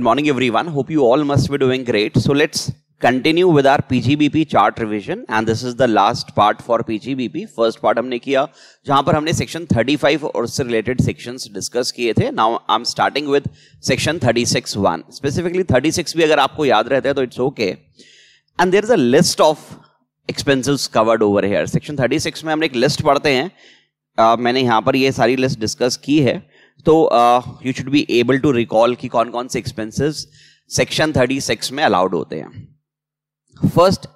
Good morning everyone hope you all must be doing great so let's continue with our PGBP chart revision and this is the last part for PGBP first part हमने किया जहां पर हमने section 35 और उससे related sections discuss किए थे now I am starting with section 36 one specifically 36 भी अगर आपको याद रहता है तो it's okay and there is a list of expenses covered over here section 36 में हम एक लिस्ट पढ़ते हैं uh, मैंने यहाँ पर ये सारी लिस्ट डिस्कस की है तो you should be able to recall कि कौन कौन से एक्सपेंसेस सेक्शन थर्टी सिक्स में अलाउड होते हैं first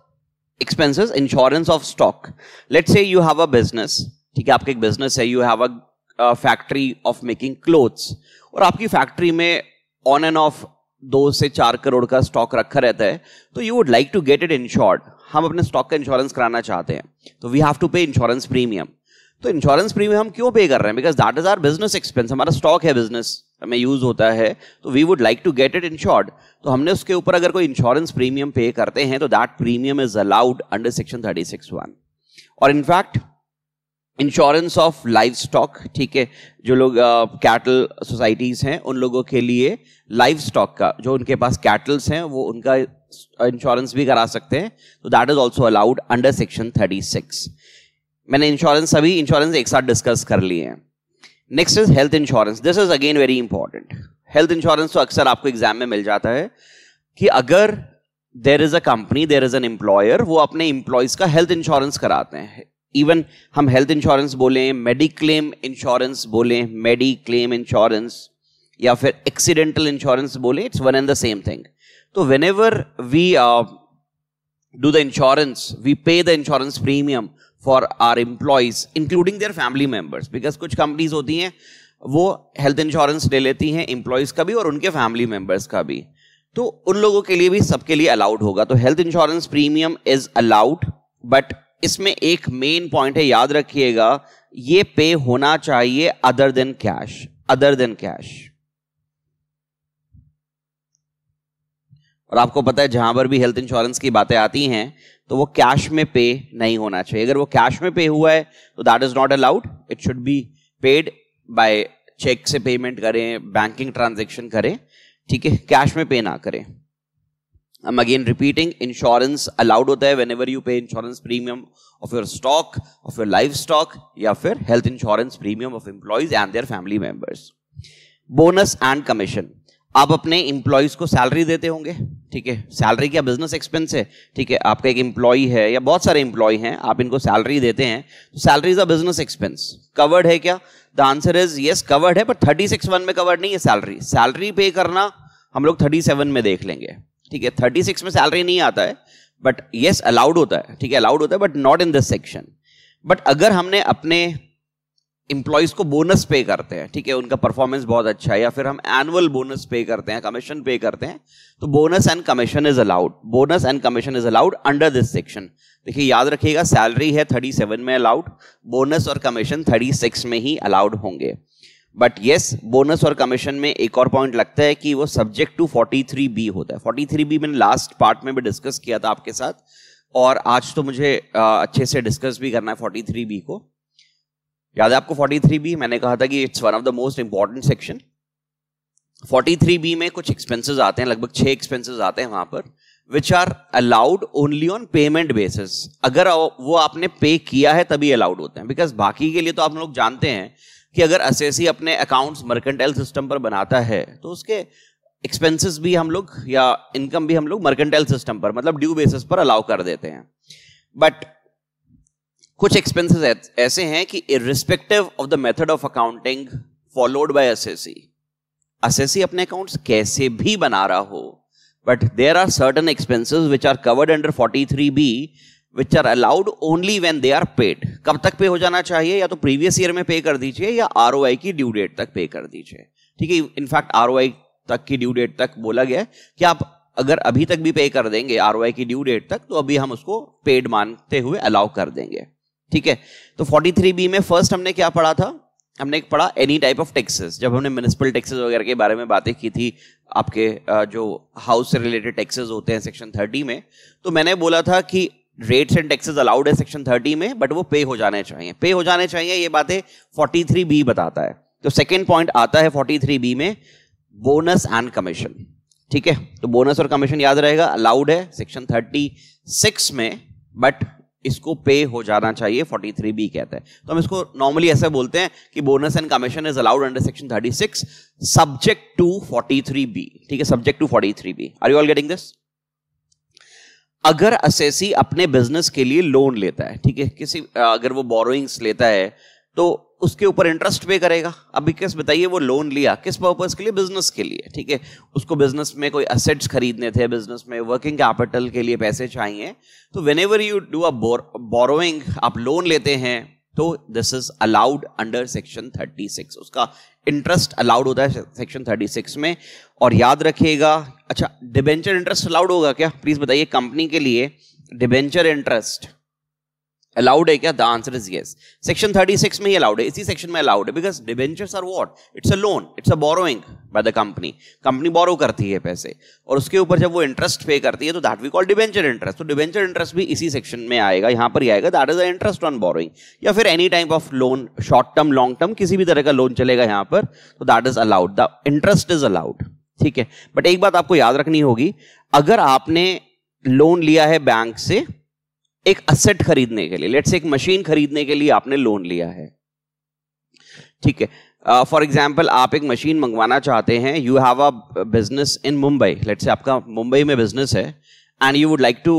expenses insurance of stock let say you have a business ठीक है आपका एक बिजनेस है you have a factory of making clothes और आपकी फैक्ट्री में ऑन एंड ऑफ दो से चार करोड़ का स्टॉक रखा रहता है तो you would like to get it insured हम अपने स्टॉक का इंश्योरेंस कराना चाहते हैं तो we have to pay insurance premium तो इंश्योरेंस प्रीमियम हम क्यों पे कर रहे हैं because that is our business expense हमारा स्टॉक है बिजनेस हमें यूज होता है तो we would like to get it insured तो हमने उसके ऊपर अगर कोई इंश्योरेंस प्रीमियम पे करते हैं तो that premium is allowed under section thirty six one और in fact insurance of life stock ठीक है जो लोग कैटल uh, सोसाइटीज हैं उन लोगों के लिए लाइफ स्टॉक का जो उनके पास कैटल्स हैं वो उनका इंश्योरेंस भी करा सकते हैं तो that is also allowed under section thirty six मैंने इंश्योरेंस सभी इंश्योरेंस एक साथ डिस्कस कर लिए हैं next is health insurance this is again very important health insurance तो अक्सर आपको एग्जाम में मिल जाता है कि अगर there is a company there is an employer वो अपने इंप्लॉयज का हेल्थ इंश्योरेंस कराते हैं इवन हम हेल्थ इंश्योरेंस बोले मेडिक्लेम इंश्योरेंस बोले मेडिक्लेम इंश्योरेंस या फिर एक्सीडेंटल इंश्योरेंस बोले it's one and the same thing तो whenever we do the insurance we pay the insurance premium for our employees including their family members because कुछ companies होती हैं वो health insurance ले लेती हैं एम्प्लॉयज़ का भी और उनके फैमिली मेम्बर्स का भी तो उन लोगों के लिए भी सबके लिए अलाउड होगा तो health insurance premium is allowed but इसमें एक मेन पॉइंट है याद रखिएगा ये पे होना चाहिए other than cash other than cash और आपको पता है जहां पर भी हेल्थ इंश्योरेंस की बातें आती हैं तो वो कैश में पे नहीं होना चाहिए अगर वो कैश में पे हुआ है तो that is not allowed it should be paid by cheque से पेमेंट करें बैंकिंग ट्रांजेक्शन करें ठीक है कैश में पे ना करें am again repeating insurance allowed होता है whenever you pay insurance premium of your stock of your life stock या फिर health insurance premium of employees and their family members bonus and commission आप अपने employees को salary देते होंगे ठीक है सैलरी क्या बिजनेस एक्सपेंस है ठीक है आपका एक इंप्लॉई है या बहुत सारे इंप्लॉय हैं आप इनको सैलरी देते हैं तो salary is a business expense covered है क्या the answer is yes covered है पर थर्टी सिक्स वन में कवर्ड नहीं है सैलरी सैलरी पे करना हम लोग थर्टी सेवन में देख लेंगे ठीक है थर्टी सिक्स में सैलरी नहीं आता है बट येस अलाउड होता है ठीक है अलाउड होता है but not in this section but अगर हमने अपने इम्प्लॉयज को बोनस पे करते हैं ठीक है उनका परफॉर्मेंस बहुत अच्छा है या फिर हम एनुअल बोनस पे करते हैं कमीशन पे करते हैं तो bonus and commission is allowed bonus and commission is allowed under this section देखिए याद रखिएगा सैलरी है थर्टी सेवन में अलाउड बोनस और कमीशन थर्टी सिक्स में ही अलाउड होंगे बट येस बोनस और कमीशन में एक और पॉइंट लगता है कि वो subject to forty three B होता है फोर्टी थ्री बी मैंने लास्ट पार्ट में भी डिस्कस किया था आपके साथ और आज तो मुझे अच्छे से डिस्कस भी करना है फोर्टी थ्री बी को याद है आपको बी मैंने कहा था कि it's one of the most important section B में कुछ एक्सपेंसेस आते हैं लगभग छह एक्सपेंसेस आते हैं वहां पर which are allowed only on payment basis अगर वो आपने पे किया है तभी अलाउड होते हैं बिकॉज बाकी के लिए तो आप लोग जानते हैं कि अगर असेसी अपने अकाउंट्स मर्केंटाइल सिस्टम पर बनाता है तो उसके एक्सपेंसेस भी हम लोग या इनकम भी हम लोग मर्केंटाइल सिस्टम पर मतलब ड्यू बेसिस पर अलाउ कर देते हैं बट कुछ एक्सपेंसेस ऐसे हैं कि irrespective of the method of accounting followed by assessee assessee अपने अकाउंट्स कैसे भी बना रहा हो but there are certain expenses which are covered under forty three B which are allowed only when they are paid कब तक पे हो जाना चाहिए या तो प्रीवियस ईयर में पे कर दीजिए या आर की ड्यू डेट तक पे कर दीजिए ठीक है इनफैक्ट आर तक की ड्यू डेट तक बोला गया कि आप अगर अभी तक भी पे कर देंगे आर की ड्यू डेट तक तो अभी हम उसको पेड मानते हुए अलाउ कर देंगे ठीक है तो बी में फर्स्ट हमने क्या पढ़ा था हमने एक पढ़ा एनी टाइप ऑफ टैक्सेस जब हमने म्यूनिसिपल टैक्सेस वगैरह के बारे में बातें की थी आपके जो हाउस से रिलेटेड टैक्सेस होते हैं सेक्शन 30 में तो मैंने बोला था कि रेट्स एंड टैक्सेस अलाउड है सेक्शन 30 में बट वो पे हो जाने चाहिए पे हो जाने चाहिए ये बातें फोर्टी बी बताता है तो सेकेंड पॉइंट आता है फोर्टी बी में बोनस एंड कमीशन ठीक है तो बोनस और कमीशन याद रहेगा अलाउड है सेक्शन 36 में बट इसको पे हो जाना चाहिए 43 बी कहता है तो हम इसको नॉर्मली ऐसे बोलते हैं कि bonus and commission is allowed under section 36 subject to 43 B ठीक है subject to 43 B are you all getting this अगर असेसी अपने बिजनेस के लिए लोन लेता है ठीक है किसी अगर वो बोरोइंग्स लेता है तो उसके ऊपर इंटरेस्ट पे करेगा अभी किस बताइए वो लोन लिया किस पर्पज के लिए बिजनेस के लिए ठीक है उसको बिजनेस में कोई असेट्स खरीदने थे बिजनेस में वर्किंग कैपिटल के लिए पैसे चाहिए तो whenever you do a borrowing आप लोन लेते हैं तो this is allowed under section 36 उसका इंटरेस्ट अलाउड होता है सेक्शन 36 में और याद रखिएगा अच्छा डिबेंचर इंटरेस्ट अलाउड होगा क्या प्लीज बताइए कंपनी के लिए डिबेंचर इंटरेस्ट अलाउड है क्या the answer is yes section thirty six में ही अलाउड है इसी सेक्शन में अलाउड है because debentures are what it's a loan it's a borrowing by the company company borrow करती है पैसे और उसके ऊपर जब वो इंटरेस्ट पे करती है तो that we call debenture interest तो डिवेंचर इंटरेस्ट भी इसी सेक्शन में आएगा यहाँ पर ही आएगा that is the interest on borrowing या फिर any type of loan short term long term किसी भी तरह का लोन चलेगा यहाँ पर तो that is allowed the interest is allowed ठीक है बट एक बात आपको याद रखनी होगी अगर आपने लोन लिया है बैंक से एक असेट खरीदने के लिए लेट्स एक मशीन खरीदने के लिए आपने लोन लिया है ठीक है फॉर uh, एग्जाम्पल आप एक मशीन मंगवाना चाहते हैं you have a business in Mumbai let's आपका मुंबई में बिजनेस है and you would like to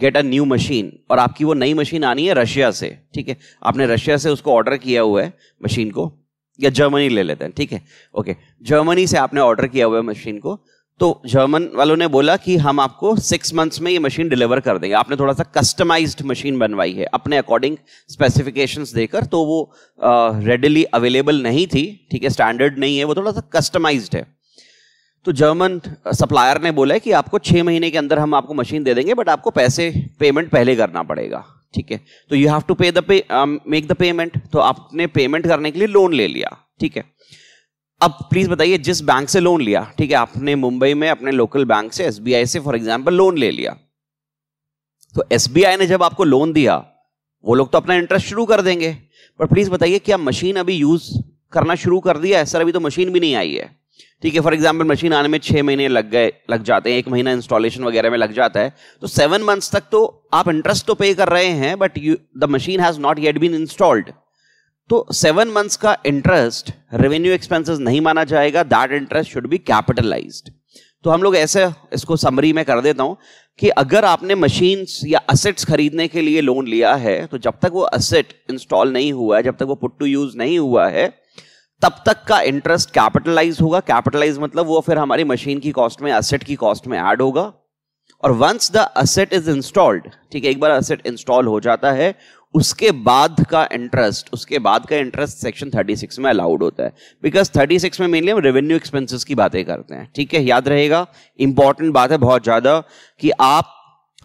get a new machine और आपकी वो नई मशीन आनी है रशिया से ठीक है आपने रशिया से उसको ऑर्डर किया हुआ है मशीन को या जर्मनी ले लेते हैं ठीक है ओके जर्मनी से आपने ऑर्डर किया हुआ है मशीन को तो जर्मन वालों ने बोला कि हम आपको सिक्स मंथ्स में ये मशीन डिलीवर कर देंगे आपने थोड़ा सा कस्टमाइज्ड मशीन बनवाई है अपने अकॉर्डिंग स्पेसिफिकेशंस देकर तो वो रेडिली अवेलेबल नहीं थी ठीक है स्टैंडर्ड नहीं है वो थोड़ा सा कस्टमाइज्ड है तो जर्मन सप्लायर ने बोला है कि आपको छः महीने के अंदर हम आपको मशीन दे देंगे बट आपको पैसे पेमेंट पहले करना पड़ेगा ठीक है तो you have to pay the pay make the payment तो आपने पेमेंट करने के लिए लोन ले लिया ठीक है अब प्लीज बताइए जिस बैंक से लोन लिया ठीक है आपने मुंबई में अपने लोकल बैंक से एसबीआई से फॉर एग्जाम्पल लोन ले लिया तो एसबीआई ने जब आपको लोन दिया वो लोग तो अपना इंटरेस्ट शुरू कर देंगे पर प्लीज बताइए क्या मशीन अभी यूज करना शुरू कर दिया है सर अभी तो मशीन भी नहीं आई है ठीक है फॉर एग्जाम्पल मशीन आने में छह महीने लग गए लग जाते हैं एक महीना इंस्टॉलेशन वगैरह में लग जाता है तो सेवन मंथस तक तो आप इंटरेस्ट तो पे कर रहे हैं but the machine has not yet been installed तो सेवन मंथ्स का इंटरेस्ट रेवेन्यू एक्सपेंसेस नहीं माना जाएगा that interest should be capitalised तो हम लोग ऐसे इसको समरी में कर देता हूं कि अगर आपने मशीन्स या असेट्स खरीदने के लिए लोन लिया है तो जब तक वो असेट इंस्टॉल नहीं हुआ है जब तक वो पुट टू यूज नहीं हुआ है तब तक का इंटरेस्ट कैपिटलाइज होगा कैपिटलाइज मतलब वो फिर हमारी मशीन की कॉस्ट में असेट की कॉस्ट में ऐड होगा और once the asset is installed ठीक है एक बार असेट इंस्टॉल हो जाता है उसके बाद का इंटरेस्ट उसके बाद का इंटरेस्ट सेक्शन 36 में अलाउड होता है बिकॉज 36 में मेनली हम रेवेन्यू एक्सपेंसेस की बातें करते हैं ठीक है याद रहेगा इंपॉर्टेंट बात है बहुत ज़्यादा कि आप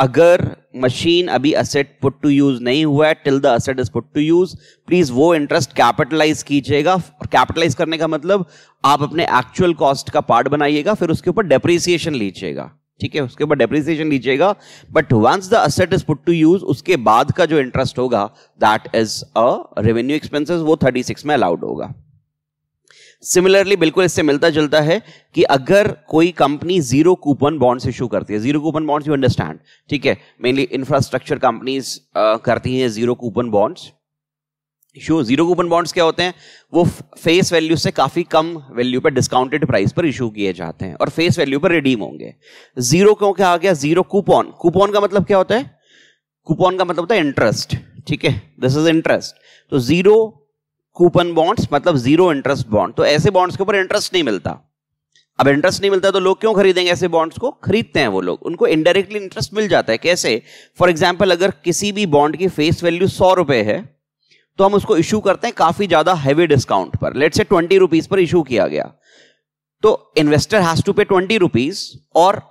अगर मशीन अभी असेट पुट टू यूज नहीं हुआ है till the asset is put to use please वो इंटरेस्ट कैपिटलाइज कीजिएगा और कैपिटलाइज करने का मतलब आप अपने एक्चुअल कॉस्ट का पार्ट बनाइएगा फिर उसके ऊपर डेप्रिसिएशन लीजिएगा ठीक है उसके ऊपर डेप्रिसिएशन लीजिएगा but once the asset is put to use उसके बाद का जो इंटरेस्ट होगा that is a revenue expenses वो 36 में अलाउड होगा सिमिलरली बिल्कुल इससे मिलता जुलता है कि अगर कोई company zero coupon bonds issue करती है zero coupon bonds you understand ठीक है मेनली इंफ्रास्ट्रक्चर कंपनीज करती हैं zero coupon bonds issue zero coupon bonds क्या होते हैं वो फेस वैल्यू से काफ़ी कम वैल्यू पर डिस्काउंटेड प्राइस पर इशू किए जाते हैं और फेस वैल्यू पर रिडीम होंगे जीरो क्यों क्या आ गया जीरो कूपन कूपन का मतलब क्या होता है कूपन का मतलब होता है इंटरेस्ट ठीक है दिस इज इंटरेस्ट तो जीरो कूपन बॉन्ड्स मतलब जीरो इंटरेस्ट बॉन्ड तो ऐसे बॉन्ड्स के ऊपर इंटरेस्ट नहीं मिलता अब इंटरेस्ट नहीं मिलता तो लोग क्यों खरीदेंगे ऐसे बॉन्ड्स को खरीदते हैं वो लोग उनको इनडायरेक्टली इंटरेस्ट मिल जाता है कैसे फॉर एग्जाम्पल अगर किसी भी बॉन्ड की फेस वैल्यू सौ रुपए है तो हम उसको इशू करते हैं काफी ज्यादा हैवी डिस्काउंट पर लेट से ट्वेंटी रुपीज पर इशू किया गया तो investor has to pay twenty rupees और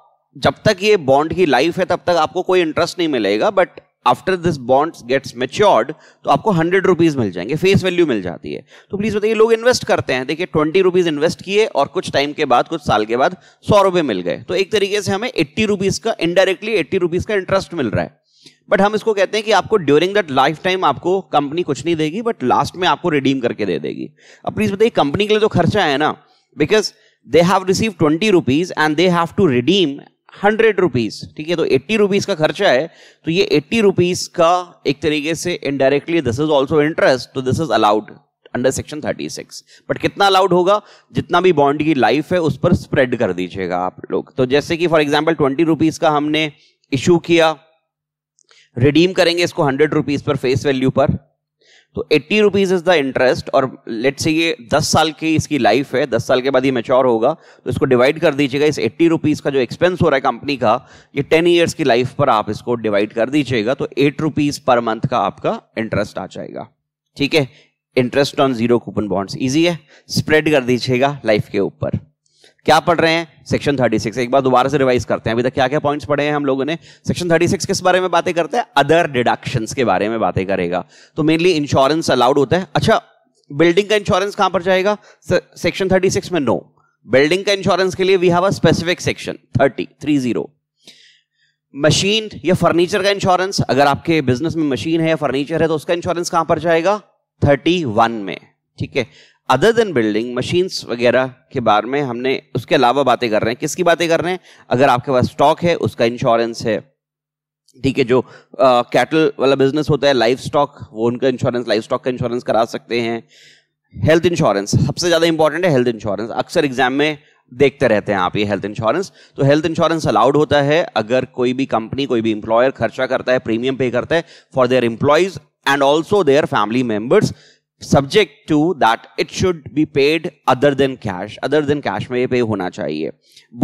जब तक ये बॉन्ड की लाइफ है तब तक आपको कोई इंटरेस्ट नहीं मिलेगा but after this bond gets matured तो आपको हंड्रेड रुपीज मिल जाएंगे फेस वैल्यू मिल जाती है तो प्लीज बताइए लोग इन्वेस्ट करते हैं देखिए ट्वेंटी रुपीज इन्वेस्ट किए और कुछ टाइम के बाद कुछ साल के बाद सौ रुपए मिल गए तो एक तरीके से हमें एट्टी रुपीज का इनडायरेक्टली एट्टी रुपीज का इंटरेस्ट मिल रहा है बट हम इसको कहते हैं कि आपको ड्यूरिंग दैट लाइफ टाइम आपको कंपनी कुछ नहीं देगी बट लास्ट में आपको रिडीम करके दे देगी अब प्लीज बताइए कंपनी के लिए तो खर्चा है ना because they have receive twenty rupees and they have to redeem hundred rupees ठीक है तो एट्टी रुपीज का खर्चा है तो ये एट्टी रुपीज का एक तरीके से indirectly this is also interest तो this is allowed under section thirty six but कितना अलाउड होगा जितना भी बॉन्ड की लाइफ है उस पर स्प्रेड कर दीजिएगा आप लोग तो जैसे कि फॉर एग्जाम्पल ट्वेंटी रुपीज का हमने इशू किया रिडीम करेंगे इसको हंड्रेड रुपीज पर फेस वैल्यू पर तो eighty rupees is the interest और लेट से ये दस साल की इसकी लाइफ है दस साल के बाद ये मेच्योर होगा तो इसको डिवाइड कर दीजिएगा इस एट्टी रुपीज का जो एक्सपेंस हो रहा है कंपनी का ये टेन ईयर्स की लाइफ पर आप इसको डिवाइड कर दीजिएगा तो एट रुपीज पर मंथ का आपका इंटरेस्ट आ जाएगा ठीक है interest on zero coupon bonds easy है स्प्रेड कर दीजिएगा लाइफ के ऊपर क्या पढ़ रहे हैं सेक्शन 36 एक बार दोबारा से रिवाइज करते हैं अभी तक क्या क्या पॉइंट्स पढ़े हैं हम लोगों ने सेक्शन 36 किस बारे में बातें करते हैं अदर डिडक्शन के बारे में बातें करेगा तो मेनली इंश्योरेंस अलाउड होता है अच्छा बिल्डिंग का इंश्योरेंस कहां पर जाएगा सेक्शन 36 में नो बिल्डिंग का इंश्योरेंस के लिए we have a specific section thirty three zero machine या फर्नीचर का इंश्योरेंस अगर आपके बिजनेस में मशीन है या फर्नीचर है तो उसका इंश्योरेंस कहां पर जाएगा थर्टी वन में ठीक है अदर देन बिल्डिंग मशीन्स वगैरह के बारे में हमने उसके अलावा बातें कर रहे हैं किसकी बातें कर रहे हैं अगर आपके पास स्टॉक है उसका इंश्योरेंस है ठीक है जो कैटल वाला बिजनेस होता है लाइफ स्टॉक वो उनका इंश्योरेंस लाइफ स्टॉक का इंश्योरेंस करा सकते हैं हेल्थ इंश्योरेंस सबसे ज़्यादा इंपॉर्टेंट है हेल्थ इंश्योरेंस अक्सर एग्जाम में देखते रहते हैं आप ये हेल्थ इंश्योरेंस तो हेल्थ इंश्योरेंस अलाउड होता है अगर कोई भी कंपनी कोई भी इंप्लॉयर खर्चा करता है प्रीमियम पे करता है for their employees and also their family members subject to that it should be paid other than cash other than cash में ये पे होना चाहिए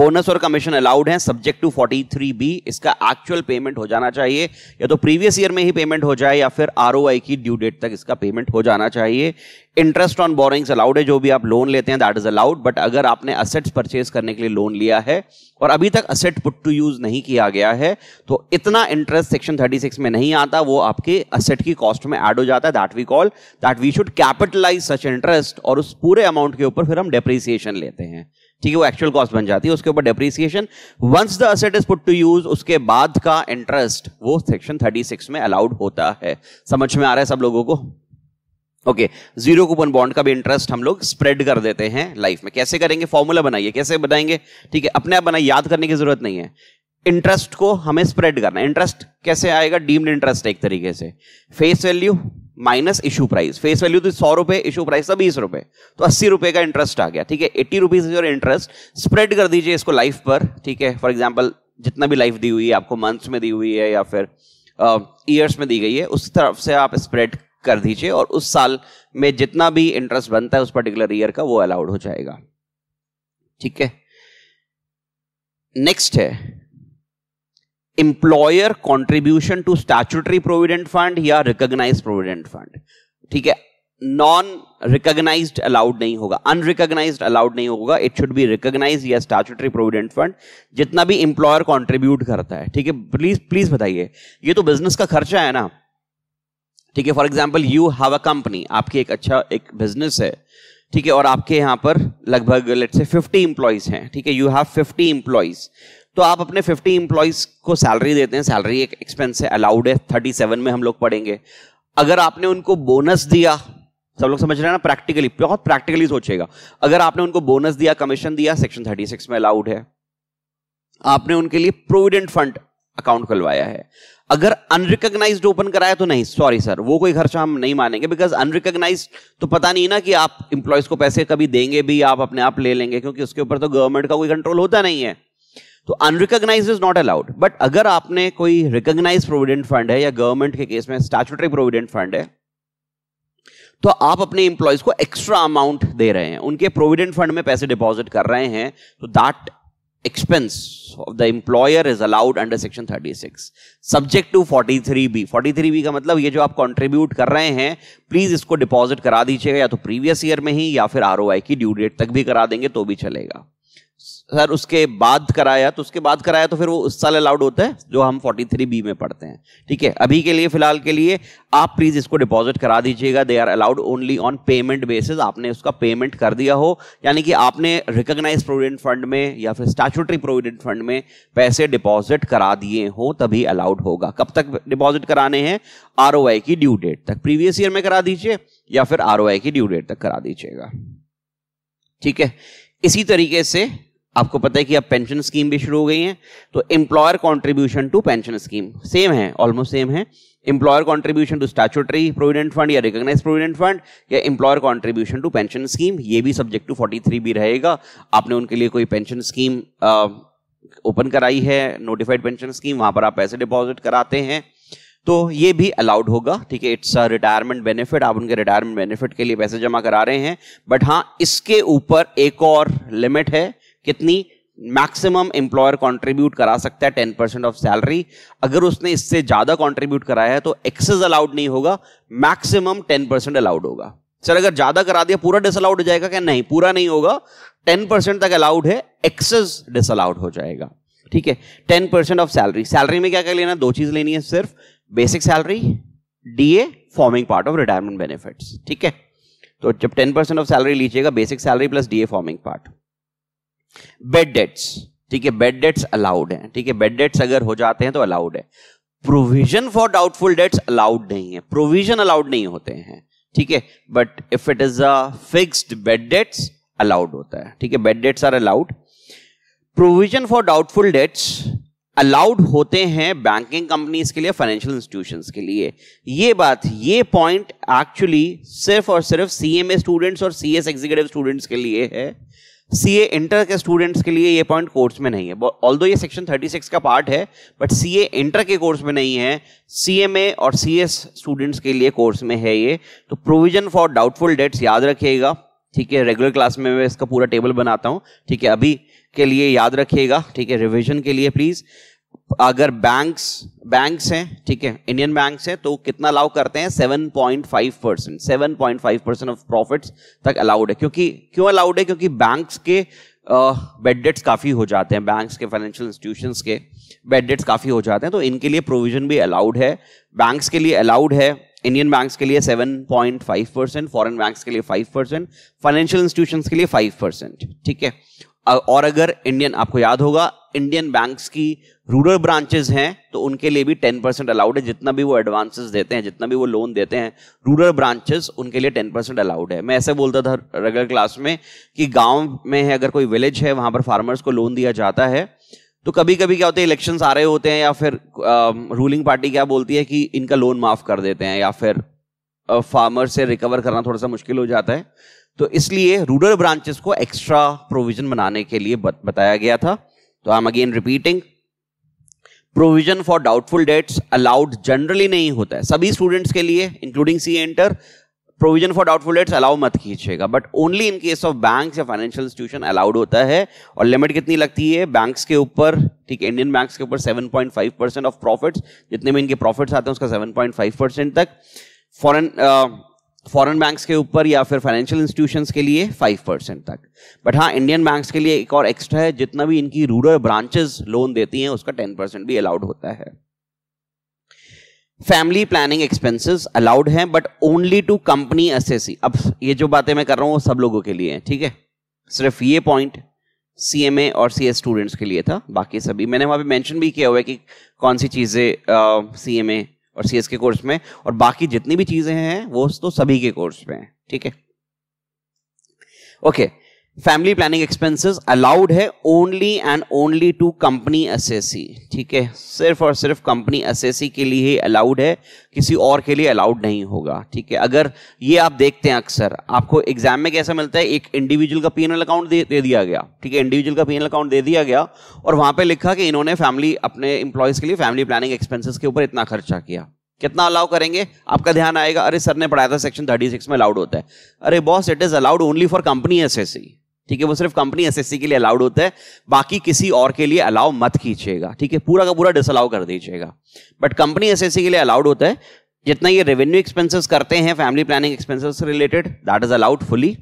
बोनस और कमीशन अलाउड है subject to forty three B इसका actual payment हो जाना चाहिए या तो प्रीवियस ईयर में ही पेमेंट हो जाए या फिर आर की ड्यू डेट तक इसका पेमेंट हो जाना चाहिए इंटरेस्ट ऑन बोरिंग्स अलाउड है जो भी आप लोन लेते हैं दैट इज अलाउड बट अगर आपने असेट्स परचेज करने के लिए लोन लिया है और अभी तक असेट पुट टू यूज नहीं किया गया है तो इतना इंटरेस्ट सेक्शन 36 में नहीं आता वो आपके असेट की कॉस्ट में ऐड हो जाता है that we call that we should capitalise such interest और उस पूरे अमाउंट के ऊपर फिर हम डेप्रिसिएशन लेते हैं ठीक है वो एक्चुअल कॉस्ट बन जाती है उसके ऊपर depreciation once the asset is put to use उसके बाद का इंटरेस्ट वो सेक्शन 36 में अलाउड होता है समझ में आ रहा है सब लोगों को ओके जीरो कूपन बॉन्ड का भी इंटरेस्ट हम लोग स्प्रेड कर देते हैं लाइफ में कैसे करेंगे फॉर्मूला बनाइए कैसे बनाएंगे ठीक है अपने आप बनाए याद करने की जरूरत नहीं है इंटरेस्ट को हमें स्प्रेड करना है इंटरेस्ट कैसे आएगा डीम्ड इंटरेस्ट एक तरीके से face value minus issue price face value तो सौ रुपए इशू प्राइस था बीस रुपए तो अस्सी रुपए का इंटरेस्ट आ गया ठीक है eighty rupees your interest spread कर दीजिए इसको लाइफ पर ठीक है फॉर एग्जाम्पल जितना भी लाइफ दी हुई है आपको मंथ्स में दी हुई है या फिर ईयर्स uh, में दी गई है उस तरफ से आप स्प्रेड कर दीजिए और उस साल में जितना भी इंटरेस्ट बनता है उस पर्टिकुलर ईयर का वो अलाउड हो जाएगा ठीक है नेक्स्ट है employer contribution to statutory provident fund या रिकॉग्नाइज प्रोविडेंट फंड ठीक है नॉन रिकॉग्नाइज्ड अलाउड नहीं होगा अनरिकॉग्नाइज्ड अलाउड नहीं होगा इट शुड बी रिकॉग्नाइज या स्टैचूटरी प्रोविडेंट फंड जितना भी इंप्लॉयर कॉन्ट्रीब्यूट करता है ठीक है प्लीज प्लीज बताइए ये तो बिजनेस का खर्चा है ना ठीक है for example you have a company आपकी एक अच्छा एक बिजनेस है ठीक है और आपके यहाँ पर लगभग लेट से 50 इंप्लॉयज हैं ठीक है यू हैव 50 इंप्लॉयज तो आप अपने 50 इंप्लॉयज को सैलरी देते हैं सैलरी एक एक्सपेंस है अलाउड है 37 में हम लोग पढ़ेंगे अगर आपने उनको बोनस दिया सब लोग समझ रहे हैं ना प्रैक्टिकली बहुत प्रैक्टिकली सोचेगा अगर आपने उनको बोनस दिया कमीशन दिया सेक्शन थर्टी में अलाउड है आपने उनके लिए प्रोविडेंट फंड अकाउंट खुलवाया है अगर अनरिकग्नाइज ओपन कराया तो नहीं सॉरी सर वो कोई खर्चा हम नहीं मानेंगे बिकॉज अनरिकग्नाइज तो पता नहीं ना कि आप इंप्लॉयज को पैसे कभी देंगे भी आप अपने आप ले लेंगे क्योंकि उसके ऊपर तो गवर्नमेंट का कोई कंट्रोल होता नहीं है तो unrecognised is not allowed but अगर आपने कोई रिकग्नाइज प्रोविडेंट फंड है या गवर्नमेंट के केस में स्टैचुटरी प्रोविडेंट फंड है तो आप अपने इंप्लॉयज को एक्स्ट्रा अमाउंट दे रहे हैं उनके प्रोविडेंट फंड में पैसे डिपॉजिट कर रहे हैं तो that expense of the employer is allowed under section 36 subject to 43b 43b का मतलब ये जो आप contribute कर रहे हैं please इसको deposit करा दीजिएगा या तो previous year में ही या फिर आर की ड्यू डेट तक भी करा देंगे तो भी चलेगा सर उसके बाद कराया तो उसके बाद कराया तो फिर वो उस साल अलाउड होता है जो हम 43 बी में पढ़ते हैं ठीक है अभी के लिए फिलहाल के लिए आप प्लीज़ इसको डिपॉजिट करा दीजिएगा they are allowed only on payment basis आपने उसका पेमेंट कर दिया हो यानी कि आपने रिकोगनाइज प्रोविडेंट फंड में या फिर स्टैचुटरी प्रोविडेंट फंड में पैसे डिपॉजिट करा दिए हो तभी अलाउड होगा कब तक डिपॉजिट कराने हैं आर की ड्यू डेट तक प्रीवियस ईयर में करा दीजिए या फिर आर की ड्यू डेट तक करा दीजिएगा ठीक है इसी तरीके से आपको पता है कि अब पेंशन स्कीम भी शुरू हो गई तो है तो employer contribution to pension scheme same है ऑलमोस्ट सेम है employer contribution to statutory provident fund या रिकॉग्नाइज प्रोविडेंट फंड या employer contribution to pension scheme ये भी सब्जेक्ट टू फोर्टी थ्री भी रहेगा आपने उनके लिए कोई पेंशन स्कीम ओपन कराई है नोटिफाइड पेंशन स्कीम वहां पर आप पैसे डिपॉजिट कराते हैं तो ये भी अलाउड होगा ठीक है इट्स अ रिटायरमेंट बेनिफिट आप उनके रिटायरमेंट बेनिफिट के लिए पैसे जमा करा रहे हैं बट हाँ इसके ऊपर एक और लिमिट है कितनी मैक्सिमम एम्प्लॉयर कंट्रीब्यूट करा सकता है टेन परसेंट ऑफ सैलरी अगर उसने इससे ज्यादा कंट्रीब्यूट कराया है तो एक्सेस अलाउड नहीं होगा मैक्सिमम टेन परसेंट अलाउड होगा सर अगर ज्यादा करा दिया पूरा डिसअलाउड हो जाएगा क्या नहीं पूरा नहीं होगा टेन परसेंट तक अलाउड है एक्सेस डिसअलाउड हो जाएगा ठीक है ten percent of salary salary में क्या क्या लेना दो चीज लेनी है सिर्फ basic salary DA forming part of retirement benefits ठीक है तो जब टेन परसेंट ऑफ सैलरी लीजिएगा basic salary plus DA forming part bad debts ठीक है बेड डेट्स अलाउड है ठीक है बेड डेट्स अगर हो जाते हैं तो अलाउड है provision for doubtful debts allowed नहीं है प्रोविजन अलाउड नहीं होते हैं ठीक है but if it is a fixed bad debts allowed होता है ठीक है bad debts are allowed provision for doubtful debts allowed होते हैं बैंकिंग कंपनीज के लिए फाइनेंशियल इंस्टीट्यूशन के लिए ये बात ये पॉइंट एक्चुअली सिर्फ और सिर्फ ए स्टूडेंट्स और सीएस एग्जीक्यूटिव स्टूडेंट्स के लिए है सी ए इंटर के स्टूडेंट्स के लिए ये पॉइंट कोर्स में नहीं है ऑल दो ये सेक्शन 36 का पार्ट है बट सी ए इंटर के कोर्स में नहीं है सी एम ए और सी एस स्टूडेंट्स के लिए कोर्स में है ये तो प्रोविजन फॉर डाउटफुल डेट्स याद रखिएगा ठीक है रेगुलर क्लास में मैं इसका पूरा टेबल बनाता हूँ ठीक है अभी के लिए याद रखिएगा ठीक है रिविजन के लिए प्लीज़ अगर बैंक्स बैंक्स हैं ठीक है इंडियन बैंक्स हैं तो कितना अलाउ करते हैं 7.5 percent seven point five percent of profit तक अलाउड है क्योंकि क्यों अलाउड है क्योंकि बैंक्स के बेड डेट्स काफ़ी हो जाते हैं बैंक्स के फाइनेंशियल इंस्टीट्यूशंस के बेड डेट्स काफ़ी हो जाते हैं तो इनके लिए प्रोविजन भी अलाउड है बैंक्स के लिए अलाउड है इंडियन बैंक्स के लिए 7.5 point five percent foreign banks के लिए 5 परसेंट फाइनेंशियल इंस्टीट्यूशन के लिए 5 परसेंट ठीक है और अगर इंडियन आपको याद होगा इंडियन बैंक्स की रूरल ब्रांचेस हैं तो उनके लिए भी टेन परसेंट अलाउड है जितना भी वो एडवांसेस देते हैं जितना भी वो लोन देते हैं रूरल ब्रांचेस उनके लिए टेन परसेंट अलाउड है मैं ऐसे बोलता था रेगुलर क्लास में कि गांव में है अगर कोई विलेज है वहां पर फार्मर्स को लोन दिया जाता है तो कभी कभी क्या होता है इलेक्शंस आ रहे होते हैं या फिर आ, रूलिंग पार्टी क्या बोलती है कि इनका लोन माफ कर देते हैं या फिर फार्मर से रिकवर करना थोड़ा सा मुश्किल हो जाता है तो इसलिए रूरल ब्रांचेस को एक्स्ट्रा प्रोविजन बनाने के लिए बताया गया था तो I am again repeating provision for doubtful debts allowed generally नहीं होता है सभी स्टूडेंट्स के लिए including C enter provision for doubtful debts allow मत कीजिएगा but only in case of bank या फाइनेंशियल इंस्टीट्यूशन अलाउड होता है और लिमिट कितनी लगती है बैंक्स के ऊपर ठीक है इंडियन बैंक्स के ऊपर 7.5 परसेंट ऑफ प्रॉफिट्स जितने भी इनके प्रॉफिट्स आते हैं उसका 7.5 परसेंट तक फॉरन फॉरेन बैंक्स के ऊपर या फिर फाइनेंशियल इंस्टीट्यूशंस के लिए फाइव परसेंट तक बट हाँ इंडियन बैंक्स के लिए एक और एक्स्ट्रा है जितना भी इनकी रूरल ब्रांचेस लोन देती हैं उसका टेन परसेंट भी अलाउड होता है फैमिली प्लानिंग एक्सपेंसेस अलाउड हैं but only to company assessee अब ये जो बातें मैं कर रहा हूँ वो सब लोगों के लिए ठीक है सिर्फ ये पॉइंट ए और सी स्टूडेंट्स के लिए था बाकी सभी मैंने वहाँ पे मैंशन भी किया हुआ है कि कौन सी चीज़ें सी ए और सी के कोर्स में और बाकी जितनी भी चीज़ें हैं वो तो सभी के कोर्स में है ठीक है okay okay. Family planning expenses allowed है only and only to company C ठीक है सिर्फ और सिर्फ कंपनी सी के लिए ही अलाउड है किसी और के लिए अलाउड नहीं होगा ठीक है अगर ये आप देखते हैं अक्सर आपको एग्जाम में कैसा मिलता है एक इंडिविजुअल का पी अकाउंट दे, दे दिया गया ठीक है इंडिविजुअल का पी अकाउंट दे दिया गया और वहां पर लिखा कि इन्होंने फैमिली अपने इंप्लॉयज के लिए फैमिली प्लानिंग एक्सपेंसिस के ऊपर इतना खर्चा किया कितना अलाउ करेंगे आपका ध्यान आएगा अरे सर ने पढ़ाया था सेक्शन 36 में अलाउड होता है अरे boss it is allowed only for company assessee ठीक है वो सिर्फ कंपनी एसएससी के लिए अलाउड होता है बाकी किसी और के लिए अलाउ मत कीजिएगा ठीक है पूरा का पूरा डिसअलाउ कर दीजिएगा बट कंपनी एसएससी के लिए अलाउड होता है जितना ये रेवेन्यू एक्सपेंसेस करते हैं family planning expenses related that is allowed fully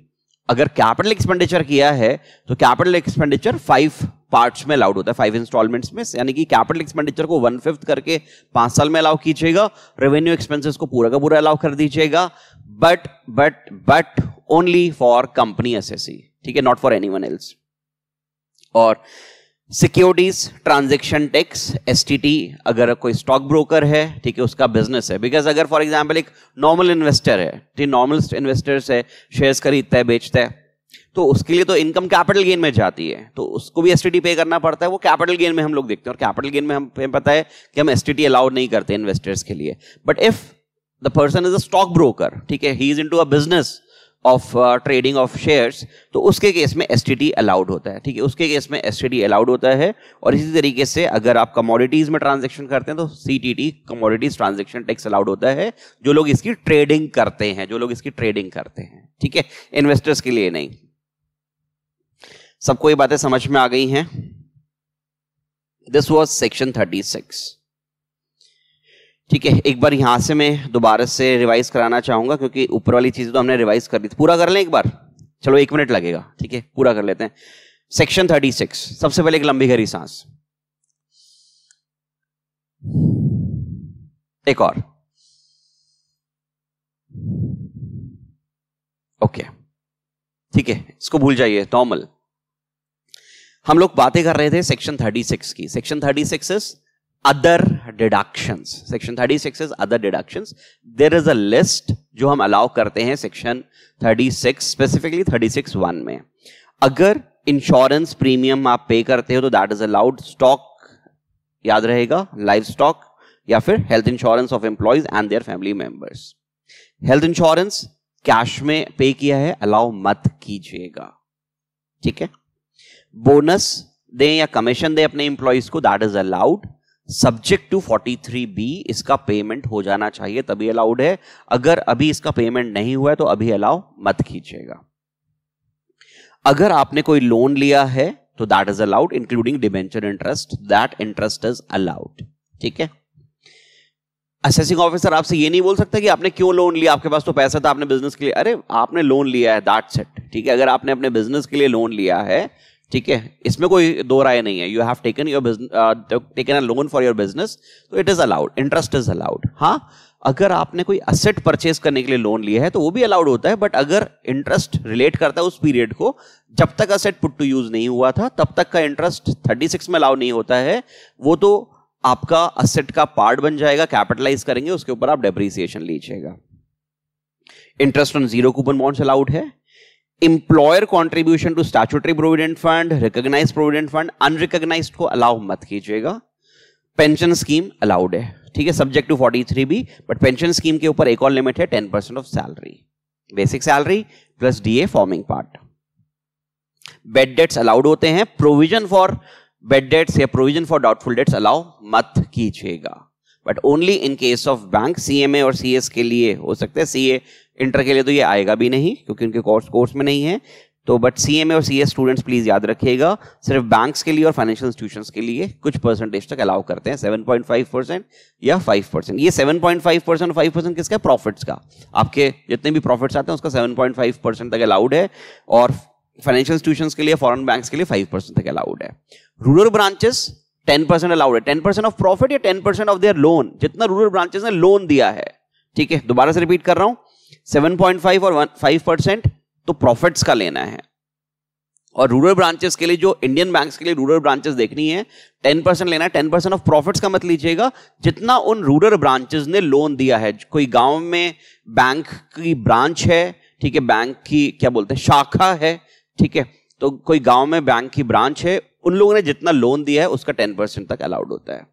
अगर कैपिटल एक्सपेंडिचर किया है तो कैपिटल एक्सपेंडिचर फाइव पार्ट्स में अलाउड होता है फाइव इंस्टॉलमेंट्स में यानी कि कैपिटल एक्सपेंडिचर को वन फिफ्थ करके पांच साल में अलाउ कीजिएगा रेवेन्यू एक्सपेंसिस को पूरा का पूरा अलाउ कर दीजिएगा but but but only for company assessee ठीक है not for anyone else और सिक्योरिटीज ट्रांजेक्शन टैक्स एस अगर कोई स्टॉक ब्रोकर है ठीक है उसका बिजनेस है बिकॉज अगर फॉर एग्जाम्पल एक नॉर्मल इन्वेस्टर है ठीक नॉर्मल इन्वेस्टर्स है शेयर्स खरीदता है बेचता है तो उसके लिए तो इनकम कैपिटल गेन में जाती है तो उसको भी एस पे करना पड़ता है वो कैपिटल गेन में हम लोग देखते हैं और कैपिटल गेन में हम पता है कि हम एस अलाउड नहीं करते इन्वेस्टर्स के लिए but if the person is a stock broker ठीक है he is into a business of trading of shares तो उसके केस में एस अलाउड होता है ठीक है उसके केस में एस अलाउड होता है और इसी तरीके से अगर आप कमोडिटीज में ट्रांजेक्शन करते हैं तो C T T commodities transaction tax allowed होता है जो लोग इसकी ट्रेडिंग करते हैं जो लोग इसकी ट्रेडिंग करते हैं ठीक है इन्वेस्टर्स के लिए नहीं सबको ये बातें समझ में आ गई हैं this was section thirty six ठीक है एक बार यहाँ से मैं दोबारा से रिवाइज कराना चाहूँगा क्योंकि ऊपर वाली चीज़ तो हमने रिवाइज कर दी पूरा कर लें एक बार चलो एक मिनट लगेगा ठीक है पूरा कर लेते हैं सेक्शन थर्टी सिक्स सबसे पहले एक लंबी गहरी सांस एक और ओके ठीक है इसको भूल जाइए नॉर्मल हम लोग बातें कर रहे थे सेक्शन 36 की section 36 six other deductions section 36 is other deductions there is a जो हम अलाउ करते हैं सेक्शन 36 स्पेसिफिकली 36 वन में अगर इंश्योरेंस प्रीमियम आप पे करते हो तो दैट इज अलाउड स्टॉक याद रहेगा लाइफ स्टॉक या फिर health insurance of employees and their family members health insurance cash में पे किया है अलाउ मत कीजिएगा ठीक है बोनस दें या कमीशन दें अपने इंप्लॉयज को that is allowed subject to be इसका पेमेंट हो जाना चाहिए तभी अलाउड है अगर अभी इसका पेमेंट नहीं हुआ है तो अभी अलाउ मत कीजिएगा अगर आपने कोई लोन लिया है तो that is allowed including debenture interest that interest is allowed ठीक है असेसिंग ऑफिसर आपसे ये नहीं बोल सकता कि आपने क्यों लोन लिया आपके पास तो पैसा था आपने बिजनेस के लिए अरे आपने लोन लिया है दैट सेट ठीक है अगर आपने अपने बिजनेस के लिए लोन लिया है ठीक है इसमें कोई दो राय नहीं है you have taken your taken a loan for your business तो it is allowed interest is allowed हाँ अगर आपने कोई असेट परचेज करने के लिए लोन लिया है तो वो भी अलाउड होता है बट अगर इंटरेस्ट रिलेट करता है उस पीरियड को जब तक असेट पुट टू यूज नहीं हुआ था तब तक का इंटरेस्ट 36 में अलाउ नहीं होता है वो तो आपका असेट का पार्ट बन जाएगा कैपिटलाइज करेंगे उसके ऊपर आप डेप्रिसिएशन लीजिएगा interest on zero coupon bonds allowed है employer contribution to statutory provident fund recognise provident fund unrecognise को अलाउ मत कीजिएगा पेंशन स्कीम अलाउड है ठीक है subject to forty three B but pension scheme के ऊपर एक और लिमिट है ten percent of salary basic salary plus DA forming part bad debts allowed होते हैं प्रोविजन फॉर बेड डेट्स या provision for doubtful debts allow मत कीजिएगा but only in case of bank CMA और सीएस के लिए हो सकते हैं सीए इंटर के लिए तो ये आएगा भी नहीं क्योंकि उनके कोर्स कोर्स में नहीं है तो बट सी और सी स्टूडेंट्स प्लीज याद रखिएगा सिर्फ बैंक्स के लिए और फाइनेंशियल इंस्टीट्यूशंस के लिए कुछ परसेंटेज तक अलाउ करते हैं सेवन पॉइंट फाइव परसेंट या फाइव परसेंट ये seven point five percent five percent किसका प्रॉफिट्स का आपके जितने भी प्रॉफिट्स आते हैं उसका सेवन पॉइंट फाइव परसेंट तक अलाउड है और फाइनेंशियल इंस्टीट्यूशन के लिए फॉरन बैंक्स के लिए फाइव परसेंट तक अलाउड है rural branches ten percent allowed है टेन परसेंट ऑफ प्रॉफिट या ten percent of their loan जितना रूरल ब्रांचेस ने लोन दिया है ठीक है दोबारा से रिपीट कर रहा हूं 7.5 और 5 परसेंट तो प्रॉफिट्स का लेना है और रूरल ब्रांचेस के लिए जो इंडियन बैंक्स के लिए रूरल ब्रांचेस देखनी है 10 परसेंट लेना है 10 परसेंट ऑफ प्रॉफिट्स का मत लीजिएगा जितना उन रूरल ब्रांचेस ने लोन दिया है कोई गांव में बैंक की ब्रांच है ठीक है बैंक की क्या बोलते हैं शाखा है ठीक है तो कोई गांव में बैंक की ब्रांच है उन लोगों ने जितना लोन दिया है उसका टेन परसेंट तक अलाउड होता है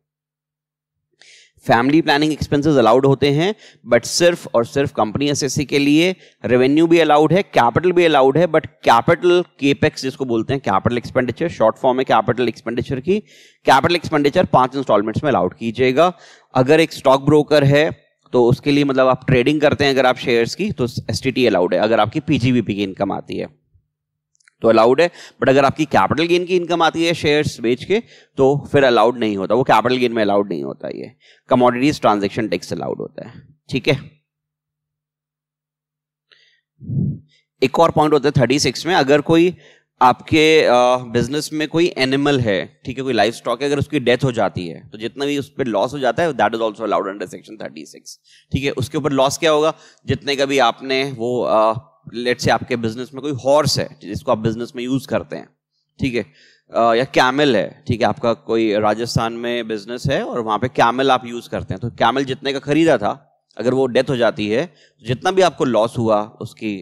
फैमिली प्लानिंग एक्सपेंसेस अलाउड होते हैं बट सिर्फ और सिर्फ कंपनी एस के लिए रेवेन्यू भी अलाउड है कैपिटल भी अलाउड है बट कैपिटल केपेक्स जिसको बोलते हैं कैपिटल एक्सपेंडिचर शॉर्ट फॉर्म है कैपिटल एक्सपेंडिचर की कैपिटल एक्सपेंडिचर पांच इंस्टॉलमेंट्स में अलाउड कीजिएगा अगर एक स्टॉक ब्रोकर है तो उसके लिए मतलब आप ट्रेडिंग करते हैं अगर आप शेयर्स की तो एस अलाउड है अगर आपकी पीजीबीपी की इनकम आती है तो अलाउड है बट अगर आपकी कैपिटल गेन की इनकम आती है शेयर्स बेच के तो फिर अलाउड नहीं होता वो कैपिटल गेन में अलाउड नहीं होता ये कमोडिटीज ट्रांजेक्शन टैक्स अलाउड होता है ठीक है एक और पॉइंट होता है थर्टी सिक्स में अगर कोई आपके बिजनेस में कोई एनिमल है ठीक है कोई लाइफ स्टॉक है अगर उसकी डेथ हो जाती है तो जितना भी उस पर लॉस हो जाता है that is also allowed under section thirty six ठीक है उसके ऊपर लॉस क्या होगा जितने का भी आपने वो uh, लेट से आपके बिजनेस में कोई हॉर्स है जिसको आप बिजनेस में यूज करते हैं ठीक है या कैमल है ठीक है आपका कोई राजस्थान में बिजनेस है और वहां पे कैमल आप यूज करते हैं तो कैमल जितने का खरीदा था अगर वो डेथ हो जाती है तो जितना भी आपको लॉस हुआ उसकी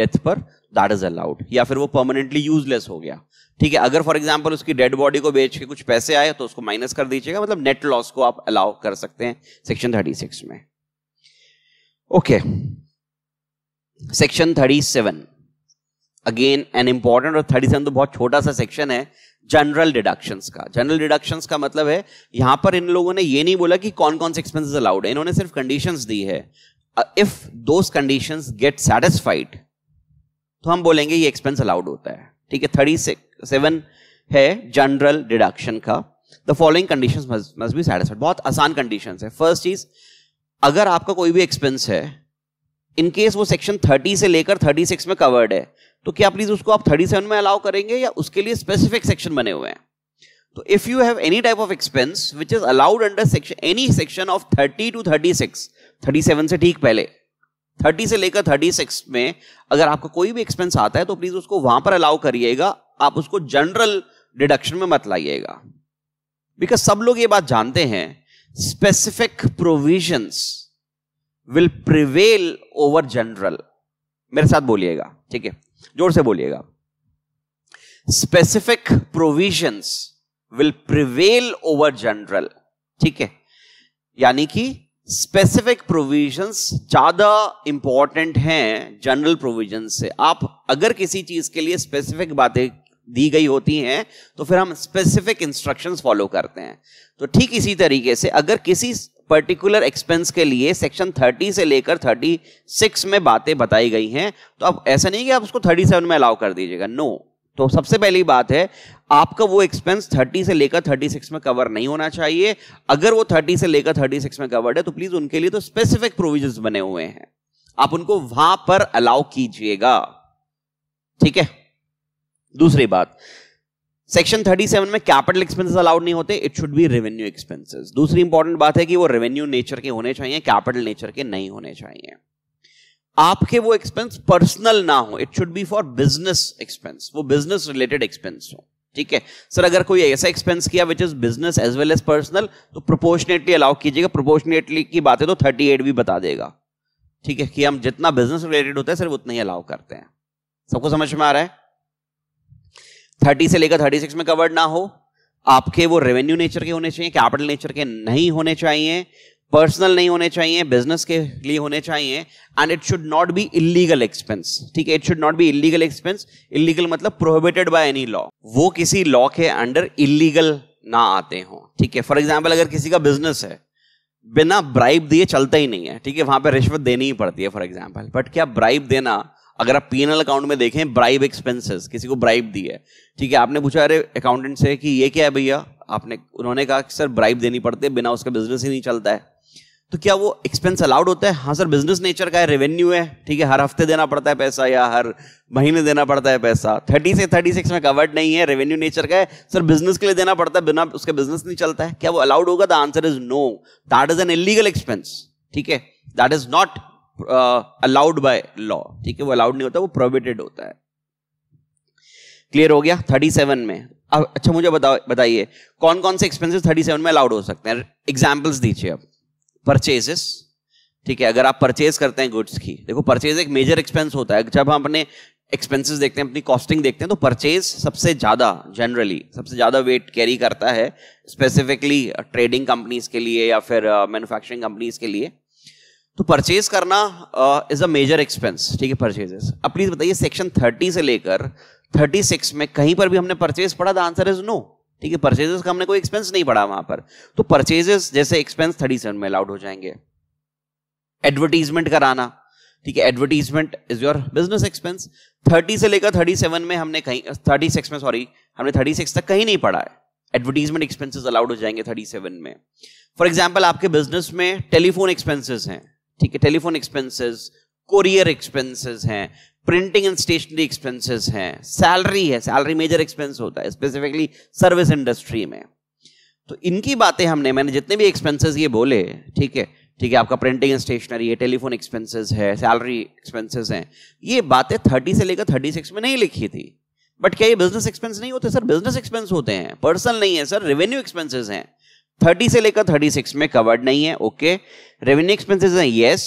डेथ पर दैट इज अलाउड या फिर वो परमानेंटली यूजलेस हो गया ठीक है अगर फॉर एग्जाम्पल उसकी डेड बॉडी को बेच के कुछ पैसे आए तो उसको माइनस कर दीजिएगा मतलब नेट लॉस को आप अलाउ कर सकते हैं सेक्शन थर्टी सिक्स में okay okay. Section thirty seven again an important और थर्टी सेवन तो बहुत छोटा सा सेक्शन है जनरल डिडक्शंस का जनरल डिडक्शंस का मतलब है यहां पर इन लोगों ने ये नहीं बोला कि कौन कौन से एक्सपेंसेस अलाउड है इन्होंने सिर्फ कंडीशंस दी है इफ दो कंडीशंस गेट सेटिस्फाइड तो हम बोलेंगे ये एक्सपेंस अलाउड होता है ठीक है थर्टी सेवन है जनरल डिडक्शन का the following condition must be satisfied बहुत आसान कंडीशन है फर्स्ट चीज अगर आपका कोई भी एक्सपेंस है इनकेस वो सेक्शन थर्टी से लेकर थर्टी सिक्स में कवर्ड है तो क्या प्लीज उसको आप थर्टी सेवन में अलाउ करेंगे या उसके लिए स्पेसिफिक सेक्शन बने हुए हैं तो if you have any type of expense which is allowed under section any section of thirty two thirty six thirty seven से ठीक पहले थर्टी से लेकर थर्टी सिक्स में अगर आपका कोई भी एक्सपेंस आता है तो प्लीज उसको वहां पर अलाउ करिएगा आप उसको जनरल डिडक्शन में मत लाइएगा बिकॉज सब लोग ये बात जानते हैं specific provisions will prevail over general मेरे साथ बोलिएगा ठीक है जोर से बोलिएगा specific provisions will prevail over general ठीक है यानी कि स्पेसिफिक प्रोविजंस ज्यादा इंपॉर्टेंट हैं जनरल प्रोविजन से आप अगर किसी चीज के लिए स्पेसिफिक बातें दी गई होती हैं तो फिर हम स्पेसिफिक इंस्ट्रक्शंस फॉलो करते हैं तो ठीक इसी तरीके से अगर किसी पर्टिकुलर एक्सपेंस के लिए सेक्शन 30 से लेकर 36 में बातें बताई गई हैं तो अब ऐसा नहीं कि आप उसको 37 में अलाउ कर दीजिएगा नो no. तो सबसे पहली बात है आपका वो एक्सपेंस 30 से लेकर 36 में कवर नहीं होना चाहिए अगर वो 30 से लेकर 36 में कवर्ड है तो प्लीज उनके लिए तो स्पेसिफिक प्रोविजन बने हुए हैं आप उनको वहां पर अलाउ कीजिएगा ठीक है दूसरी बात सेक्शन 37 में कैपिटल एक्सपेंसेस अलाउड नहीं होते it should be revenue expenses दूसरी इंपॉर्टेंट बात है कि वो रेवेन्यू नेचर के होने चाहिए कैपिटल नेचर के नहीं होने चाहिए आपके वो एक्सपेंस पर्सनल ना हो it should be for business expense वो बिजनेस रिलेटेड एक्सपेंस हो ठीक है सर अगर कोई ऐसा एक्सपेंस किया which is business as well as personal तो प्रोपोर्शनेटली अलाउ कीजिएगा प्रोपोर्शनेटली की बात है तो 38 भी बता देगा ठीक है कि हम जितना बिजनेस रिलेटेड होता है सिर्फ उतना ही अलाउ करते हैं सबको समझ में आ रहा है थर्टी से लेकर थर्टी सिक्स में कवर्ड ना हो आपके वो रेवेन्यू नेचर के होने चाहिए कैपिटल नेचर के नहीं होने चाहिए पर्सनल नहीं होने चाहिए बिजनेस के लिए होने चाहिए and it should not be illegal expense ठीक है it should not be illegal expense illegal मतलब प्रोहिबिटेड बाय एनी लॉ वो किसी लॉ के अंडर इलीगल ना आते हो ठीक है फॉर एग्जाम्पल अगर किसी का बिजनेस है बिना ब्राइब दिए चलता ही नहीं है ठीक है वहां पर रिश्वत देनी ही पड़ती है फॉर एग्जाम्पल बट क्या ब्राइब देना अगर आप पीएनएल अकाउंट में देखें ब्राइब एक्सपेंसेस किसी को ब्राइब दी है ठीक है आपने पूछा अरे अकाउंटेंट से कि ये क्या है भैया आपने उन्होंने कहा कि सर ब्राइब देनी पड़ती है बिना उसका बिजनेस ही नहीं चलता है तो क्या वो एक्सपेंस अलाउड होता है हाँ सर बिजनेस नेचर का है रेवेन्यू है ठीक है हर हफ्ते देना पड़ता है पैसा या हर महीने देना पड़ता है पैसा थर्टी से थर्टी सिक्स में कवर्ड नहीं है रेवेन्यू नेचर का है सर बिजनेस के लिए देना पड़ता है बिना उसका बिजनेस नहीं चलता है क्या वो अलाउड होगा the answer is no that is an illegal expense ठीक है that is not allowed by law ठीक है वो अलाउड नहीं होता वो प्रोविटेड होता है क्लियर हो गया थर्टी सेवन में अब अच्छा मुझे बताओ बताइए कौन कौन से एक्सपेंसेस थर्टी सेवन में अलाउड हो सकते हैं एग्जाम्पल्स दीजिए आप परचेजेस ठीक है अगर आप परचेज करते हैं गुड्स की देखो परचेज एक मेजर एक्सपेंस होता है जब हम अपने एक्सपेंसेस देखते हैं अपनी कॉस्टिंग देखते हैं तो परचेज सबसे ज़्यादा जनरली सबसे ज़्यादा वेट कैरी करता है स्पेसिफिकली ट्रेडिंग कंपनीज के लिए या फिर मैन्युफैक्चरिंग कंपनीज के लिए तो परचेज करना इज अ मेजर एक्सपेंस ठीक है परचेजेस अब प्लीज बताइए सेक्शन 30 से लेकर 36 में कहीं पर भी हमने परचेज पढ़ा द आंसर इज नो ठीक है परचेजेस का हमने कोई एक्सपेंस नहीं पड़ा वहां पर तो परचेजेस जैसे एक्सपेंस 37 में अलाउड हो जाएंगे एडवर्टीजमेंट कराना ठीक है advertisement is your business expense 30 से लेकर 37 में हमने कहीं 36 में सॉरी हमने 36 तक कहीं नहीं पढ़ा है एडवर्टीजमेंट एक्सपेंसिस अलाउड हो जाएंगे 37 में फॉर एग्जाम्पल आपके बिजनेस में टेलीफोन एक्सपेंसिस हैं ठीक है टेलीफोन एक्सपेंसेस कोरियर एक्सपेंसेस हैं प्रिंटिंग एंड स्टेशनरी एक्सपेंसेस हैं सैलरी है सैलरी मेजर एक्सपेंस होता है स्पेसिफिकली सर्विस इंडस्ट्री में तो इनकी बातें हमने मैंने जितने भी एक्सपेंसेस ये बोले ठीक है ठीक है आपका प्रिंटिंग एंड स्टेशनरी है टेलीफोन एक्सपेंसेस है सैलरी एक्सपेंसेस हैं ये बातें थर्टी से लेकर थर्टी सिक्स में नहीं लिखी थी बट क्या ये बिजनेस एक्सपेंस नहीं होते सर बिजनेस एक्सपेंस होते हैं पर्सनल नहीं है सर रेवेन्यू एक्सपेंसेस हैं थर्टी से लेकर थर्टी सिक्स में कवर्ड नहीं है ओके रेवेन्यू एक्सपेंसिस हैं यस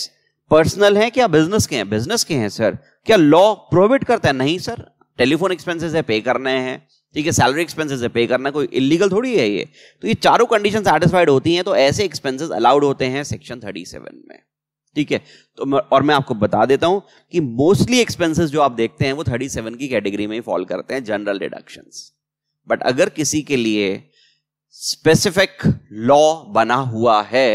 पर्सनल है क्या बिजनेस के हैं बिजनेस के हैं सर क्या लॉ प्रोविड करता है नहीं सर टेलीफोन एक्सपेंसिस है पे करने हैं ठीक है सैलरी एक्सपेंसिस है पे करना कोई इलीगल थोड़ी है ये तो ये चारों कंडीशन सेटिस्फाइड होती हैं तो ऐसे एक्सपेंसिस अलाउड होते हैं सेक्शन 37 में ठीक है तो और मैं आपको बता देता हूं कि मोस्टली एक्सपेंसिस जो आप देखते हैं वो 37 की कैटेगरी में ही फॉल करते हैं जनरल डिडक्शन बट अगर किसी के लिए स्पेसिफिक लॉ बना हुआ है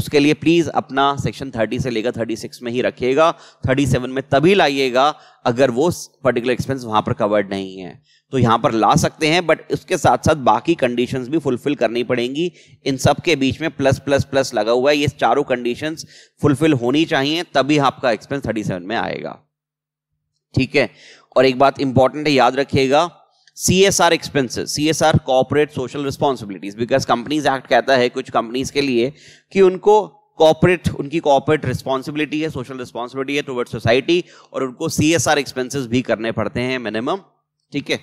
उसके लिए प्लीज अपना सेक्शन 30 से लेकर 36 में ही रखिएगा 37 में तभी लाइएगा अगर वो पर्टिकुलर एक्सपेंस वहां पर कवर्ड नहीं है तो यहां पर ला सकते हैं बट उसके साथ साथ बाकी कंडीशंस भी फुलफिल करनी पड़ेंगी इन सब के बीच में प्लस प्लस प्लस लगा हुआ है ये चारों कंडीशंस फुलफिल होनी चाहिए तभी आपका एक्सपेंस 37 में आएगा ठीक है और एक बात इंपॉर्टेंट है याद रखिएगा CSR expenses, CSR corporate social responsibilities, because Companies Act कहता है कुछ कंपनीज के लिए कि उनको कॉर्पोरेट उनकी कॉर्पोरेट रिस्पॉन्सिबिलिटी है सोशल रिस्पॉन्सिबिलिटी है टुवर्ड सोसाइटी और उनको सी एस आर भी करने पड़ते हैं मिनिमम ठीक है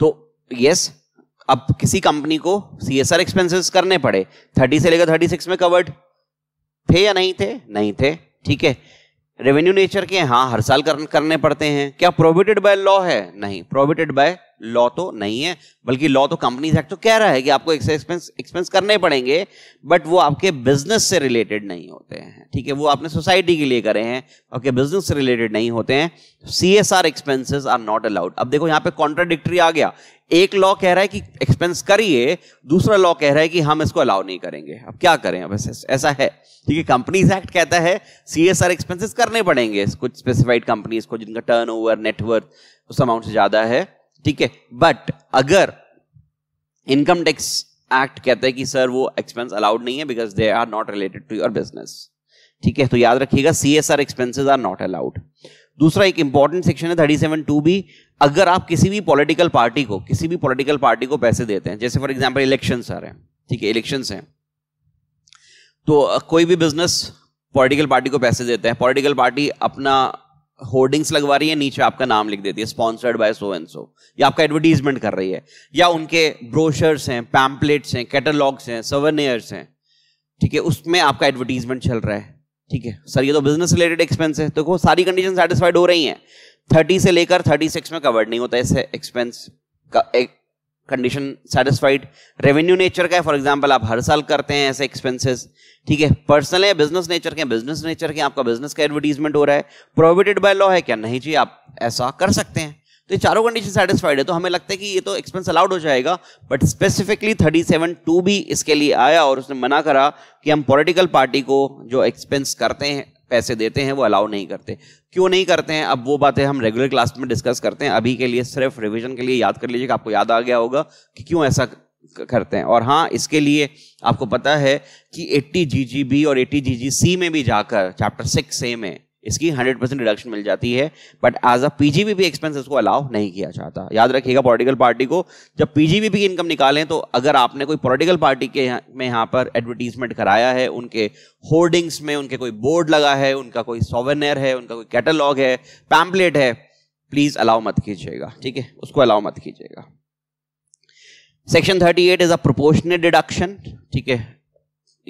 तो यस अब किसी कंपनी को सी एस आर करने पड़े थर्टी से लेकर थर्टी सिक्स में कवर्ड थे या नहीं थे नहीं थे ठीक है रेवेन्यू नेचर के हाँ हर साल करने पड़ते हैं क्या प्रोविटेड बाय लॉ है नहीं प्रोविटेड बाय लॉ तो नहीं है बल्कि लॉ तो कंपनीज एक्ट तो कह रहा है कि आपको एक्सपेंस एक्सपेंस करने पड़ेंगे बट वो आपके बिजनेस से रिलेटेड नहीं होते हैं ठीक है वो आपने सोसाइटी के लिए करे हैं आपके बिजनेस से रिलेटेड नहीं होते हैं C S R expenses are not allowed अब देखो यहाँ पे कॉन्ट्राडिक्टरी आ गया एक लॉ कह रहा है कि एक्सपेंस करिए दूसरा लॉ कह रहा है कि हम इसको अलाउ नहीं करेंगे अब क्या करें अब ऐसा है ठीक है कंपनीज एक्ट कहता है सी एस आर एक्सपेंसेस करने पड़ेंगे कुछ स्पेसिफाइड कंपनीज को जिनका टर्न ओवर नेटवर्थ उस अमाउंट से ज्यादा है ठीक है बट अगर इनकम टैक्स एक्ट कहता है कि सर वो एक्सपेंस अलाउड नहीं है because they are not related to your business ठीक है तो याद रखिएगा C S R expenses are not allowed दूसरा एक इंपॉर्टेंट सेक्शन है थर्टी सेवन टू बी अगर आप किसी भी पॉलिटिकल पार्टी को किसी भी पॉलिटिकल पार्टी को पैसे देते हैं जैसे फॉर एग्जाम्पल इलेक्शन आ रहे हैं ठीक है इलेक्शन हैं तो कोई भी बिजनेस पॉलिटिकल पार्टी को पैसे देते हैं पॉलिटिकल पार्टी अपना होर्डिंग्स लगवा रही है नीचे आपका नाम लिख देती है sponsored by so and so या आपका एडवर्टीजमेंट कर रही है या उनके ब्रोशर्स हैं पैम्पलेट्स हैं कैटलॉग्स हैं सवर्नियर्स हैं ठीक है उसमें आपका एडवर्टीजमेंट चल रहा है ठीक है सर ये तो बिजनेस रिलेटेड एक्सपेंस है देखो तो सारी कंडीशन सेटिस्फाइड हो रही हैं थर्टी से लेकर थर्टी सिक्स में कवर्ड नहीं होता इससे एक्सपेंस का एक कंडीशन सेटिस्फाइड रेवेन्यू नेचर का है फॉर एग्जाम्पल आप हर साल करते हैं ऐसे एक्सपेंसेस ठीक है पर्सनल है बिजनेस नेचर के बिजनेस नेचर के आपका बिजनेस का एडवर्टीजमेंट हो रहा है प्रोविडेड बाय लॉ है क्या नहीं जी आप ऐसा कर सकते हैं तो ये चारों कंडीशन सेटिस्फाइड है तो हमें लगता है कि ये तो एक्सपेंस अलाउड हो जाएगा but specifically thirty seven two भी इसके लिए आया और उसने मना करा कि हम पॉलिटिकल पार्टी को जो एक्सपेंस करते हैं पैसे देते हैं वो अलाउ नहीं करते क्यों नहीं करते हैं अब वो बातें हम रेगुलर क्लास में डिस्कस करते हैं अभी के लिए सिर्फ रिविजन के लिए याद कर लीजिएगा आपको याद आ गया होगा कि क्यों ऐसा करते हैं और हाँ इसके लिए आपको पता है कि जी बी और जी सी में भी जाकर चैप्टर सिक्स ए में इसकी 100 परसेंट रिडक्शन मिल जाती है but as a PGBP expense इसको अलाउ नहीं किया जाता याद रखिएगा पॉलिटिकल पार्टी को जब पीजीबीपी की इनकम निकालें तो अगर आपने कोई पॉलिटिकल पार्टी के यहाँ, में यहाँ पर एडवर्टीजमेंट कराया है उनके होर्डिंग्स में उनके कोई बोर्ड लगा है उनका कोई सॉवेनर है उनका कोई कैटलॉग है पैम्पलेट है प्लीज अलाउ मत कीजिएगा ठीक है उसको अलाउ मत कीजिएगा section 38 is a proportionate deduction ठीक है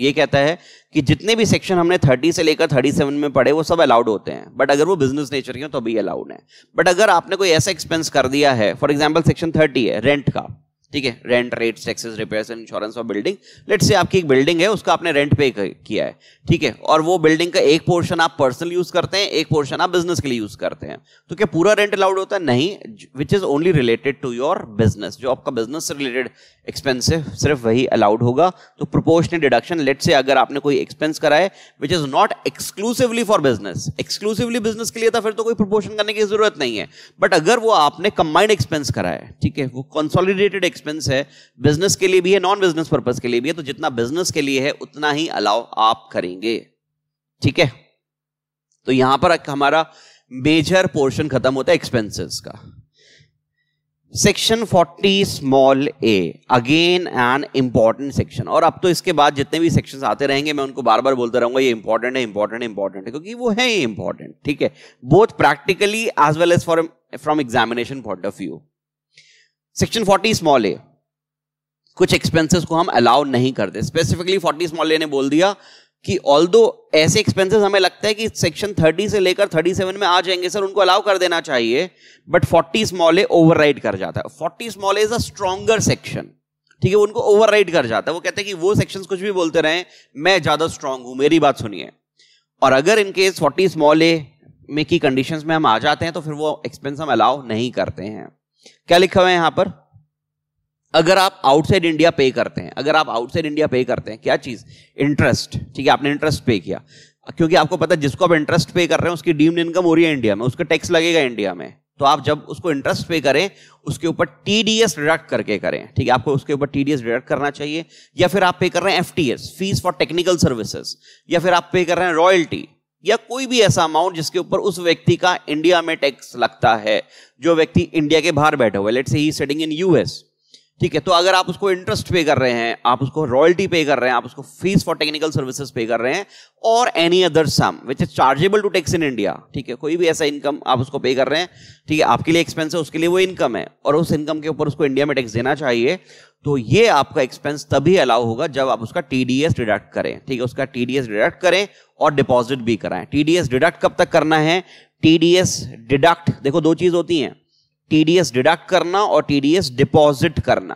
ये कहता है कि जितने भी सेक्शन हमने 30 से लेकर 37 में पढ़े वो सब अलाउड होते हैं बट अगर वो बिजनेस नेचर के हो तो भी अलाउड है बट अगर आपने कोई ऐसा एक्सपेंस कर दिया है फॉर एग्जाम्पल सेक्शन थर्टी है रेंट का ठीक है rent rate taxes repair insurance और बिल्डिंग लेट से आपकी एक बिल्डिंग है उसका आपने रेंट पे किया है ठीक है और वो बिल्डिंग का एक पोर्शन आप पर्सनल यूज करते हैं एक पोर्शन आप बिजनेस के लिए यूज करते हैं तो क्या पूरा रेंट अलाउड होता है नहीं which is only related to your business जो आपका बिजनेस से रिलेटेड एक्सपेंसिव सिर्फ वही अलाउड होगा तो प्रोपोर्शनल डिडक्शन लेट से अगर आपने कोई एक्सपेंस कराए which is not exclusively for business exclusively business के लिए था तो फिर तो कोई प्रोपोर्शन करने की जरूरत नहीं है बट अगर वो आपने कंबाइंड एक्सपेंस कराया ठीक है वो कंसोलिडेटेड एक्सपेंस है बिजनेस के लिए भी है नॉन बिजनेस पर्पज के लिए भी है तो जितना बिजनेस के लिए है उतना ही अलाउ आप करेंगे ठीक है तो यहां पर हमारा मेजर पोर्शन खत्म होता है एक्सपेंसिस का section 40 small A again an important section और अब तो इसके बाद जितने भी सेक्शंस आते रहेंगे मैं उनको बार बार बोलता रहूंगा ये इंपॉर्टेंट है इंपॉर्टेंट इंपॉर्टेंट है क्योंकि वो है ही इंपॉर्टेंट ठीक है both practically as well as for from examination point of view section 40 small A कुछ एक्सपेंसेस को हम अलाउ नहीं करते स्पेसिफिकली 40 स्मॉल ए ने बोल दिया कि ऑल दो ऐसे एक्सपेंसेस हमें लगता है कि सेक्शन 30 से लेकर 37 में आ जाएंगे सर उनको अलाउ कर देना चाहिए बट 40 स्मॉल ए ओवरराइड कर जाता है 40 small is a stronger section ठीक है उनको ओवरराइड कर जाता है वो कहते हैं कि वो सेक्शंस कुछ भी बोलते रहे मैं ज्यादा स्ट्रांग हूं मेरी बात सुनिए और अगर इनकेस फोर्टी स्मॉल ए में की कंडीशंस में हम आ जाते हैं तो फिर वो एक्सपेंस हम अलाउ नहीं करते हैं क्या लिखा हुआ है यहां पर अगर आप आउटसाइड इंडिया पे करते हैं अगर आप आउटसाइड इंडिया पे करते हैं क्या चीज इंटरेस्ट ठीक है आपने इंटरेस्ट पे किया क्योंकि आपको पता है जिसको आप इंटरेस्ट पे कर रहे हैं उसकी डीम्ड इनकम हो रही है इंडिया में उसका टैक्स लगेगा इंडिया में तो आप जब उसको इंटरेस्ट पे करें उसके ऊपर टीडीएस डिडक्ट करके करें ठीक है आपको उसके ऊपर टीडीएस डिडक्ट करना चाहिए या फिर आप पे कर रहे हैं FTS fees for technical services या फिर आप पे कर रहे हैं रॉयल्टी या कोई भी ऐसा अमाउंट जिसके ऊपर उस व्यक्ति का इंडिया में टैक्स लगता है जो व्यक्ति इंडिया के बाहर बैठे हुए लेट से ही सेटिंग इन यूएस ठीक है तो अगर आप उसको इंटरेस्ट पे कर रहे हैं आप उसको रॉयल्टी पे कर रहे हैं आप उसको फीस फॉर टेक्निकल सर्विसेज पे कर रहे हैं और any other sum which is chargeable to tax in India ठीक है कोई भी ऐसा इनकम आप उसको पे कर रहे हैं ठीक है आपके लिए एक्सपेंस है उसके लिए वो इनकम है और उस इनकम के ऊपर उसको इंडिया में टैक्स देना चाहिए तो ये आपका एक्सपेंस तभी अलाउ होगा जब आप उसका टीडीएस डिडक्ट करें ठीक है उसका टीडीएस डिडक्ट करें और डिपॉजिट भी कराएं टीडीएस डिडक्ट कब तक करना है टीडीएस डिडक्ट देखो दो चीज होती हैं टीडीएस डिडक्ट करना और टीडीएस डिपॉजिट करना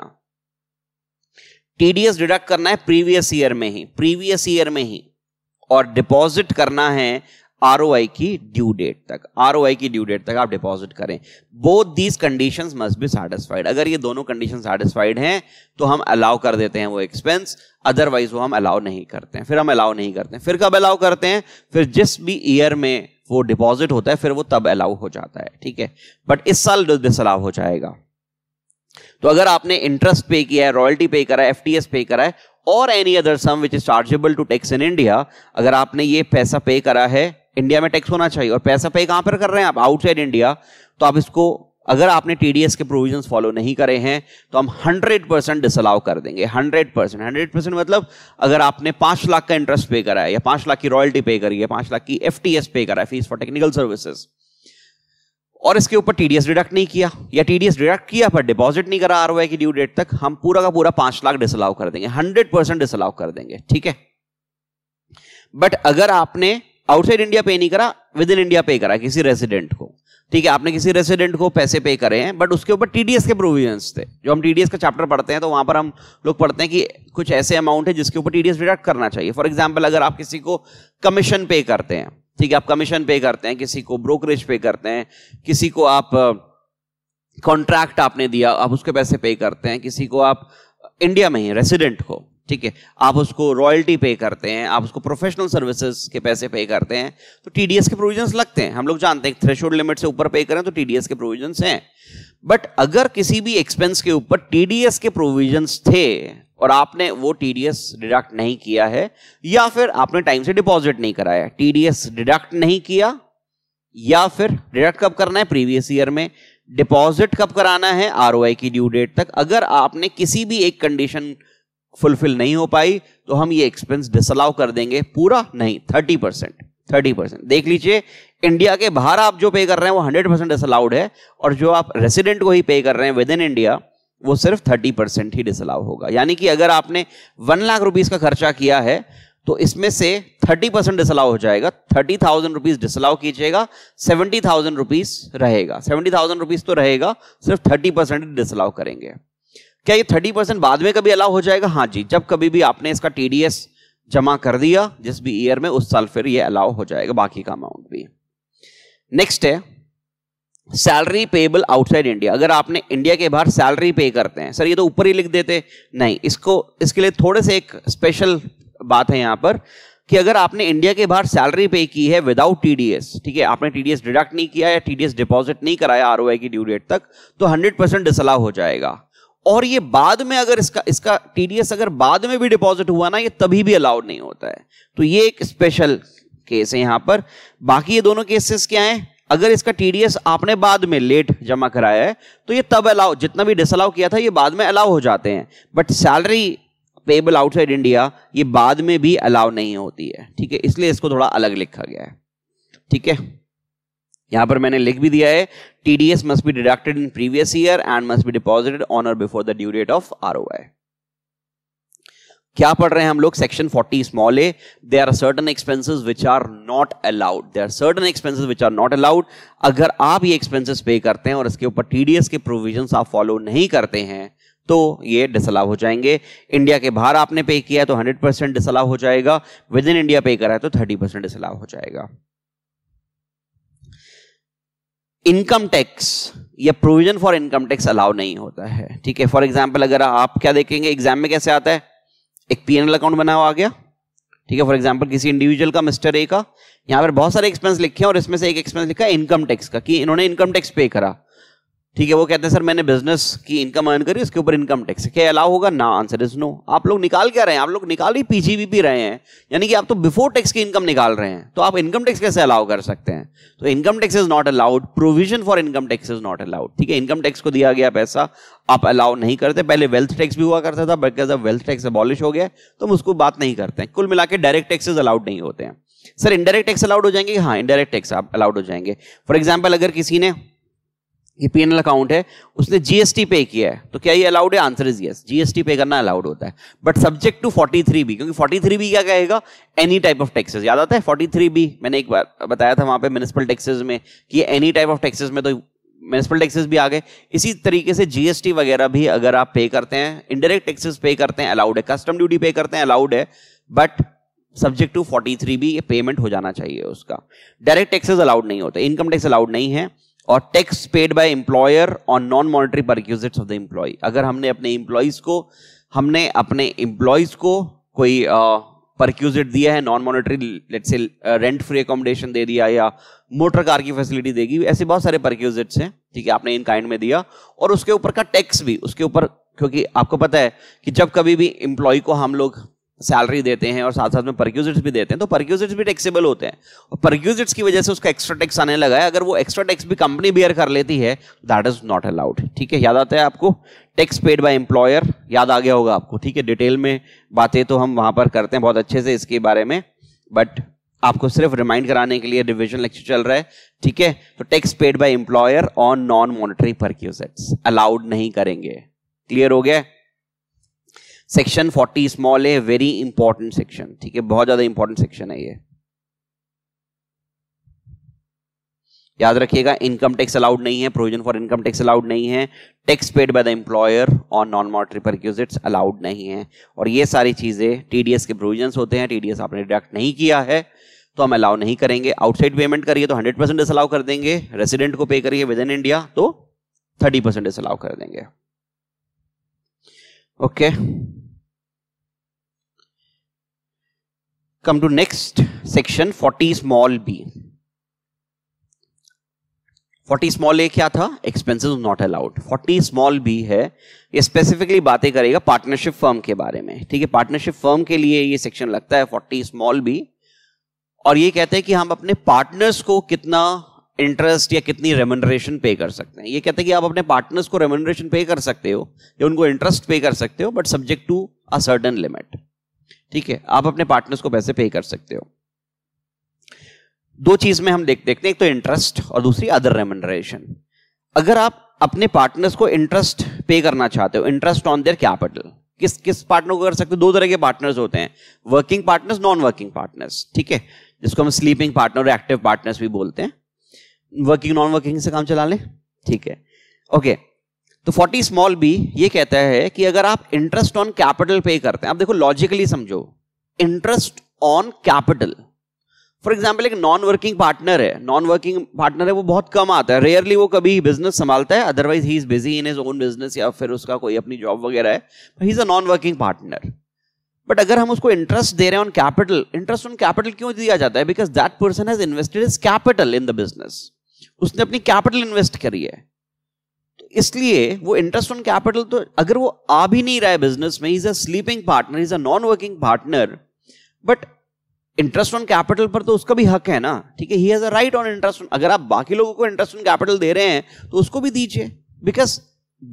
टीडीएस डिडक्ट करना है प्रीवियस ईयर में ही प्रीवियस ईयर में ही और डिपॉजिट करना है आरओआई की ड्यू डेट तक आरओआई की ड्यू डेट तक आप डिपॉजिट करें both these conditions must be satisfied अगर ये दोनों कंडीशन सैटिस्फाइड हैं तो हम अलाउ कर देते हैं वो एक्सपेंस अदरवाइज वो हम अलाउ नहीं करते हैं फिर हम अलाउ नहीं करते हैं फिर कब अलाउ करते हैं फिर जिस भी ईयर में वो डिपॉजिट होता है फिर वो तब अलाउ हो जाता है ठीक है बट इस साल अलाउ हो जाएगा तो अगर आपने इंटरेस्ट पे किया है रॉयल्टी पे करा है एफटीएस पे करा है और any other sum which is chargeable to tax in India अगर आपने ये पैसा पे करा है इंडिया में टैक्स होना चाहिए और पैसा पे कहां पर कर रहे हैं आप आउटसाइड इंडिया तो आप इसको अगर आपने टीडीएस के प्रोविजन फॉलो नहीं करे हैं तो हम 100 परसेंट डिसअलाउ कर देंगे 100 परसेंट हंड्रेड परसेंट मतलब अगर आपने पांच लाख का इंटरेस्ट पे करा है या पांच लाख की रॉयल्टी पे करी है पांच लाख की एफ पे करा है फीस फॉर टेक्निकल सर्विसेज और इसके ऊपर टीडीएस डिडक्ट नहीं किया या टीडीएस डिडक्ट किया पर डिपॉजिट नहीं करा आर की ड्यू डेट तक हम पूरा का पूरा पांच लाख डिसअलाउ कर देंगे हंड्रेड परसेंट डिसअलाउ कर देंगे ठीक है बट अगर आपने आउटसाइड इंडिया पे नहीं करा विद इन इंडिया पे करा किसी रेसिडेंट को ठीक है आपने किसी रेसिडेंट को पैसे पे करे हैं बट उसके ऊपर टीडीएस के प्रोविजंस थे जो हम टीडीएस का चैप्टर पढ़ते हैं तो वहां पर हम लोग पढ़ते हैं कि कुछ ऐसे अमाउंट है जिसके ऊपर टीडीएस डिडक्ट करना चाहिए फॉर एग्जाम्पल अगर आप किसी को कमीशन पे करते हैं ठीक है आप कमीशन पे करते हैं किसी को ब्रोकरेज पे करते हैं किसी को आप कॉन्ट्रैक्ट आपने दिया आप उसके पैसे पे करते हैं किसी को आप इंडिया में ही रेसिडेंट को ठीक है आप उसको रॉयल्टी पे करते हैं आप उसको प्रोफेशनल सर्विसेज के पैसे पे करते हैं तो टीडीएस के प्रोविजंस लगते हैं हम लोग जानते हैं थ्रेशोल्ड लिमिट से ऊपर पे करें तो टीडीएस के प्रोविजंस हैं बट अगर किसी भी एक्सपेंस के ऊपर टीडीएस के प्रोविजंस थे और आपने वो टीडीएस डिडक्ट नहीं किया है या फिर आपने टाइम से डिपॉजिट नहीं कराया टीडीएस डिडक्ट नहीं किया या फिर डिडक्ट कब करना है प्रीवियस ईयर में डिपॉजिट कब कराना है आरओआई की ड्यू डेट तक अगर आपने किसी भी एक कंडीशन फुलफिल नहीं हो पाई तो हम ये एक्सपेंस डिसअलाउ कर देंगे पूरा नहीं थर्टी परसेंट थर्टी परसेंट देख लीजिए इंडिया के बाहर आप जो पे कर रहे हैं वो हंड्रेड परसेंट डिसअलाउड है और जो आप रेसिडेंट को ही पे कर रहे हैं विद इन इंडिया वो सिर्फ थर्टी परसेंट ही डिसअलाउ होगा यानी कि अगर आपने वन लाख रुपीज़ का खर्चा किया है तो इसमें से थर्टी परसेंट डिसअलाउ हो जाएगा थर्टी थाउजेंड रुपीज़ डिसअलाउ कीजिएगा सेवेंटी थाउजेंड रुपीज़ रहेगा सेवेंटी थाउजेंड रुपीज़ तो रहेगा सिर्फ थर्टी परसेंट डिसअलाउ करेंगे क्या ये थर्टी परसेंट बाद में कभी अलाउ हो जाएगा हाँ जी जब कभी भी आपने इसका टीडीएस जमा कर दिया जिस भी ईयर में उस साल फिर ये अलाउ हो जाएगा बाकी का अमाउंट भी नेक्स्ट है सैलरी पेएबल आउटसाइड इंडिया अगर आपने इंडिया के बाहर सैलरी पे करते हैं सर ये तो ऊपर ही लिख देते नहीं इसको इसके लिए थोड़े से एक स्पेशल बात है यहां पर कि अगर आपने इंडिया के बाहर सैलरी पे की है विदाउट टीडीएस ठीक है आपने टीडीएस डिडक्ट नहीं किया या टीडीएस डिपॉजिट नहीं कराया आरओआई की ड्यू डेट तक तो 100 परसेंट डिसअलाउ हो जाएगा और ये बाद में अगर इसका इसका टीडीएस अगर बाद में भी डिपॉजिट हुआ ना ये तभी भी अलाउड नहीं होता है तो ये एक स्पेशल केस है यहां पर बाकी ये दोनों केसेस क्या हैं अगर इसका टीडीएस आपने बाद में लेट जमा कराया है तो ये तब अलाउ जितना भी डिसअलाउ किया था ये बाद में अलाउ हो जाते हैं but salary payable outside India ये बाद में भी अलाउ नहीं होती है ठीक है इसलिए इसको थोड़ा अलग लिखा गया है ठीक है यहां पर मैंने लिख भी दिया है TDS must be deducted in previous year and must be deposited on और before the due date of आर क्या पढ़ रहे हैं हम लोग section 40 small a they are certain expenses which are not allowed they are certain expenses which are not allowed अगर आप ये एक्सपेंसेस पे करते हैं और इसके ऊपर टीडीएस के प्रोविजंस आप फॉलो नहीं करते हैं तो ये डिसअलाव हो जाएंगे इंडिया के बाहर आपने पे किया है तो 100 परसेंट डिसअलाव हो जाएगा विद इन इंडिया पे करा है तो 30 परसेंट डिसअलाव हो जाएगा इनकम टैक्स या provision for income tax allow नहीं होता है ठीक है फॉर एग्जाम्पल अगर आप क्या देखेंगे एग्जाम में कैसे आता है एक एल अकाउंट बना हुआ आ गया ठीक है फॉर एग्जाम्पल किसी इंडिविजुअल का मिस्टर ए का यहाँ पर बहुत सारे एक्सपेंस लिखे हैं और इसमें से एक एक्सपेंस लिखा है इनकम टैक्स का कि इन्होंने इनकम टैक्स पे करा ठीक है वो कहते हैं सर मैंने बिजनेस की इनकम अर्न करी उसके ऊपर इनकम टैक्स क्या अलाउ होगा ना आंसर इज नो आप लोग निकाल क्या रहे हैं आप लोग निकाल ही भी रहे हैं यानी कि आप तो बिफोर टैक्स की इनकम निकाल रहे हैं तो आप इनकम टैक्स कैसे अलाउ कर सकते हैं तो income tax is not allowed provision for income tax is not allowed ठीक है इनकम टैक्स को दिया गया पैसा आप अलाउ नहीं करते पहले वेल्थ टैक्स भी हुआ करता था बट जब वेल्थ टैक्स अबॉलिश हो गया तो हम उसको बात नहीं करते हैं कुल मिला डायरेक्ट टैक्सेज अलाउड नहीं होते हैं सर इनडायरेक्ट टैक्स अलाउड हो जाएंगे हाँ इनडायरेक्ट टैक्स आप अलाउड हो जाएंगे फॉर एग्जाम्पल अगर किसी ने ये पी अकाउंट है उसने जीएसटी पे किया है तो क्या ये अलाउड है आंसर इज यस जीएसटी पे करना अलाउड होता है बट सब्जेक्ट टू 43 बी क्योंकि 43 बी क्या कहेगा एनी टाइप ऑफ टैक्सेस याद आता है 43 बी मैंने एक बार बताया था वहां पे म्यूनिसिपल टैक्सेस में कि एनी टाइप ऑफ टैक्सेस में तो म्यूनिसिपल टैक्सेस भी आ गए इसी तरीके से जीएसटी वगैरह भी अगर आप पे करते हैं इंडायरेक्ट टैक्सेस पे करते हैं अलाउड है कस्टम ड्यूटी पे करते हैं अलाउड है but subject to forty three भी ये पेमेंट हो जाना चाहिए उसका डायरेक्ट टैक्सेस अलाउड नहीं होते इनकम टैक्स अलाउड नहीं है और tax paid by employer on non monetary perquisites of the employee अगर हमने अपने इंप्लॉयज को हमने अपने इंप्लॉयज को कोई परक्यूजिट दिया है नॉन मॉनिटरी लेट से रेंट फ्री अकोमोडेशन दे दिया या मोटर कार की फैसिलिटी देगी ऐसे बहुत सारे परक्यूजिट्स हैं ठीक है आपने इन काइंड में दिया और उसके ऊपर का टैक्स भी उसके ऊपर क्योंकि आपको पता है कि जब कभी भी इंप्लॉय को हम लोग सैलरी देते हैं और साथ साथ में परक्यूजिट्स भी देते हैं तो परक्यूजिट्स भी टैक्सेबल होते हैं और परक्यूजिट्स की वजह से उसका एक्स्ट्रा टैक्स आने लगा है अगर वो एक्स्ट्रा टैक्स भी कंपनी बियर कर लेती है दैट इज नॉट अलाउड ठीक है याद आता है आपको टैक्स पेड बाय एम्प्लॉयर याद आ गया होगा आपको ठीक है डिटेल में बातें तो हम वहां पर करते हैं बहुत अच्छे से इसके बारे में बट आपको सिर्फ रिमाइंड कराने के लिए रिविजन लेक्चर चल रहा है ठीक है तो tax paid by employer on non monetary perquisites allowed नहीं करेंगे क्लियर हो गया section 40 small a very important section ठीक है बहुत ज्यादा इंपॉर्टेंट सेक्शन है ये याद रखिएगा इनकम टैक्स अलाउड नहीं है provision for income tax allowed नहीं है tax paid by the employer और नॉन मॉनिटरी परक्यूजिट्स अलाउड नहीं है और ये सारी चीजें टीडीएस के प्रोविजन होते हैं टीडीएस आपने डिडक्ट नहीं किया है तो हम अलाउ नहीं करेंगे आउटसाइड पेमेंट करिए तो 100 परसेंट डिसअलाउ कर देंगे रेसिडेंट को पे करिए विद इन इंडिया तो 30 परसेंट डिसअलाउ कर देंगे okay come to next section 40 small b 40 small a क्या था expenses not allowed 40 small b है ये स्पेसिफिकली बातें करेगा पार्टनरशिप फर्म के बारे में ठीक है पार्टनरशिप फर्म के लिए ये सेक्शन लगता है 40 स्मॉल बी और ये कहते हैं कि हम अपने पार्टनर्स को कितना इंटरेस्ट या कितनी रेमनरेशन पे कर सकते हैं ये कहते हैं कि आप अपने पार्टनर्स को रेमनरेशन पे कर सकते हो या उनको इंटरेस्ट पे कर सकते हो but subject to a certain limit ठीक है आप अपने पार्टनर्स को पैसे पे कर सकते हो दो चीज में हम देख देखते हैं एक तो इंटरेस्ट और दूसरी अदर रेमनरेशन अगर आप अपने पार्टनर्स को इंटरेस्ट पे करना चाहते हो इंटरेस्ट ऑन देयर कैपिटल किस किस पार्टनर को कर सकते हो दो तरह के पार्टनर्स होते हैं working partners non working partners ठीक है जिसको हम स्लीपिंग पार्टनर और एक्टिव पार्टनर्स भी बोलते हैं वर्किंग नॉन वर्किंग से काम चला लें ठीक है ओके तो 40 स्मॉल बी ये कहता है कि अगर आप इंटरेस्ट ऑन कैपिटल पे करते हैं आप देखो लॉजिकली समझो interest on capital for example एक नॉन वर्किंग पार्टनर है नॉन वर्किंग पार्टनर है वो बहुत कम आता है रेयरली वो कभी बिजनेस संभालता है otherwise he is busy in his own business या फिर उसका कोई अपनी जॉब वगैरह है he is a non working partner but अगर हम उसको इंटरेस्ट दे रहे हैं on capital interest on capital क्यों दिया जाता है because that person has invested his capital in the business उसने अपनी कैपिटल इन्वेस्ट करी है तो इसलिए वो इंटरेस्ट ऑन कैपिटल तो अगर वो आ भी नहीं रहा है बिजनेस में is a sleeping partner is a non working partner but interest on capital पर तो उसका भी हक है ना ठीक है he has a right on interest on अगर आप बाकी लोगों को इंटरेस्ट ऑन कैपिटल दे रहे हैं तो उसको भी दीजिए बिकॉज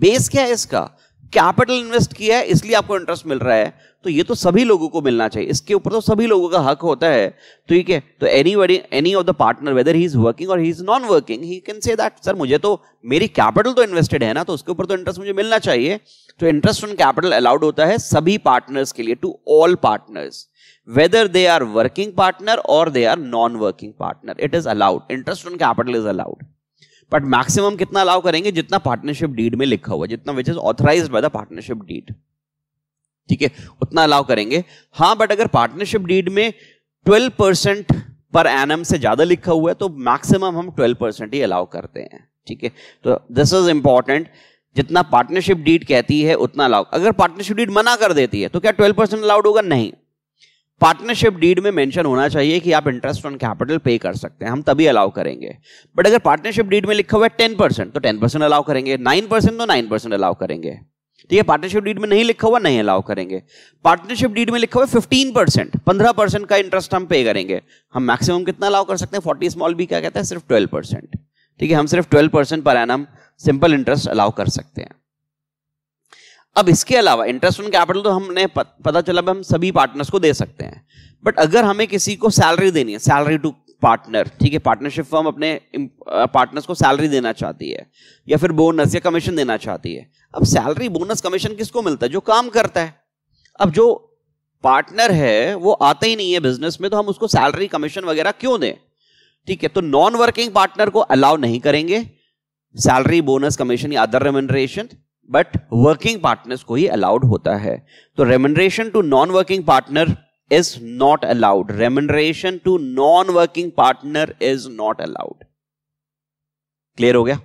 बेस क्या है इसका कैपिटल इन्वेस्ट किया है इसलिए आपको इंटरेस्ट मिल रहा है तो ये तो सभी लोगों को मिलना चाहिए इसके ऊपर तो सभी लोगों का हक होता है तो ठीक है तो anybody any of the partner whether he is working और he is non working he can say that sir मुझे तो मेरी कैपिटल तो इन्वेस्टेड है ना तो उसके ऊपर तो इंटरेस्ट मुझे मिलना चाहिए तो इंटरेस्ट ऑन कैपिटल अलाउड होता है सभी पार्टनर्स के लिए to all partners whether they are working partner और they are non working partner it is allowed interest on capital is allowed but maximum कितना अलाउ करेंगे जितना पार्टनरशिप डीड में लिखा हुआ जितना which is authorise by the partnership deed ठीक है उतना अलाउ करेंगे हाँ बट अगर पार्टनरशिप डीड में ट्वेल्व परसेंट पर एनम से ज्यादा लिखा हुआ है तो मैक्सिमम हम ट्वेल्व परसेंट ही अलाउ करते हैं ठीक है तो दिस इज इंपॉर्टेंट जितना पार्टनरशिप डीड कहती है उतना अलाउ अगर पार्टनरशिप डीड मना कर देती है तो क्या ट्वेल्व परसेंट अलाउड होगा नहीं पार्टनरशिप डीड में मेंशन होना चाहिए कि आप इंटरेस्ट ऑन कैपिटल पे कर सकते हैं हम तभी अलाउ करेंगे बट अगर पार्टनरशिप डीड में लिखा हुआ है टेन परसेंट तो टेन परसेंट अलाउ करेंगे नाइन परसेंट तो नाइन परसेंट अलाउ करेंगे ठीक है पार्टनरशिप डीड में नहीं लिखा हुआ नहीं अलाउ करेंगे पार्टनरशिप डीड में लिखा हुआ फिफ्टीन परसेंट पंद्रह परसेंट का इंटरेस्ट हम पे करेंगे हम मैक्सिमम कितना अलाउ कर सकते हैं फोर्टी स्मॉल भी क्या कहता है सिर्फ ट्वेल्व परसेंट ठीक है हम सिर्फ ट्वेल्व परसेंट पर एन सिंपल इंटरेस्ट अलाउ कर सकते हैं अब इसके अलावा इंटरेस्ट ऑन कैपिटल तो हमने पता चला हम सभी पार्टनर्स को दे सकते हैं बट अगर हमें किसी को सैलरी देनी है सैलरी टू पार्टनर ठीक है पार्टनरशिप फर्म अपने पार्टनर्स को सैलरी देना चाहती है या फिर बोनस या कमीशन देना चाहती है अब सैलरी बोनस कमीशन किसको मिलता है जो काम करता है अब जो पार्टनर है वो आता ही नहीं है बिजनेस में तो हम उसको सैलरी कमीशन वगैरह क्यों दें ठीक है तो नॉन वर्किंग पार्टनर को अलाउ नहीं करेंगे सैलरी बोनस कमीशन या other remuneration but working partners को ही अलाउड होता है तो remuneration to non working partner is not allowed remuneration to non working partner is not allowed clear हो गया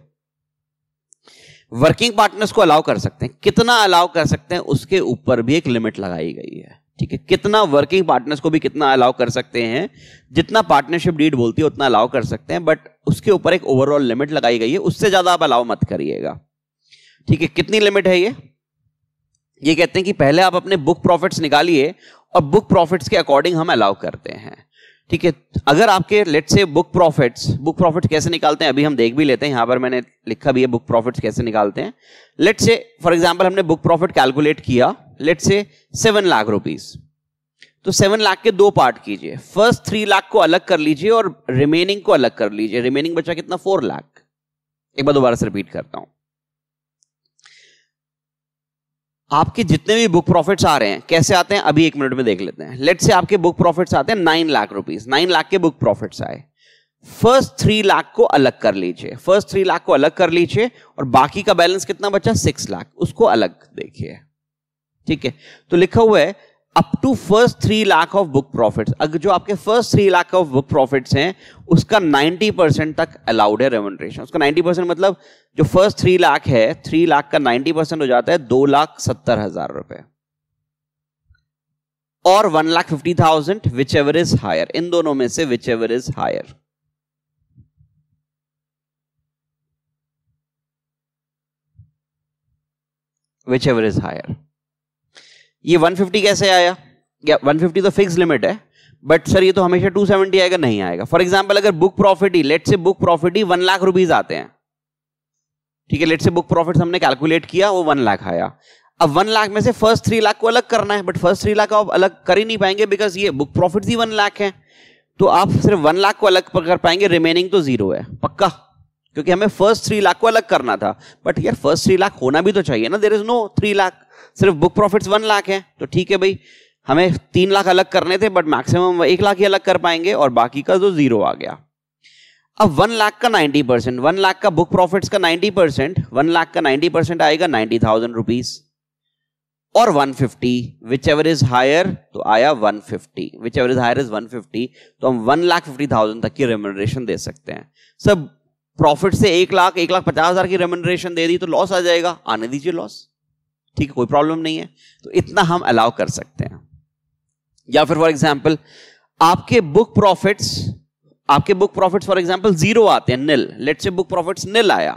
वर्किंग पार्टनर्स को अलाउ कर सकते हैं कितना अलाउ कर सकते हैं उसके ऊपर भी एक लिमिट लगाई गई है ठीक है कितना वर्किंग पार्टनर्स को भी कितना अलाउ कर सकते हैं जितना पार्टनरशिप डीड बोलती है उतना अलाउ कर सकते हैं बट उसके ऊपर एक ओवरऑल लिमिट लगाई गई है उससे ज्यादा आप अलाउ मत करिएगा ठीक है कितनी लिमिट है ये ये कहते हैं कि पहले आप अपने बुक प्रॉफिट्स निकालिए और बुक प्रॉफिट्स के अकॉर्डिंग हम अलाउ करते हैं ठीक है अगर आपके लेट से बुक प्रॉफिट्स बुक प्रॉफिट कैसे निकालते हैं अभी हम देख भी लेते हैं यहां पर मैंने लिखा भी है बुक प्रॉफिट्स कैसे निकालते हैं लेट से फॉर एग्जाम्पल हमने बुक प्रॉफिट कैलकुलेट किया लेट से सेवन लाख रुपीज तो सेवन लाख के दो पार्ट कीजिए फर्स्ट थ्री लाख को अलग कर लीजिए और रिमेनिंग को अलग कर लीजिए रिमेनिंग बचा कितना फोर लाख एक बार दोबारा से रिपीट करता हूं आपके जितने भी बुक प्रॉफिट्स आ रहे हैं कैसे आते हैं अभी एक मिनट में देख लेते हैं लेट से आपके बुक प्रॉफिट्स आते हैं nine lakh rupees nine lakh के बुक प्रॉफिट्स आए फर्स्ट थ्री लाख को अलग कर लीजिए फर्स्ट थ्री लाख को अलग कर लीजिए और बाकी का बैलेंस कितना बचा सिक्स लाख उसको अलग देखिए ठीक है तो लिखा हुआ है up to first three lakh of book profits अगर जो आपके first three lakh of book profits हैं उसका 90 परसेंट तक अलाउड है रेमुनरेशन उसका 90 परसेंट मतलब जो फर्स्ट थ्री लाख है थ्री लाख का 90 परसेंट हो जाता है दो लाख सत्तर हजार रुपए और one lakh fifty thousand whichever is higher इन दोनों में से whichever is higher whichever is higher ये 150 कैसे आया या 150 तो फिक्स लिमिट है बट सर ये तो हमेशा 270 आएगा नहीं आएगा फॉर एग्जाम्पल अगर बुक प्रॉफिट ही लेट से बुक प्रॉफिट ही वन लाख रुपीज आते हैं ठीक है लेट से बुक प्रॉफिट हमने कैलकुलेट किया वो वन लाख आया अब वन लाख में से फर्स्ट थ्री लाख को अलग करना है बट फर्स्ट थ्री लाख आप अलग कर ही नहीं पाएंगे बिकॉज ये बुक प्रॉफिट ही वन लाख है तो आप सिर्फ वन लाख को अलग कर पाएंगे रिमेनिंग तो जीरो है पक्का क्योंकि हमें फर्स्ट थ्री लाख को अलग करना था बट यार फर्स्ट थ्री लाख होना भी तो चाहिए ना there is no three lakh सिर्फ बुक प्रॉफिट्स वन लाख है तो ठीक है भाई हमें तीन लाख अलग करने थे बट मैक्सिमम एक लाख ही अलग कर पाएंगे और बाकी का जो तो जीरो आ गया अब वन लाख का नाइन्टी परसेंट वन लाख का बुक प्रॉफिट्स का नाइन्टी परसेंट वन लाख का नाइन्टी परसेंट आएगा नाइन्टी थाउजेंड रुपीज और one fifty whichever is higher तो आया one fifty whichever is higher is one fifty तो हम वन लाख फिफ्टी थाउजेंड तक की रेमोनरेशन दे सकते हैं सब प्रॉफिट से एक लाख एक लाख पचास हजार की रेमोनरेशन दे दी तो लॉस आ जाएगा आने दीजिए लॉस ठीक है कोई प्रॉब्लम नहीं है तो इतना हम अलाउ कर सकते हैं या फिर फॉर एग्जाम्पल आपके बुक प्रॉफिट्स आपके book profits for example zero आते हैं निल लेट से बुक प्रॉफिट्स निल आया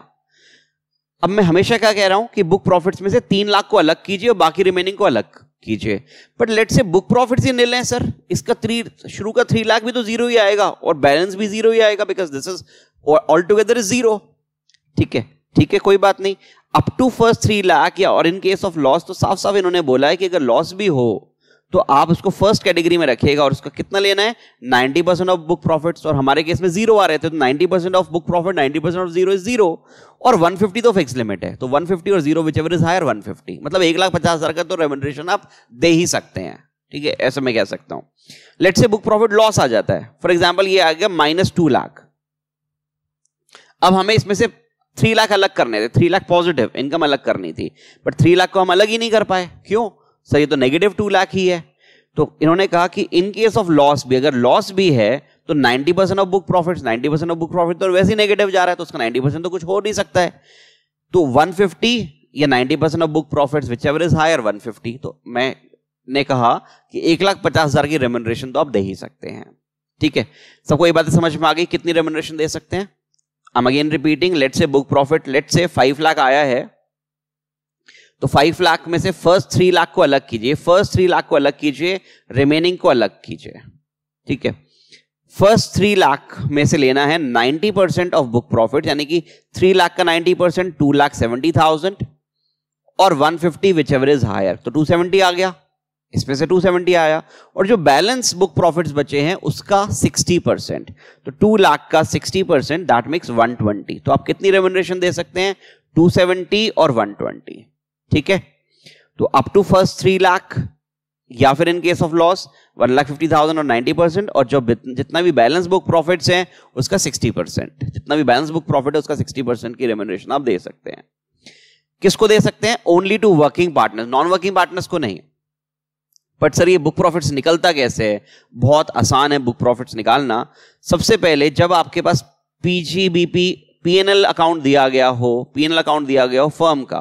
अब मैं हमेशा क्या कह रहा हूं कि बुक प्रॉफिट्स में से तीन लाख को अलग कीजिए और बाकी रिमेनिंग को अलग कीजिए बट लेट से बुक प्रॉफिट्स ही निल हैं सर इसका थ्री शुरू का थ्री लाख भी तो जीरो ही आएगा और बैलेंस भी जीरो ही आएगा because this is all together is zero ठीक है ठीक है कोई बात नहीं up to first three lakh या और इन केस ऑफ लॉस तो साफ साफ इन्होंने बोला है कि अगर लॉस भी हो तो आप उसको फर्स्ट कैटेगरी में रखिएगा और उसका कितना लेना है 90 परसेंट ऑफ बुक प्रॉफिट्स और हमारे केस में जीरो आ रहे थे तो 90 percent of book profit 90 percent of zero is zero और वन फिफ्टी तो फिक्स लिमिट है तो वन फिफ्टी और zero whichever is higher one fifty मतलब एक लाख पचास हजार का तो रेमेंडेशन आप दे ही सकते हैं ठीक है ऐसे मैं कह सकता हूँ लेट से बुक प्रॉफिट लॉस आ जाता है फॉर एग्जाम्पल ये आ गया माइनस टू लाख अब हमें इसमें से थ्री लाख अलग करने थे थ्री लाख पॉजिटिव इनकम अलग करनी थी बट थ्री लाख को हम अलग ही नहीं कर पाए क्यों सर ये तो नेगेटिव टू लाख ही है तो इन्होंने कहा कि इन केस ऑफ लॉस भी अगर लॉस भी है तो 90 percent of book profit 90 percent of book profit तो वैसे ही नेगेटिव जा रहा है तो उसका 90 परसेंट तो कुछ हो नहीं सकता है तो 150 या 90 percent of book profit whichever is higher 150 तो मैं ने कहा कि एक लाख पचास हजार की रेमुनरेशन तो आप दे ही सकते हैं ठीक है सबको ये बातें समझ में आ गई कितनी रेमुनरेशन दे सकते हैं I'm अगेन रिपीटिंग लेट से बुक प्रॉफिट लेट से फाइव लाख आया है तो फाइव लाख में से फर्स्ट थ्री लाख को अलग कीजिए फर्स्ट थ्री लाख को अलग कीजिए रिमेनिंग को अलग कीजिए ठीक है फर्स्ट थ्री लाख में से लेना है ninety percent of book profit यानी कि थ्री लाख का ninety percent two lakh seventy thousand और one fifty whichever is higher तो टू सेवेंटी आ गया इसमें से 270 आया और जो बैलेंस बुक प्रॉफिट्स बचे हैं उसका 60 परसेंट तो 2 लाख का 60 परसेंट दैट मेक्स 120 तो आप कितनी रेमुनरेशन दे सकते हैं 270 और 120 ठीक है तो up to first three lakh या फिर in case of loss one lakh fifty thousand और नाइन्टी परसेंट और जो जितना भी बैलेंस बुक प्रॉफिट्स हैं उसका सिक्सटी परसेंट जितना भी बैलेंस बुक प्रॉफिट है उसका सिक्सटी परसेंट की रेमुनरेशन आप दे सकते हैं किसको दे सकते हैं only to working partners non working partners को नहीं बट सर ये बुक प्रॉफिट्स निकलता कैसे है बहुत आसान है बुक प्रॉफिट्स निकालना सबसे पहले जब आपके पास पीजीबीपी पीएनएल अकाउंट दिया गया हो पीएनएल अकाउंट दिया गया हो फर्म का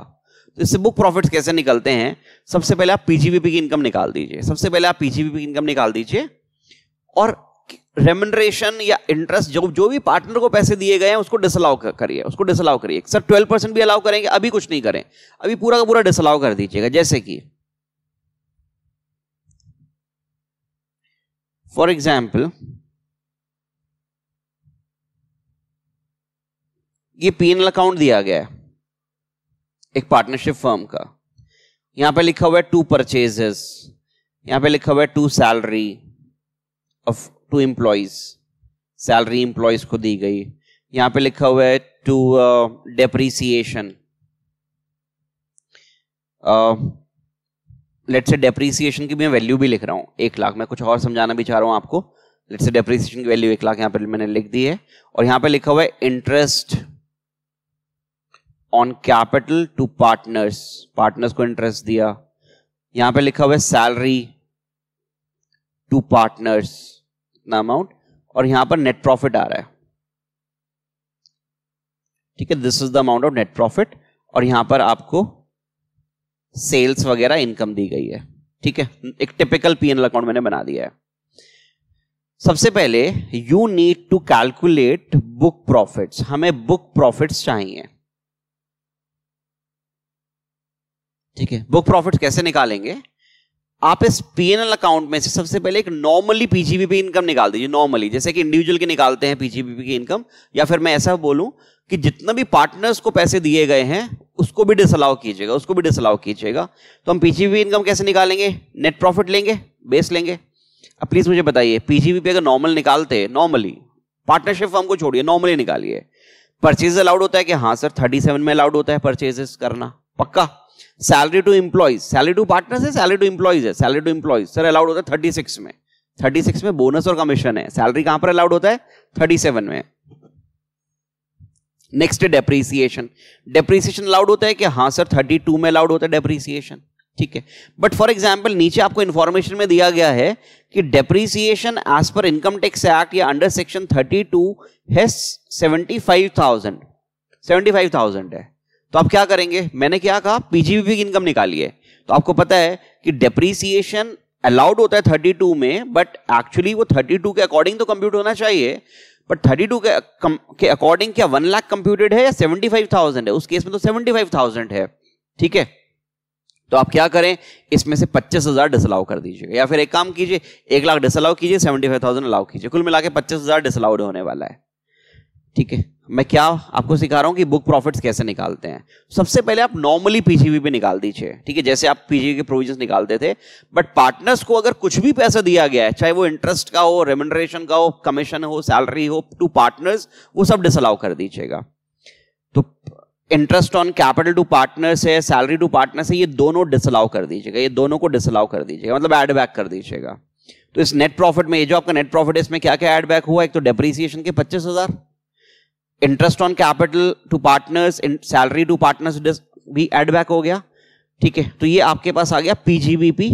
तो इससे बुक प्रॉफिट्स कैसे निकलते हैं सबसे पहले आप पीजीबीपी की इनकम निकाल दीजिए सबसे पहले आप पीजीबीपी की इनकम निकाल दीजिए और रेमनरेशन या इंटरेस्ट जो जो भी पार्टनर को पैसे दिए गए हैं उसको डिसअलाउ करिए उसको डिसअलाउ करिए सर ट्वेल्व परसेंट भी अलाउ करेंगे अभी कुछ नहीं करें अभी पूरा का पूरा डिसअलाउ कर दीजिएगा जैसे कि For example, ये पीएनएल अकाउंट दिया गया है एक पार्टनरशिप फर्म का यहां पे लिखा हुआ है टू परचेजेस यहां पे लिखा हुआ है to salary of two employees salary employees को दी गई यहां पे लिखा हुआ है टू डेप्रिसिएशन uh, लेट से डेप्रीसिएशन की मैं वैल्यू भी लिख रहा हूँ एक लाख मैं कुछ और समझाना भी चाह रहा हूँ आपको लेट से डेप्रीसिएशन की वैल्यू एक लाख यहाँ पर मैंने लिख दी है और यहाँ पर लिखा हुआ है interest on capital to partners partners को इंटरेस्ट दिया यहाँ पर लिखा हुआ है सैलरी टू पार्टनर्स इतना अमाउंट और यहाँ पर नेट प्रॉफिट आ रहा है ठीक है this is the amount of net profit और यहाँ पर आपको सेल्स वगैरह इनकम दी गई है ठीक है एक टिपिकल पीएनएल अकाउंट मैंने बना दिया है सबसे पहले you need to calculate book profits हमें बुक प्रॉफिट्स चाहिए ठीक है बुक प्रॉफिट कैसे निकालेंगे आप इस एल अकाउंट में से सबसे पहले एक नॉर्मली पीजीबीपी इनकम निकाल दीजिए नॉर्मली जैसे कि इंडिविजुअल के निकालते हैं पीजीबीपी की इनकम या फिर मैं ऐसा बोलूं कि जितना भी पार्टनर्स को पैसे दिए गए हैं उसको भी डिसअलाउ कीजिएगा उसको भी डिसअलाउ कीजिएगा तो हम पीजीबीपी इनकम कैसे निकालेंगे नेट प्रॉफिट लेंगे बेस लेंगे अब प्लीज मुझे बताइए पीजीबीपी अगर नॉर्मल निकालते नॉर्मली पार्टनरशिप फॉर्म को छोड़िए नॉर्मली निकालिए परचेज अलाउड होता है कि हाँ सर थर्टी सेवन में अलाउड होता है परचेजेस करना पक्का salary to employees salary to partners है सैलरी टू एम्प्लॉयज है salary to employees sir allowed होता है थर्टी सिक्स में थर्टी सिक्स में बोनस और कमीशन है सैलरी कहां पर अलाउड होता है थर्टी सेवन में नेक्स्ट डेप्रीसिएशन डेप्रीसिएशन अलाउड होता है कि हाँ सर थर्टी टू में अलाउड होता है डेप्रीसिएशन ठीक है बट फॉर एग्जाम्पल नीचे आपको इन्फॉर्मेशन में दिया गया है कि depreciation as per income tax act या अंडर सेक्शन थर्टी टू है seventy five thousand seventy five thousand है तो आप क्या करेंगे मैंने क्या कहा पीजीबीपी की इनकम निकाली है तो आपको पता है कि डेप्रीसिएशन अलाउड होता है 32 में बट एक्चुअली वो 32 के अकॉर्डिंग तो कंप्यूट होना चाहिए बट 32 के के अकॉर्डिंग क्या वन लाख कंप्यूटेड है या 75,000 है उस केस में तो 75,000 है ठीक है तो आप क्या करें इसमें से पच्चीस हजार डिसअलाउ कर दीजिए या फिर एक काम कीजिए एक लाख डिसअलाउ कीजिए सेवेंटी फाइव थाउजेंड अलाउ कीजिए कुल मिला के पच्चीस हजार डिसअलाउड होने वाला है ठीक है मैं क्या आपको सिखा रहा हूँ कि बुक प्रॉफिट्स कैसे निकालते हैं सबसे पहले आप नॉर्मली पीजीवी भी निकाल दीजिए ठीक है जैसे आप पीजीवी के प्रोविजन निकालते थे बट पार्टनर्स को अगर कुछ भी पैसा दिया गया है चाहे वो इंटरेस्ट का हो रेमेशन का हो कमीशन हो सैलरी हो टू पार्टनर्स वो सब डिसअलाउ कर दीजिएगा तो interest on capital to partners है सैलरी टू पार्टनर्स है ये दोनों डिसअलाउ कर दीजिएगा ये दोनों को डिसअलाउ कर दीजिएगा मतलब एड बैक कर दीजिएगा तो इस नेट प्रॉफिट में ये जो आपका नेट प्रॉफिट है इसमें क्या क्या एड बैक हुआ एक तो डेप्रीसिएशन के पच्चीस हजार interest on capital to partners salary to partners भी एड बैक हो गया ठीक है तो ये आपके पास आ गया PGBP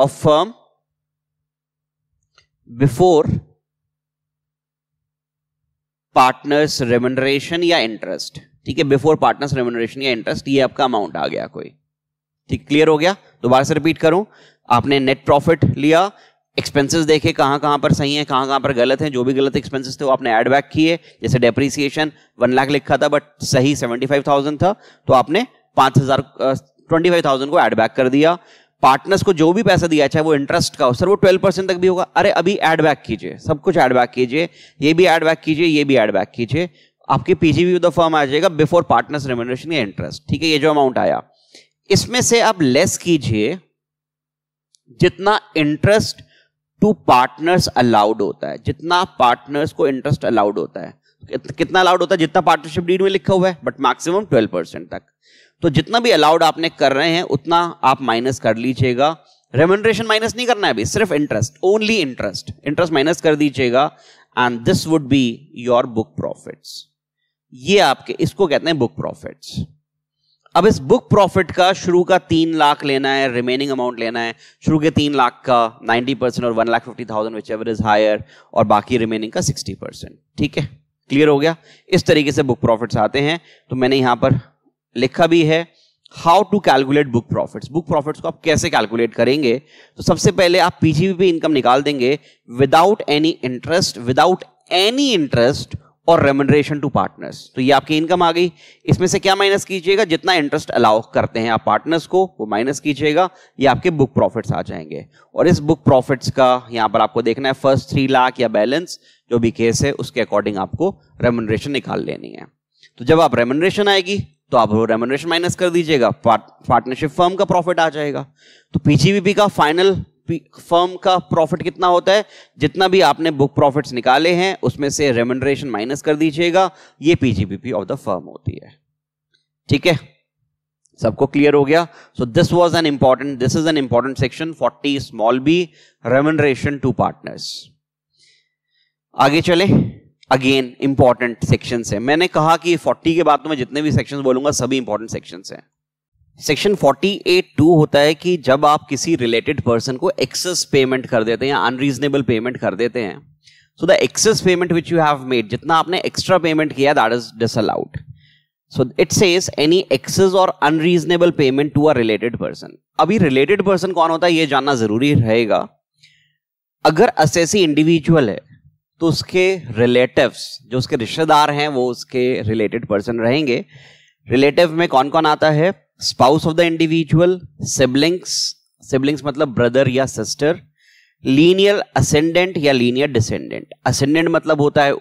of firm before partners remuneration या इंटरेस्ट ठीक है बिफोर पार्टनर्स रेमनरेशन या इंटरेस्ट ये आपका अमाउंट आ गया कोई ठीक क्लियर हो गया दोबारा से रिपीट करूं आपने नेट प्रॉफिट लिया एक्सपेंसेस देखे कहाँ कहाँ पर सही है कहाँ कहाँ पर गलत है जो भी गलत एक्सपेंसेस थे वो आपने ऐड बैक किए जैसे डेप्रिसिएशन वन लाख लिखा था बट सही सेवेंटी फाइव थाउजेंड था तो आपने पाँच हज़ार ट्वेंटी फाइव थाउजेंड को ऐड बैक कर दिया पार्टनर्स को जो भी पैसा दिया चाहे वो इंटरेस्ट का हो सर वो ट्वेल्व परसेंट तक भी होगा अरे अभी ऐड बैक कीजिए सब कुछ ऐड बैक कीजिए ये भी ऐड बैक कीजिए ये भी ऐड बैक कीजिए आपके पीजीबी ऑफ द फर्म आ जाएगा बिफोर पार्टनर्स रेम्यूनरेशन या इंटरेस्ट ठीक है ये जो अमाउंट आया इसमें से आप लेस कीजिए जितना इंटरेस्ट टू पार्टनर्स अलाउड होता है जितना पार्टनर्स को इंटरेस्ट अलाउड होता है कितना अलाउड होता है जितना पार्टनरशिप डीड में लिखा हुआ है बट मैक्सिमम ट्वेल्व परसेंट तक तो जितना भी अलाउड आपने कर रहे हैं उतना आप माइनस कर लीजिएगा रेमेंड्रेशन माइनस नहीं करना है अभी सिर्फ interest only interest interest minus कर दीजिएगा and this would be your book profits ये आपके इसको कहते हैं बुक प्रॉफिट्स अब इस बुक प्रॉफिट का शुरू का तीन लाख लेना है रिमेनिंग अमाउंट लेना है शुरू के तीन लाख का नाइनटी परसेंट और one lakh fifty thousand whichever is higher और बाकी रिमेनिंग का सिक्सटी परसेंट ठीक है क्लियर हो गया इस तरीके से बुक प्रॉफिट्स आते हैं तो मैंने यहां पर लिखा भी है how to calculate book profits book profits को आप कैसे कैलकुलेट करेंगे तो सबसे पहले आप पीजीबी इनकम निकाल देंगे without any interest without any interest और रेमनरेशन टू पार्टनर्स तो ये आपकी इनकम आ गई इसमें से क्या माइनस कीजिएगा जितना इंटरेस्ट अलाउ करते हैं आप पार्टनर्स को वो माइनस कीजिएगा ये आपके बुक प्रॉफिट्स आ जाएंगे और इस बुक प्रॉफिट्स का यहाँ पर आपको देखना है फर्स्ट थ्री लाख या बैलेंस जो भी केस है उसके अकॉर्डिंग आपको रेमनरेशन निकाल लेनी है तो जब आप रेमनरेशन आएगी तो आप रेमनरेशन माइनस कर दीजिएगा पार्टनरशिप फर्म का प्रॉफिट आ जाएगा तो पीजीबीपी का फाइनल फर्म का प्रॉफिट कितना होता है जितना भी आपने बुक प्रॉफिट्स निकाले हैं उसमें से रेमेंडरेशन माइनस कर दीजिएगा ये पीजीबीपी ऑफ द फर्म होती है ठीक है सबको क्लियर हो गया so this was an important this is an important section 40 small B remuneration to partners आगे चले अगेन इंपॉर्टेंट सेक्शन है मैंने कहा कि फोर्टी के बाद तो में जितने भी सेक्शन बोलूंगा सभी इंपॉर्टेंट सेक्शन है सेक्शन एट टू होता है कि जब आप किसी रिलेटेड पर्सन को एक्सेस पेमेंट कर देते हैं अनरीजनेबल पेमेंट कर देते हैं so the excess payment which you have made जितना आपने एक्स्ट्रा पेमेंट किया that is this so it says any excess और unreasonable payment to a related person अभी रिलेटेड पर्सन कौन होता है ये जानना जरूरी रहेगा अगर असेसी इंडिविजुअल है तो उसके रिलेटिव्स जो उसके रिश्तेदार हैं वो उसके रिलेटेड पर्सन रहेंगे रिलेटिव में कौन कौन आता है spouse of the individual siblings siblings मतलब ब्रदर या सिस्टर लीनियर असेंडेंट या लीनियर डिसेंडेंट असेंडेंट मतलब होता है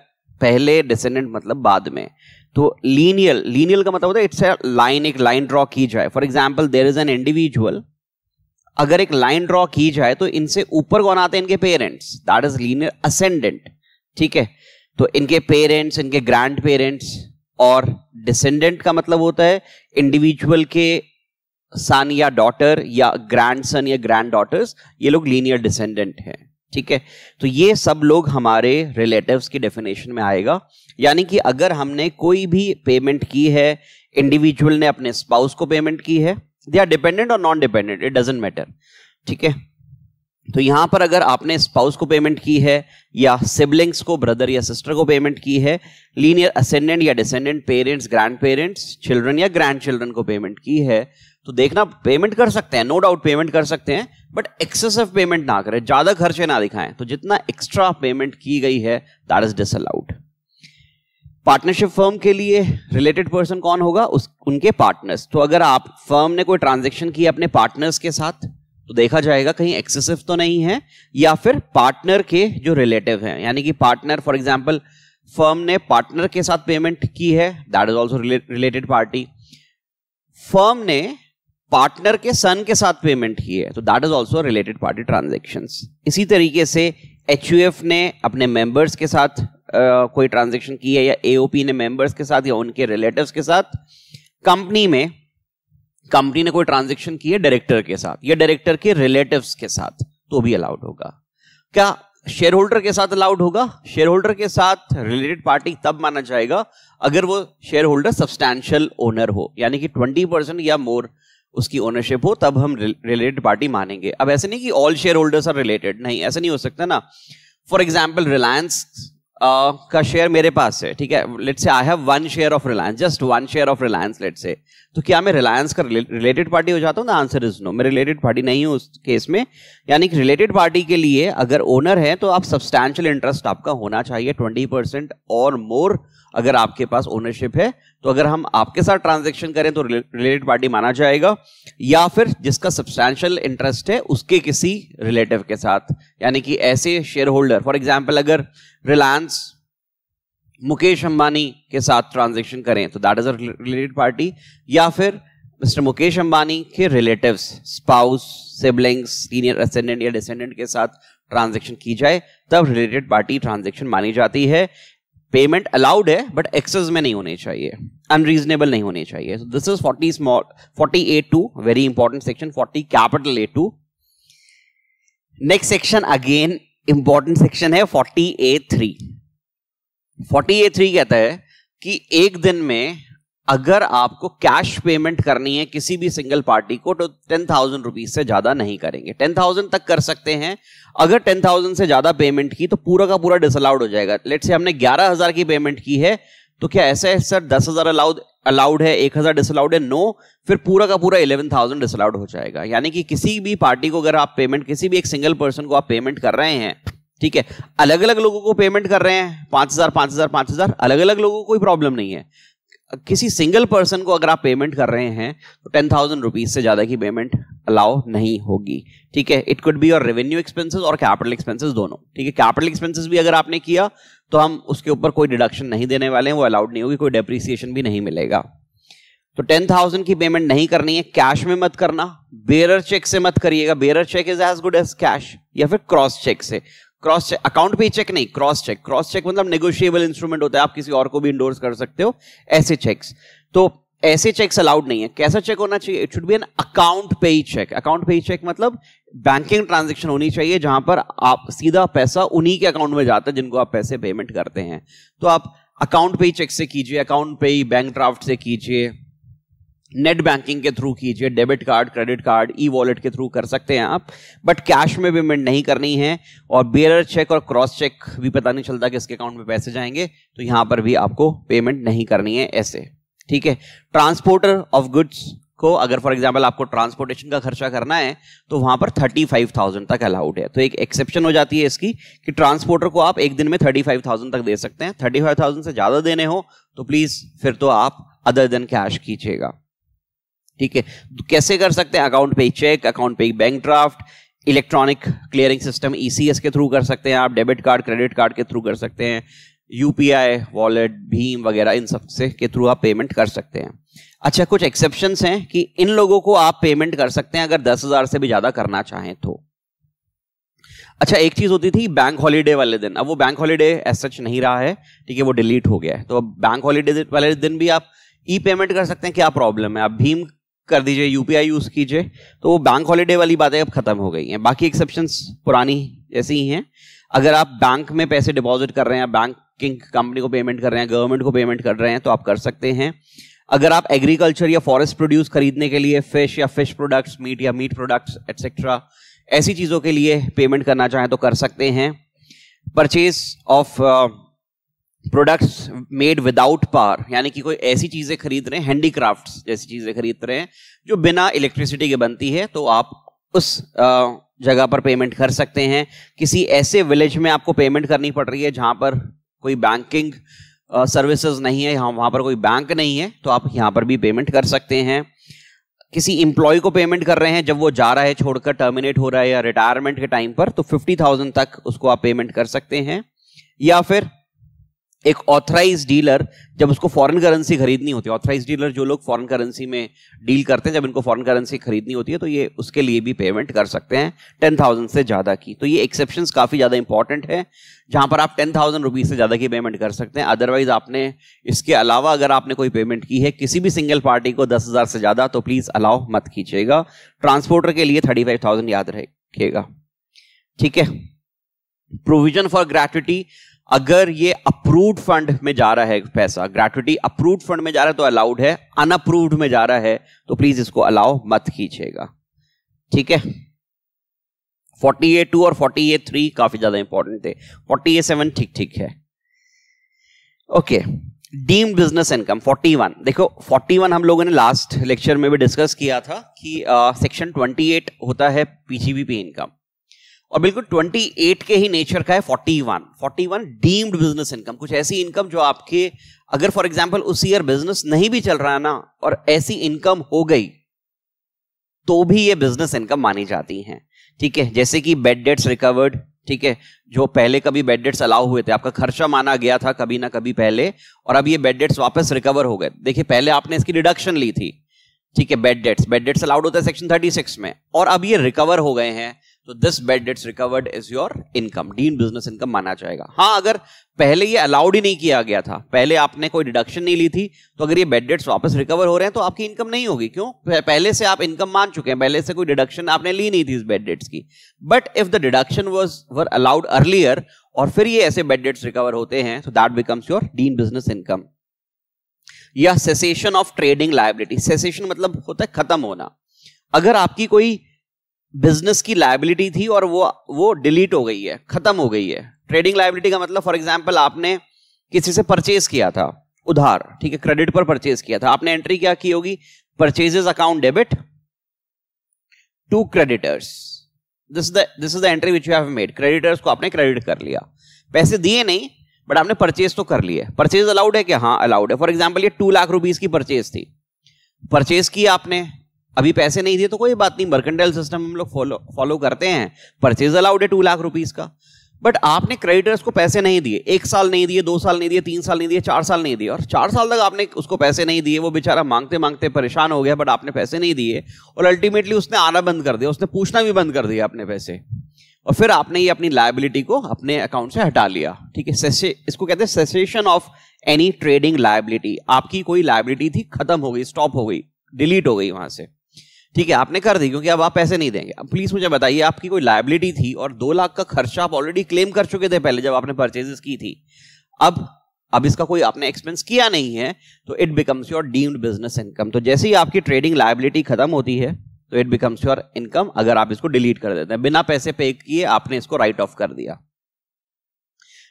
पहले डिसेंडेंट मतलब बाद में तो लीनियल लीनियल का मतलब होता है इट्स अ लाइन एक लाइन ड्रॉ की जाए for example there is an individual अगर एक लाइन ड्रॉ की जाए तो इनसे ऊपर कौन आते हैं इनके parents that is linear ascendant ठीक है तो इनके पेरेंट्स इनके ग्रैंड पेरेंट्स और डिसेंडेंट का मतलब होता है इंडिविजुअल के सन या डॉटर या ग्रैंड सन या ग्रैंड डॉटर्स ये लोग लीनियर डिसेंडेंट हैं ठीक है तो ये सब लोग हमारे रिलेटिव्स की डेफिनेशन में आएगा यानी कि अगर हमने कोई भी पेमेंट की है इंडिविजुअल ने अपने स्पाउस को पेमेंट की है दे आर डिपेंडेंट और non dependent it doesn't matter ठीक है तो यहां पर अगर आपने स्पाउस को पेमेंट की है या सिबलिंग्स को ब्रदर या सिस्टर को पेमेंट की है लीनियर असेंडेंट या descendant parents grandparents children या ग्रैंड चिल्ड्रन को पेमेंट की है तो देखना पेमेंट कर सकते हैं नो डाउट पेमेंट कर सकते हैं बट एक्सेसिव पेमेंट ना करें ज्यादा खर्चे ना दिखाएं तो जितना एक्स्ट्रा पेमेंट की गई है that is this partnership firm के लिए रिलेटेड पर्सन कौन होगा उस उनके पार्टनर्स तो अगर आप फर्म ने कोई ट्रांजेक्शन किया अपने पार्टनर्स के साथ तो देखा जाएगा कहीं एक्सेसिव तो नहीं है या फिर पार्टनर के जो रिलेटिव हैं यानी कि पार्टनर फॉर एग्जाम्पल फर्म ने पार्टनर के साथ पेमेंट की है that is also related party firm ने पार्टनर के सन के साथ पेमेंट की है तो that is also related party transaction इसी तरीके से एच ने अपने मेंबर्स के साथ आ, कोई ट्रांजेक्शन की है या एओपी ने मेंबर्स के साथ या उनके रिलेटिव के साथ कंपनी में कंपनी ने कोई ट्रांजेक्शन की है डायरेक्टर के साथ या डायरेक्टर के रिलेटिव के साथ तो भी अलाउड होगा क्या शेयर होल्डर के साथ अलाउड होगा शेयर होल्डर के साथ रिलेटेड पार्टी तब माना जाएगा अगर वो शेयर होल्डर सब्सटैंशियल ओनर हो यानी कि 20 परसेंट या मोर उसकी ओनरशिप हो तब हम रिलेटेड पार्टी मानेंगे अब ऐसे नहीं कि all shareholders are related नहीं ऐसा नहीं हो सकता ना फॉर एग्जाम्पल रिलायंस का शेयर मेरे पास है ठीक है let say I have one share of Reliance just one share of Reliance let say तो क्या मैं रिलायंस का रिलेटेड पार्टी हो जाता हूँ ना आंसर इज नो मैं रिलेटेड पार्टी नहीं हूँ उस केस में यानी कि रिलेटेड पार्टी के लिए अगर ओनर है तो आप सब्सटैंशियल इंटरेस्ट आपका होना चाहिए ट्वेंटी परसेंट और मोर अगर आपके पास ओनरशिप है तो अगर हम आपके साथ ट्रांजेक्शन करें तो रिलेटेड पार्टी माना जाएगा या फिर जिसका सब्सटैंशियल इंटरेस्ट है उसके किसी रिलेटिव के साथ यानी कि ऐसे शेयर होल्डर फॉर एग्जाम्पल अगर रिलायंस मुकेश अंबानी के साथ ट्रांजेक्शन करें तो that is a related party या फिर मिस्टर मुकेश अंबानी के relatives spouse siblings senior ascendant या डिसेंडेंट के साथ ट्रांजेक्शन की जाए तब रिलेटेड पार्टी ट्रांजेक्शन मानी जाती है पेमेंट अलाउड है बट एक्सेस में नहीं होने चाहिए अनरीजनेबल नहीं होने चाहिए so this is forty small forty A two very important section forty capital A two next section again important section है forty A three forty A three कहता है कि एक दिन में अगर आपको कैश पेमेंट करनी है किसी भी सिंगल पार्टी को तो टेन थाउजेंड रुपीज से ज्यादा नहीं करेंगे टेन थाउजेंड तक कर सकते हैं अगर टेन थाउजेंड से ज्यादा पेमेंट की तो पूरा का पूरा डिसअलाउड हो जाएगा लेट से हमने ग्यारह हजार की पेमेंट की है तो क्या ऐसा है सर दस हजार अलाउड अलाउड है एक हजार डिसअलाउड है नो फिर पूरा का पूरा इलेवन थाउजेंड डिसअलाउड हो जाएगा यानी कि किसी भी पार्टी को अगर आप पेमेंट किसी भी एक सिंगल पर्सन को आप पेमेंट कर रहे हैं ठीक है अलग अलग लोगों को पेमेंट कर रहे हैं पांच हजार पांच हजार पांच हजार अलग अलग लोगों को कोई प्रॉब्लम नहीं है किसी सिंगल पर्सन को अगर आप पेमेंट कर रहे हैं तो टेन थाउजेंड रुपीज से ज्यादा की पेमेंट अलाउ नहीं होगी ठीक है it could be your revenue expenses और कैपिटल एक्सपेंसेस दोनों ठीक है कैपिटल एक्सपेंसेस भी अगर आपने किया तो हम उसके ऊपर कोई डिडक्शन नहीं देने वाले हैं वो अलाउड नहीं होगी कोई डेप्रिसिएशन भी नहीं मिलेगा तो टेन थाउजेंड की पेमेंट नहीं करनी है कैश में मत करना बेरर चेक से मत करिएगा bearer cheque is as good as cash या फिर क्रॉस चेक से cross cheque account pay cheque नहीं क्रॉस चेक क्रॉस चेक मतलब नेगोशिएबल इंस्ट्रूमेंट होता है आप किसी और को भी इंडोर्स कर सकते हो ऐसे चेक्स तो ऐसे चेक्स अलाउड नहीं है कैसा चेक होना चाहिए it should be an account pay ही चेक अकाउंट पे ही चेक मतलब बैंकिंग ट्रांजेक्शन होनी चाहिए जहां पर आप सीधा पैसा उन्हीं के अकाउंट में जाता है जिनको आप पैसे पेमेंट करते हैं तो आप अकाउंट पे ही चेक से कीजिए अकाउंट पे ही बैंक ड्राफ्ट से कीजिए नेट बैंकिंग के थ्रू कीजिए debit card credit card e wallet के थ्रू कर सकते हैं आप बट कैश में पेमेंट नहीं करनी है और बेरर चेक और क्रॉस चेक भी पता नहीं चलता कि इसके अकाउंट में पैसे जाएंगे तो यहाँ पर भी आपको पेमेंट नहीं करनी है ऐसे ठीक है ट्रांसपोर्टर ऑफ गुड्स को अगर फॉर एग्जाम्पल आपको ट्रांसपोर्टेशन का खर्चा करना है तो वहां पर थर्टी फाइव थाउजेंड तक अलाउड है तो एक एक्सेप्शन हो जाती है इसकी कि ट्रांसपोर्टर को आप एक दिन में थर्टी फाइव थाउजेंड तक दे सकते हैं थर्टी फाइव थाउजेंड से ज्यादा देने हो तो प्लीज फिर तो आप अदर देन कैश कीजिएगा ठीक है तो कैसे कर सकते हैं account pay cheque account pay bank draft electronic clearing system ECS के थ्रू कर सकते हैं आप डेबिट कार्ड क्रेडिट कार्ड के थ्रू कर सकते हैं यूपीआई वॉलेट भीम वगैरह इन सब से के थ्रू आप पेमेंट कर सकते हैं अच्छा कुछ एक्सेप्शन हैं कि इन लोगों को आप पेमेंट कर सकते हैं अगर दस हजार से भी ज्यादा करना चाहें तो अच्छा एक चीज होती थी बैंक हॉलीडे वाले दिन अब वो बैंक हॉलीडे एस सच नहीं रहा है ठीक है वो डिलीट हो गया है तो अब बैंक हॉलीडे वाले दिन भी आप ई पेमेंट कर सकते हैं क्या प्रॉब्लम है आप भीम कर दीजिए यूपीआई यूज़ कीजिए तो वो बैंक हॉलीडे वाली बातें अब खत्म हो गई हैं बाकी एक्सेप्शन पुरानी जैसी ही हैं अगर आप बैंक में पैसे डिपॉजिट कर रहे हैं बैंकिंग कंपनी को पेमेंट कर रहे हैं गवर्नमेंट को पेमेंट कर रहे हैं तो आप कर सकते हैं अगर आप एग्रीकल्चर या फॉरेस्ट प्रोड्यूस खरीदने के लिए फिश या फिश प्रोडक्ट्स मीट या मीट प्रोडक्ट्स एट्सेट्रा ऐसी चीज़ों के लिए पेमेंट करना चाहें तो कर सकते हैं purchase of products made without power यानी कि कोई ऐसी चीज़ें खरीद रहे हैं हैंडीक्राफ्ट जैसी चीज़ें खरीद रहे हैं जो बिना इलेक्ट्रिसिटी के बनती है तो आप उस जगह पर पेमेंट कर सकते हैं किसी ऐसे विलेज में आपको पेमेंट करनी पड़ रही है जहाँ पर कोई बैंकिंग सर्विसेज नहीं है यहाँ वहाँ पर कोई बैंक नहीं है तो आप यहाँ पर भी पेमेंट कर सकते हैं किसी एम्प्लॉय को पेमेंट कर रहे हैं जब वो जा रहा है छोड़कर टर्मिनेट हो रहा है या रिटायरमेंट के टाइम पर तो फिफ्टी थाउजेंड तक उसको आप पेमेंट कर सकते हैं या फिर एक ऑथराइज डीलर जब उसको फॉरेन करेंसी खरीदनी होती है ऑथराइज डीलर जो लोग फॉरेन करेंसी में डील करते हैं जब इनको फॉरेन करेंसी खरीदनी होती है तो ये उसके लिए भी पेमेंट कर सकते हैं टेन थाउजेंड से ज़्यादा की तो ये एक्सेप्शन काफ़ी ज़्यादा इंपॉर्टेंट है जहां पर आप टेन थाउजेंड रुपीज़ से ज़्यादा की पेमेंट कर सकते हैं अदरवाइज आपने इसके अलावा अगर आपने कोई पेमेंट की है किसी भी सिंगल पार्टी को दस हज़ार से ज़्यादा तो प्लीज़ अलाउ मत कीजिएगा ट्रांसपोर्टर के लिए थर्टी फाइव थाउजेंड याद रखेगा ठीक है प्रोविजन फॉर ग्रेटिटी अगर ये अप्रूव्ड फंड में जा रहा है पैसा ग्रेचुटी अप्रूव्ड फंड में जा रहा है तो अलाउड है अनअप्रूव्ड में जा रहा है तो प्लीज इसको अलाउ मत कीजिएगा ठीक है फोर्टी ए टू और फोर्टी ए थ्री काफी ज्यादा इंपॉर्टेंट थे फोर्टी ए सेवन ठीक ठीक है okay deem business income forty one देखो फोर्टी वन हम लोगों ने लास्ट लेक्चर में भी डिस्कस किया था कि सेक्शन ट्वेंटी एट होता है पीजीबीपी इनकम और बिल्कुल 28 के ही नेचर का है 41 41 डीम्ड बिजनेस इनकम कुछ ऐसी इनकम जो आपके अगर फॉर एग्जांपल उस ईयर बिजनेस नहीं भी चल रहा ना और ऐसी इनकम हो गई तो भी ये बिजनेस इनकम मानी जाती है ठीक है जैसे कि बेड डेट्स रिकवर्ड ठीक है जो पहले कभी बेड डेट्स अलाउ हुए थे आपका खर्चा माना गया था कभी ना कभी पहले और अब ये बेड डेट्स वापस रिकवर हो गए देखिए पहले आपने इसकी डिडक्शन ली थी ठीक है bad debts bad debts allowed होता है सेक्शन 36 में और अब ये रिकवर हो गए हैं तो this bad debts recovered is your income deemed business income माना जाएगा हाँ अगर पहले ये अलाउड ही नहीं किया गया था पहले आपने कोई डिडक्शन नहीं ली थी तो अगर ये बेड डेट्स वापस रिकवर हो रहे हैं तो आपकी इनकम नहीं होगी क्यों पहले से आप इनकम मान चुके हैं पहले से कोई डिडक्शन आपने ली नहीं थी इस बेड डेट्स की but if the deduction was were allowed earlier और फिर ये ऐसे बेड डेट्स रिकवर होते हैं तो that becomes your deemed business income या cessation of trading liability cessation मतलब होता है खत्म होना अगर आपकी कोई बिजनेस की लाइबिलिटी थी और वो वो डिलीट हो गई है खत्म हो गई है ट्रेडिंग लाइबिलिटी का मतलब फॉर एग्जाम्पल आपने किसी से परचेज किया था उधार ठीक है क्रेडिट पर परचेज किया था आपने एंट्री क्या की होगी purchases account debit to creditors this this is the entry which you have made creditors को आपने क्रेडिट कर लिया पैसे दिए नहीं बट आपने परचेज तो कर लिए परचेज अलाउड है क्या हाँ अलाउड है फॉर एग्जाम्पल ये टू लाख रुपीज की परचेज थी परचेज की आपने अभी पैसे नहीं दिए तो कोई बात नहीं मर्केंटाइल सिस्टम हम लोग फॉलो फॉलो करते हैं परचेज अलाउड है टू लाख रुपीज का बट आपने क्रेडिटर्स को पैसे नहीं दिए एक साल नहीं दिए दो साल नहीं दिए तीन साल नहीं दिए चार साल नहीं दिए और चार साल तक आपने उसको पैसे नहीं दिए वो बेचारा मांगते मांगते परेशान हो गया बट आपने पैसे नहीं दिए और अल्टीमेटली उसने आना बंद कर दिया उसने पूछना भी बंद कर दिया अपने पैसे और फिर आपने ये अपनी लाइबिलिटी को अपने अकाउंट से हटा लिया ठीक है इसको कहते हैं cessation of any trading liability आपकी कोई लाइबिलिटी थी खत्म हो गई स्टॉप हो गई डिलीट हो गई वहां से ठीक है आपने कर दी क्योंकि अब आप पैसे नहीं देंगे अब प्लीज मुझे बताइए आपकी कोई लाइबिलिटी थी और दो लाख का खर्चा आप ऑलरेडी क्लेम कर चुके थे पहले जब आपने परचेजेस की थी अब अब इसका कोई आपने एक्सपेंस किया नहीं है तो it becomes your deemed business income तो जैसे ही आपकी ट्रेडिंग लाइबिलिटी खत्म होती है तो इट बिकम्स योर इनकम अगर आप इसको डिलीट कर देते हैं बिना पैसे पे किए आपने इसको राइट ऑफ कर दिया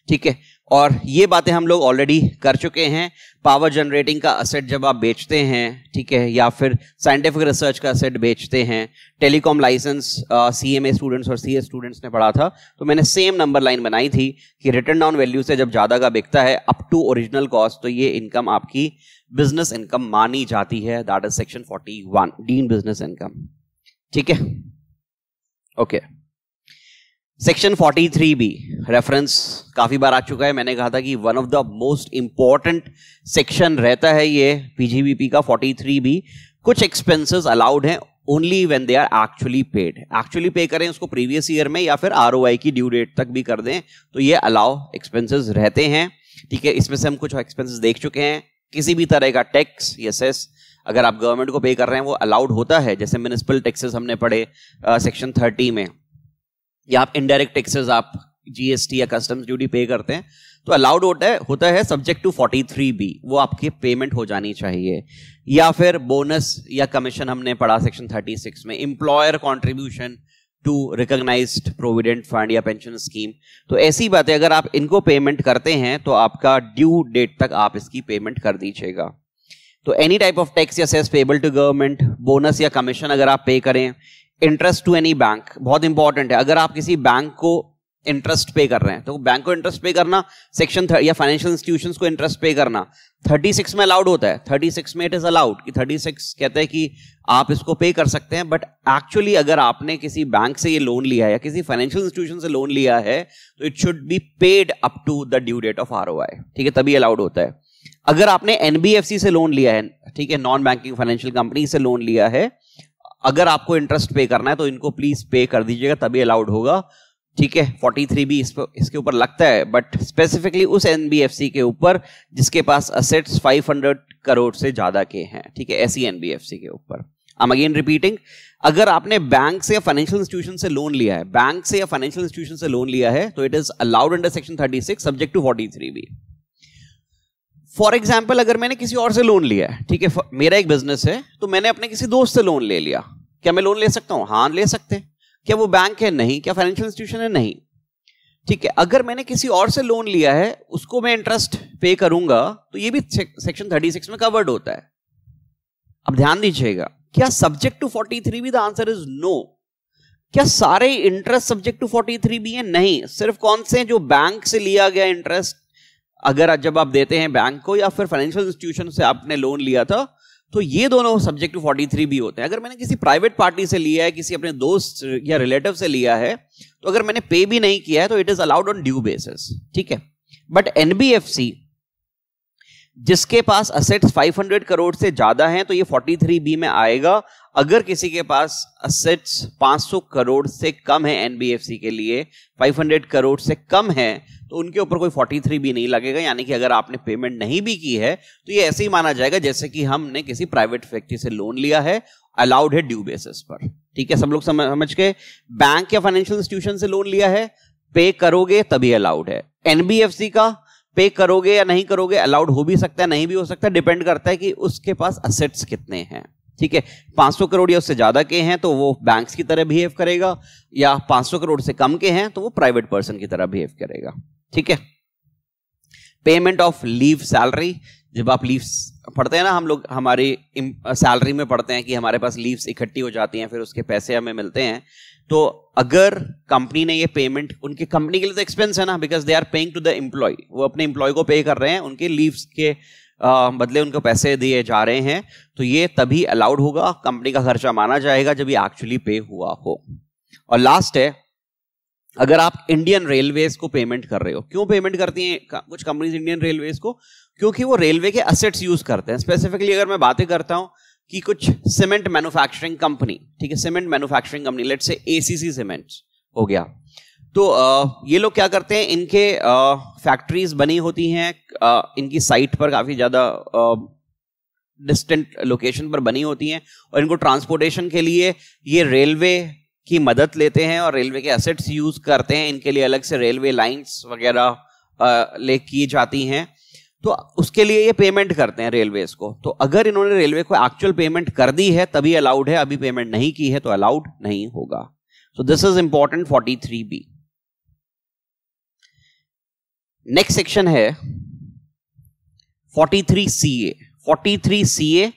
ठीक है और ये बातें हम लोग ऑलरेडी कर चुके हैं पावर जनरेटिंग का असेट जब आप बेचते हैं ठीक है या फिर साइंटिफिक रिसर्च का असेट बेचते हैं telecom licence C M A students और सी एस स्टूडेंट्स ने पढ़ा था तो मैंने सेम नंबर लाइन बनाई थी कि रिटर्न डाउन वैल्यू से जब ज़्यादा का बिकता है अप टू ओरिजिनल कॉस्ट तो ये इनकम आपकी बिजनेस इनकम मानी जाती है that is section forty one deemed business income ठीक है okay okay. Section 43 B reference काफ़ी बार आ चुका है मैंने कहा था कि one of the most important section रहता है ये पीजीबीपी का 43 बी कुछ एक्सपेंसेस अलाउड हैं only when they are actually paid actually pay करें उसको प्रीवियस ईयर में या फिर आर की ड्यू डेट तक भी कर दें तो ये अलाउ एक्सपेंसेस रहते हैं ठीक है इसमें से हम कुछ एक्सपेंसेस देख चुके हैं किसी भी तरह का टैक्स येस सेस अगर आप गवर्नमेंट को पे कर रहे हैं वो अलाउड होता है जैसे म्यूनिसिपल टैक्सेस हमने पढ़े सेक्शन uh, थर्टी में या आप इनडायरेक्ट टैक्सेस आप जीएसटी या कस्टम्स ड्यूटी पे करते हैं तो अलाउड होता है होता है subject to forty three B वो आपकी पेमेंट हो जानी चाहिए या फिर बोनस या कमीशन हमने पढ़ा सेक्शन थर्टी सिक्स में employer contribution to recognise provident fund या पेंशन स्कीम तो ऐसी बात है अगर आप इनको पेमेंट करते हैं तो आपका ड्यू डेट तक आप इसकी पेमेंट कर दीजिएगा तो एनी टाइप ऑफ टैक्स या cess payable to government bonus या कमीशन अगर आप पे करें इंटरेस्ट टू एनी बैंक बहुत इंपॉर्टेंट है अगर आप किसी बैंक को इंटरेस्ट पे कर रहे हैं तो बैंक को इंटरेस्ट पे करना सेक्शन या फाइनेंशियल इंस्टीट्यूशन को इंटरेस्ट पे करना 36 में अलाउड होता है 36 में इट इज अलाउड कि 36 कहते हैं कि आप इसको पे कर सकते हैं बट एक्चुअली अगर आपने किसी बैंक से ये लोन लिया है या किसी फाइनेंशियल इंस्टीट्यूशन से लोन लिया है तो it should be paid up to the due date of R ठीक है तभी अलाउड होता है अगर आपने एनबीएफसी से लोन लिया है ठीक है नॉन बैंकिंग फाइनेंशियल कंपनी से लोन लिया है अगर आपको इंटरेस्ट पे करना है तो इनको प्लीज पे कर दीजिएगा तभी अलाउड होगा ठीक है थ्री भी इस पर इसके ऊपर लगता है बट स्पेसिफिकली उस एनबीएफसी के ऊपर जिसके पास असेट्स 500 करोड़ से ज्यादा के हैं ठीक है ऐसी एनबीएफसी के ऊपर आई एम अगेन रिपीटिंग अगर आपने बैंक से या फाइनेंशियल इंस्टीट्यूशन से लोन लिया है बैंक से या फाइनेंशियल इंस्टीट्यूशन से लोन लिया है तो it is allowed under section thirty subject to forty three B for example अगर मैंने किसी और से लोन लिया है ठीक है मेरा एक बिजनेस है तो मैंने अपने किसी दोस्त से लोन ले लिया क्या मैं लोन ले सकता हूँ हाँ ले सकते हैं क्या वो बैंक है नहीं क्या फाइनेंशियल इंस्टीट्यूशन है नहीं ठीक है अगर मैंने किसी और से लोन लिया है उसको मैं इंटरेस्ट पे करूंगा तो ये भी सेक्शन थर्टी सिक्स में कवर्ड होता है अब ध्यान दीजिएगा क्या सब्जेक्ट टू फोर्टी थ्री भी द आंसर इज नो क्या सारे interest subject to forty three भी है नहीं सिर्फ कौन से जो बैंक से लिया गया इंटरेस्ट अगर जब आप देते हैं बैंक को या फिर फाइनेंशियल इंस्टीट्यूशन से आपने लोन लिया था तो ये दोनों सब्जेक्ट फोर्टी थ्री भी होते हैं अगर मैंने किसी प्राइवेट पार्टी से लिया है किसी अपने दोस्त या रिलेटिव से लिया है तो अगर मैंने पे भी नहीं किया है तो it is allowed on due basis ठीक है बट एनबीएफसी जिसके पास असेट्स 500 करोड़ से ज़्यादा हैं तो ये 43 बी में आएगा अगर किसी के पास असेट्स 500 करोड़ से कम है एनबीएफसी के लिए 500 करोड़ से कम है तो उनके ऊपर कोई 43 बी नहीं लगेगा यानी कि अगर आपने पेमेंट नहीं भी की है तो ये ऐसे ही माना जाएगा जैसे कि हमने किसी प्राइवेट फैक्ट्री से लोन लिया है अलाउड है ड्यू बेसिस पर ठीक है सब लोग समझ समझ के बैंक या फाइनेंशियल इंस्टीट्यूशन से लोन लिया है पे करोगे तभी अलाउड है एनबीएफसी का पे करोगे या नहीं करोगे अलाउड हो भी सकता है नहीं भी हो सकता डिपेंड करता है कि उसके पास असेट्स कितने हैं ठीक है 500 करोड़ या उससे ज़्यादा के हैं तो वो बैंक्स की तरह बिहेव करेगा या 500 करोड़ से कम के हैं तो वो प्राइवेट पर्सन की तरह बिहेव करेगा ठीक है पेमेंट ऑफ लीव सैलरी जब आप लीव पढ़ते हैं ना हम लोग हमारी सैलरी में पढ़ते हैं कि हमारे पास लीव्स इकट्ठी हो जाती हैं फिर उसके पैसे हमें मिलते हैं तो अगर कंपनी ने ये पेमेंट उनके कंपनी के लिए तो एक्सपेंस है ना because they are paying to the employee वो अपने एम्प्लॉय को पे कर रहे हैं उनके लीव्स के आ, बदले उनको पैसे दिए जा रहे हैं तो ये तभी अलाउड होगा कंपनी का खर्चा माना जाएगा जब ये एक्चुअली पे हुआ हो और लास्ट है अगर आप इंडियन रेलवेज को पेमेंट कर रहे हो क्यों पेमेंट करती हैं कुछ कंपनीज इंडियन रेलवेज को क्योंकि वो रेलवे के असेट्स यूज करते हैं स्पेसिफिकली अगर मैं बातें करता हूं कि कुछ सीमेंट मैन्युफैक्चरिंग कंपनी ठीक है cement manufacturing company let's say ACC cement हो गया तो ये लोग क्या करते हैं इनके फैक्ट्रीज बनी होती हैं इनकी साइट पर काफ़ी ज़्यादा डिस्टेंट लोकेशन पर बनी होती हैं और इनको ट्रांसपोर्टेशन के लिए ये रेलवे की मदद लेते हैं और रेलवे के एसेट्स यूज करते हैं इनके लिए अलग से रेलवे लाइन्स वगैरह ले की जाती हैं तो उसके लिए ये पेमेंट करते हैं रेलवे को तो अगर इन्होंने रेलवे को एक्चुअल पेमेंट कर दी है तभी अलाउड है अभी पेमेंट नहीं की है तो अलाउड नहीं होगा so this is important forty three B next section है forty three C A forty three C A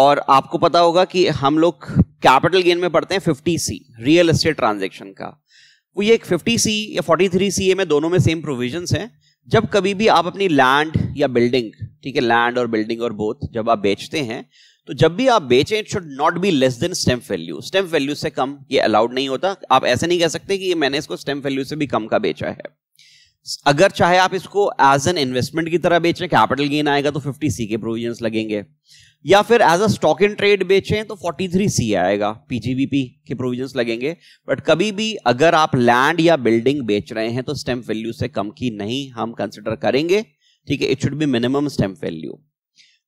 और आपको पता होगा कि हम लोग कैपिटल गेन में पढ़ते हैं fifty C real estate transaction का वो ये फिफ्टी सी या फोर्टी थ्री सी ए में दोनों में सेम प्रोविजन हैं जब कभी भी आप अपनी लैंड या बिल्डिंग ठीक है लैंड और बिल्डिंग और बोथ जब आप बेचते हैं तो जब भी आप बेचें it should not be less than stamp value stamp value से कम ये अलाउड नहीं होता आप ऐसे नहीं कह सकते कि मैंने इसको स्टेम वैल्यू से भी कम का बेचा है अगर चाहे आप इसको एज एन इन्वेस्टमेंट की तरह बेचें कैपिटल गेन आएगा तो फिफ्टी सी के प्रोविजन लगेंगे या फिर as a stock in trade बेचें तो 43 सी आएगा पीजीबीपी के प्रोविजंस लगेंगे बट कभी भी अगर आप लैंड या बिल्डिंग बेच रहे हैं तो स्टेम वैल्यू से कम की नहीं हम कंसिडर करेंगे ठीक है it should be minimum stamp value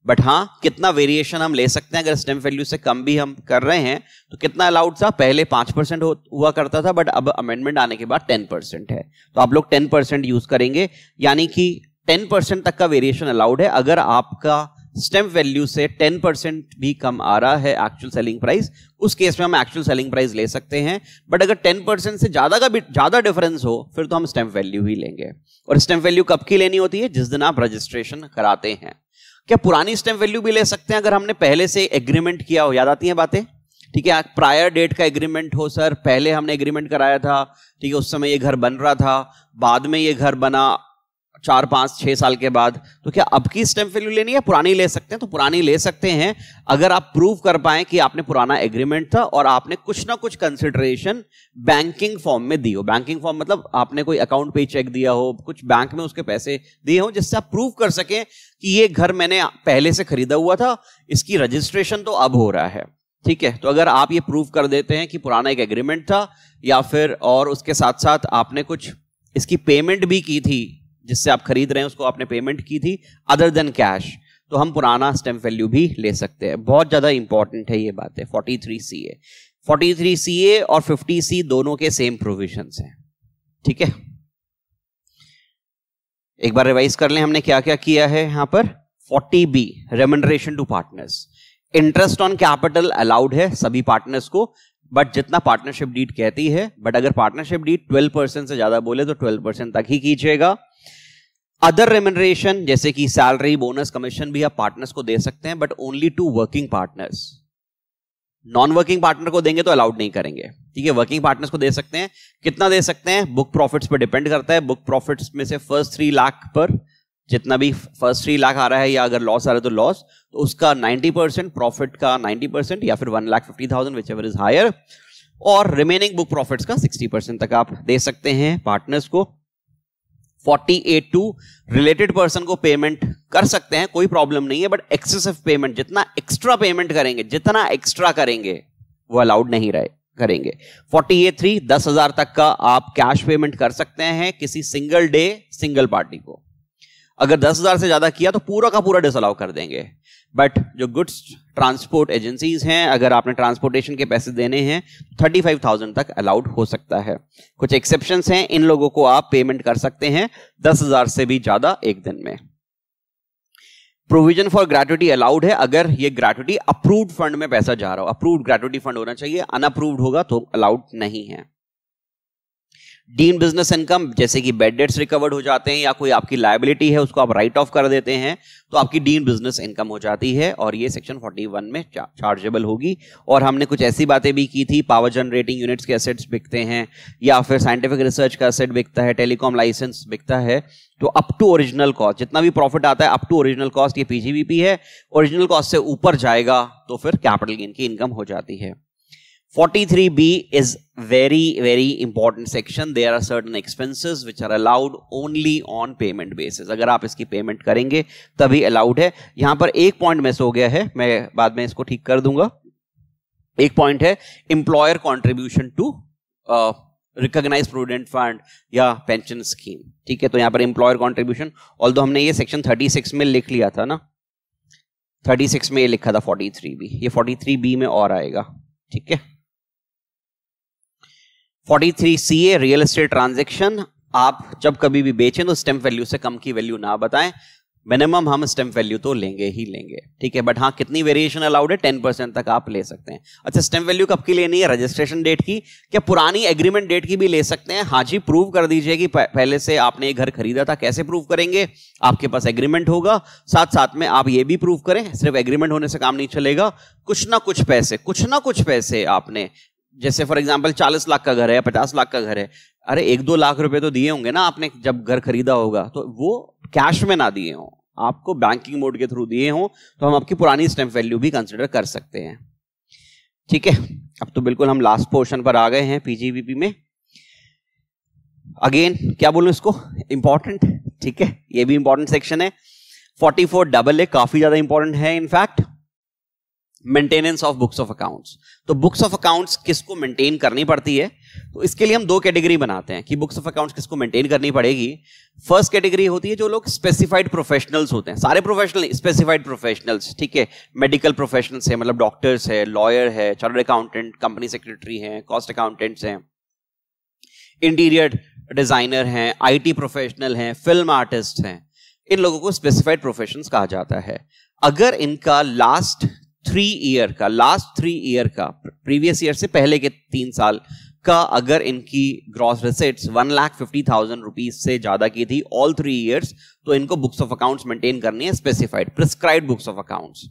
but हाँ कितना वेरिएशन हम ले सकते हैं अगर स्टेम वैल्यू से कम भी हम कर रहे हैं तो कितना अलाउड था पहले पांच परसेंट हुआ करता था बट अब अमेंडमेंट आने के बाद टेन परसेंट है तो आप लोग टेन परसेंट यूज करेंगे यानी कि टेन परसेंट तक का वेरिएशन अलाउड है अगर आपका स्टेम वैल्यू से 10 परसेंट भी कम आ रहा है एक्चुअल सेलिंग प्राइस उस केस में हम एक्चुअल सेलिंग प्राइस ले सकते हैं बट अगर 10 परसेंट से ज़्यादा का भी ज़्यादा डिफरेंस हो फिर तो हम स्टेम वैल्यू ही लेंगे और स्टेम वैल्यू कब की लेनी होती है जिस दिन आप रजिस्ट्रेशन कराते हैं क्या पुरानी स्टेम वैल्यू भी ले सकते हैं अगर हमने पहले से एग्रीमेंट किया हो याद आती हैं बातें ठीक है प्रायर डेट का एग्रीमेंट हो सर पहले हमने एग्रीमेंट कराया था ठीक है उस समय ये घर बन रहा था बाद में ये घर बना चार पाँच छह साल के बाद तो क्या अब की स्टैंप वैल्यू लेनी है पुरानी ले सकते हैं तो पुरानी ले सकते हैं अगर आप प्रूव कर पाए कि आपने पुराना एग्रीमेंट था और आपने कुछ ना कुछ कंसिडरेशन बैंकिंग फॉर्म में दी हो बैंकिंग फॉर्म मतलब आपने कोई अकाउंट पे चेक दिया हो कुछ बैंक में उसके पैसे दिए हो जिससे आप प्रूव कर सकें कि ये घर मैंने पहले से खरीदा हुआ था इसकी रजिस्ट्रेशन तो अब हो रहा है ठीक है तो अगर आप ये प्रूव कर देते हैं कि पुराना एक एग्रीमेंट था या फिर और उसके साथ साथ आपने कुछ इसकी पेमेंट भी की थी जिससे आप खरीद रहे हैं उसको आपने पेमेंट की थी अदर देन कैश तो हम पुराना स्टैम्प वैल्यू भी ले सकते हैं बहुत ज़्यादा इंपॉर्टेंट है ये बात है forty three C A forty three C A और फिफ्टी सी दोनों के सेम प्रोविजन हैं ठीक है एक बार रिवाइज कर लें हमने क्या क्या किया है यहां पर forty B remuneration to partners interest on capital allowed है सभी पार्टनर्स को बट जितना पार्टनरशिप डीट कहती है बट अगर पार्टनरशिप डीट 12 परसेंट से ज्यादा बोले तो 12 परसेंट तक ही कीजिएगा अदर रेमनरेशन जैसे कि सैलरी बोनस कमीशन भी आप पार्टनर्स को दे सकते हैं but only to working partners non working partner को देंगे तो अलाउड नहीं करेंगे ठीक है वर्किंग पार्टनर्स को दे सकते हैं कितना दे सकते हैं बुक प्रॉफिट्स पर डिपेंड करता है बुक प्रॉफिट्स में से फर्स्ट थ्री लाख पर जितना भी फर्स्ट थ्री लाख आ रहा है या अगर लॉस आ रहा है तो लॉस तो उसका नाइनटी परसेंट प्रॉफिट का नाइनटी परसेंट या फिर one lakh fifty thousand whichever is higher और रिमेनिंग बुक प्रॉफिट्स का सिक्सटी परसेंट तक आप दे सकते हैं पार्टनर्स को forty eight to related person को पेमेंट कर सकते हैं कोई प्रॉब्लम नहीं है बट एक्सेसिव पेमेंट जितना एक्स्ट्रा पेमेंट करेंगे जितना एक्स्ट्रा करेंगे वो अलाउड नहीं रहे करेंगे फोर्टी ए थ्री दस हजार तक का आप कैश पेमेंट कर सकते हैं किसी सिंगल डे सिंगल पार्टी को अगर दस हज़ार से ज़्यादा किया तो पूरा का पूरा डिसअलाउ कर देंगे बट जो गुड्स ट्रांसपोर्ट एजेंसीज हैं अगर आपने ट्रांसपोर्टेशन के पैसे देने हैं थर्टी फाइव थाउजेंड तक अलाउड हो सकता है कुछ एक्सेप्शन हैं इन लोगों को आप पेमेंट कर सकते हैं दस हज़ार से भी ज़्यादा एक दिन में प्रोविजन फॉर ग्रेटुटी अलाउड है अगर ये ग्रेटुटी अप्रूव्ड फंड में पैसा जा रहा हो अप्रूव्ड ग्रेटुटी फंड होना चाहिए अनअप्रूव्ड होगा तो अलाउड नहीं है डीन बिजनेस इनकम जैसे कि बेड डेट्स रिकवर्ड हो जाते हैं या कोई आपकी लाइबिलिटी है उसको आप राइट ऑफ कर देते हैं तो आपकी डीन बिजनेस इनकम हो जाती है और ये सेक्शन 41 में चार्जेबल होगी और हमने कुछ ऐसी बातें भी की थी पावर जनरेटिंग यूनिट्स के एसेट्स बिकते हैं या फिर साइंटिफिक रिसर्च का एसेट बिकता है टेलीकॉम लाइसेंस बिकता है तो अप टू ओरिजिनल कॉस्ट जितना भी प्रॉफिट आता है अप टू ओरिजिनल कॉस्ट ये पीजीबीपी है ओरिजिनल कॉस्ट से ऊपर जाएगा तो फिर कैपिटल गेन की इनकम हो जाती है 43B is very, very important section. There are certain expenses which are allowed only on payment basis. agar aap iski payment karenge tabhi allowed hai yahan par ek point miss ho gaya hai main baad mein isko theek kar dunga ek point hai employer contribution to uh, recognise provident fund या pension scheme ठीक है तो यहां पर employer contribution all हमने ये section 36 में लिख लिया था ना 36 में ये लिखा था 43 बी ये 43 बी में और आएगा ठीक है forty three C A real estate transaction आप जब कभी भी बेचें तो स्टेम वैल्यू से कम की वैल्यू ना बताएं मिनिमम हम स्टेम वैल्यू तो लेंगे ही लेंगे ठीक है बट हाँ कितनी वेरिएशन अलाउड है टेन परसेंट तक आप ले सकते हैं अच्छा स्टेम वैल्यू कब की लेनी है रजिस्ट्रेशन डेट की क्या पुरानी एग्रीमेंट डेट की भी ले सकते हैं हाँ जी प्रूव कर दीजिए कि पहले से आपने ये घर खरीदा था कैसे प्रूव करेंगे आपके पास एग्रीमेंट होगा साथ साथ में आप ये भी प्रूव करें सिर्फ एग्रीमेंट होने से काम नहीं चलेगा कुछ ना कुछ पैसे कुछ ना कुछ पैसे आपने जैसे फॉर एग्जाम्पल चालीस लाख का घर है या पचास लाख का घर है अरे एक दो लाख रुपए तो दिए होंगे ना आपने जब घर खरीदा होगा तो वो कैश में ना दिए हों आपको बैंकिंग मोड के थ्रू दिए हों तो हम आपकी पुरानी स्टैम्प वैल्यू भी कंसिडर कर सकते हैं ठीक है अब तो बिल्कुल हम लास्ट पोर्शन पर आ गए हैं पीजीबीपी में अगेन क्या बोलूं इसको इंपॉर्टेंट ठीक है ये भी इंपॉर्टेंट सेक्शन है फोर्टी फोर डबल ए काफी ज्यादा इंपॉर्टेंट है in fact maintenance of books of accounts तो बुक्स ऑफ अकाउंट्स किसको मेंटेन करनी पड़ती है तो इसके लिए हम दो कैटेगरी बनाते हैं कि बुक्स ऑफ अकाउंट्स किसको मेंटेन करनी पड़ेगी फर्स्ट कैटेगरी होती है जो लोग स्पेसिफाइड प्रोफेशनल्स होते हैं सारे प्रोफेशनल स्पेसिफाइड प्रोफेशनल्स ठीक है मेडिकल प्रोफेशनल्स है मतलब डॉक्टर्स है लॉयर है चार्टर्ड अकाउंटेंट कंपनी सेक्रेटरी हैं कॉस्ट अकाउंटेंट्स हैं इंटीरियर डिजाइनर हैं आईटी प्रोफेशनल हैं फिल्म आर्टिस्ट हैं इन लोगों को स्पेसिफाइड प्रोफेशंस कहा जाता है अगर इनका लास्ट थ्री ईयर का लास्ट थ्री ईयर का प्रीवियस ईयर से पहले के तीन साल का अगर इनकी gross receipts one lakh fifty thousand rupees से ज्यादा की थी ऑल थ्री ईयर्स तो इनको बुक्स ऑफ अकाउंट्स मेंटेन करनी है specified prescribe books of accounts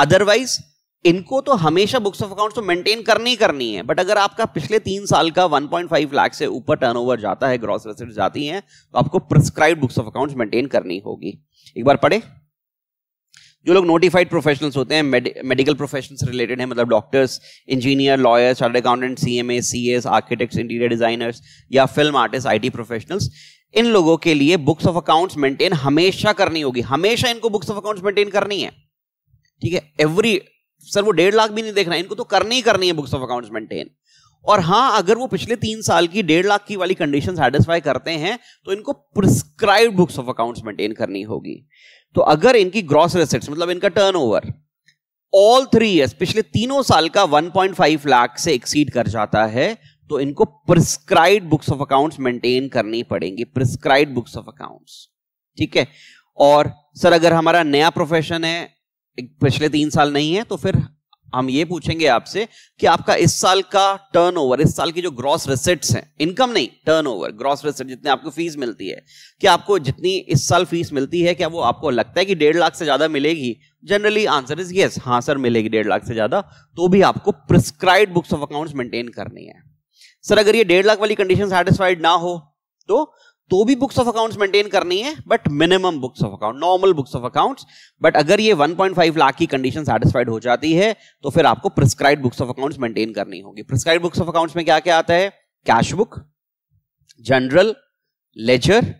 otherwise इनको तो हमेशा बुक्स ऑफ अकाउंट्स तो मेंटेन करनी ही करनी है बट अगर आपका पिछले तीन साल का 1.5 लाख से ऊपर टर्नओवर जाता है ग्रॉस रिसेट जाती हैं तो आपको prescribe books of accounts maintain करनी होगी एक बार पढ़े जो लोग नोटिफाइड प्रोफेशनल्स होते हैं मेडिकल प्रोफेशनल्स रिलेटेड हैं मतलब doctors engineer lawyers chart accountant C M A C S architects interior designers या film artist I T professionals इन लोगों के लिए बुक्स ऑफ अकाउंट्स मेंटेन हमेशा करनी होगी हमेशा इनको बुक्स ऑफ अकाउंट्स मेंटेन करनी है ठीक है एवरी सर वो डेढ़ लाख भी नहीं देख रहा है इनको तो करनी ही करनी है बुक्स ऑफ अकाउंट्स मेंटेन और हाँ अगर वो पिछले तीन साल की डेढ़ लाख की वाली कंडीशन सेटिस्फाई करते हैं तो इनको prescribe books of accounts maintain करनी होगी तो अगर इनकी ग्रॉस रेसेट्स मतलब इनका ओवर ऑल थ्री ईयर्स पिछले तीनों साल का 1.5 लाख से एक्सीड कर जाता है तो इनको prescribe books of accounts maintain करनी पड़ेंगी प्रिस्क्राइब बुक्स ऑफ अकाउंट्स ठीक है और सर अगर हमारा नया प्रोफेशन है पिछले तीन साल नहीं है तो फिर हम ये पूछेंगे आपसे कि आपका इस साल का टर्नओवर इस साल की जो ग्रॉस रिसेट्स हैं इनकम नहीं टर्नओवर ग्रॉस रिसेट जितने आपको फीस मिलती है कि आपको जितनी इस साल फीस मिलती है क्या वो आपको लगता है कि डेढ़ लाख से ज्यादा मिलेगी जनरली आंसर इज यस हाँ सर मिलेगी डेढ़ लाख से ज्यादा तो भी आपको prescribe books of accounts maintain करनी है सर अगर ये डेढ़ लाख वाली कंडीशन सेटिस्फाइड ना हो तो तो भी बुक्स ऑफ अकाउंट्स मेंटेन करनी है but minimum books of account normal books of accounts but अगर ये 1.5 लाख की कंडीशन सेटिस्फाइड हो जाती है तो फिर आपको prescribe books of accounts maintain करनी होगी प्रिस्क्राइब बुक्स ऑफ अकाउंट्स में क्या क्या आता है कैश बुक जनरल लेजर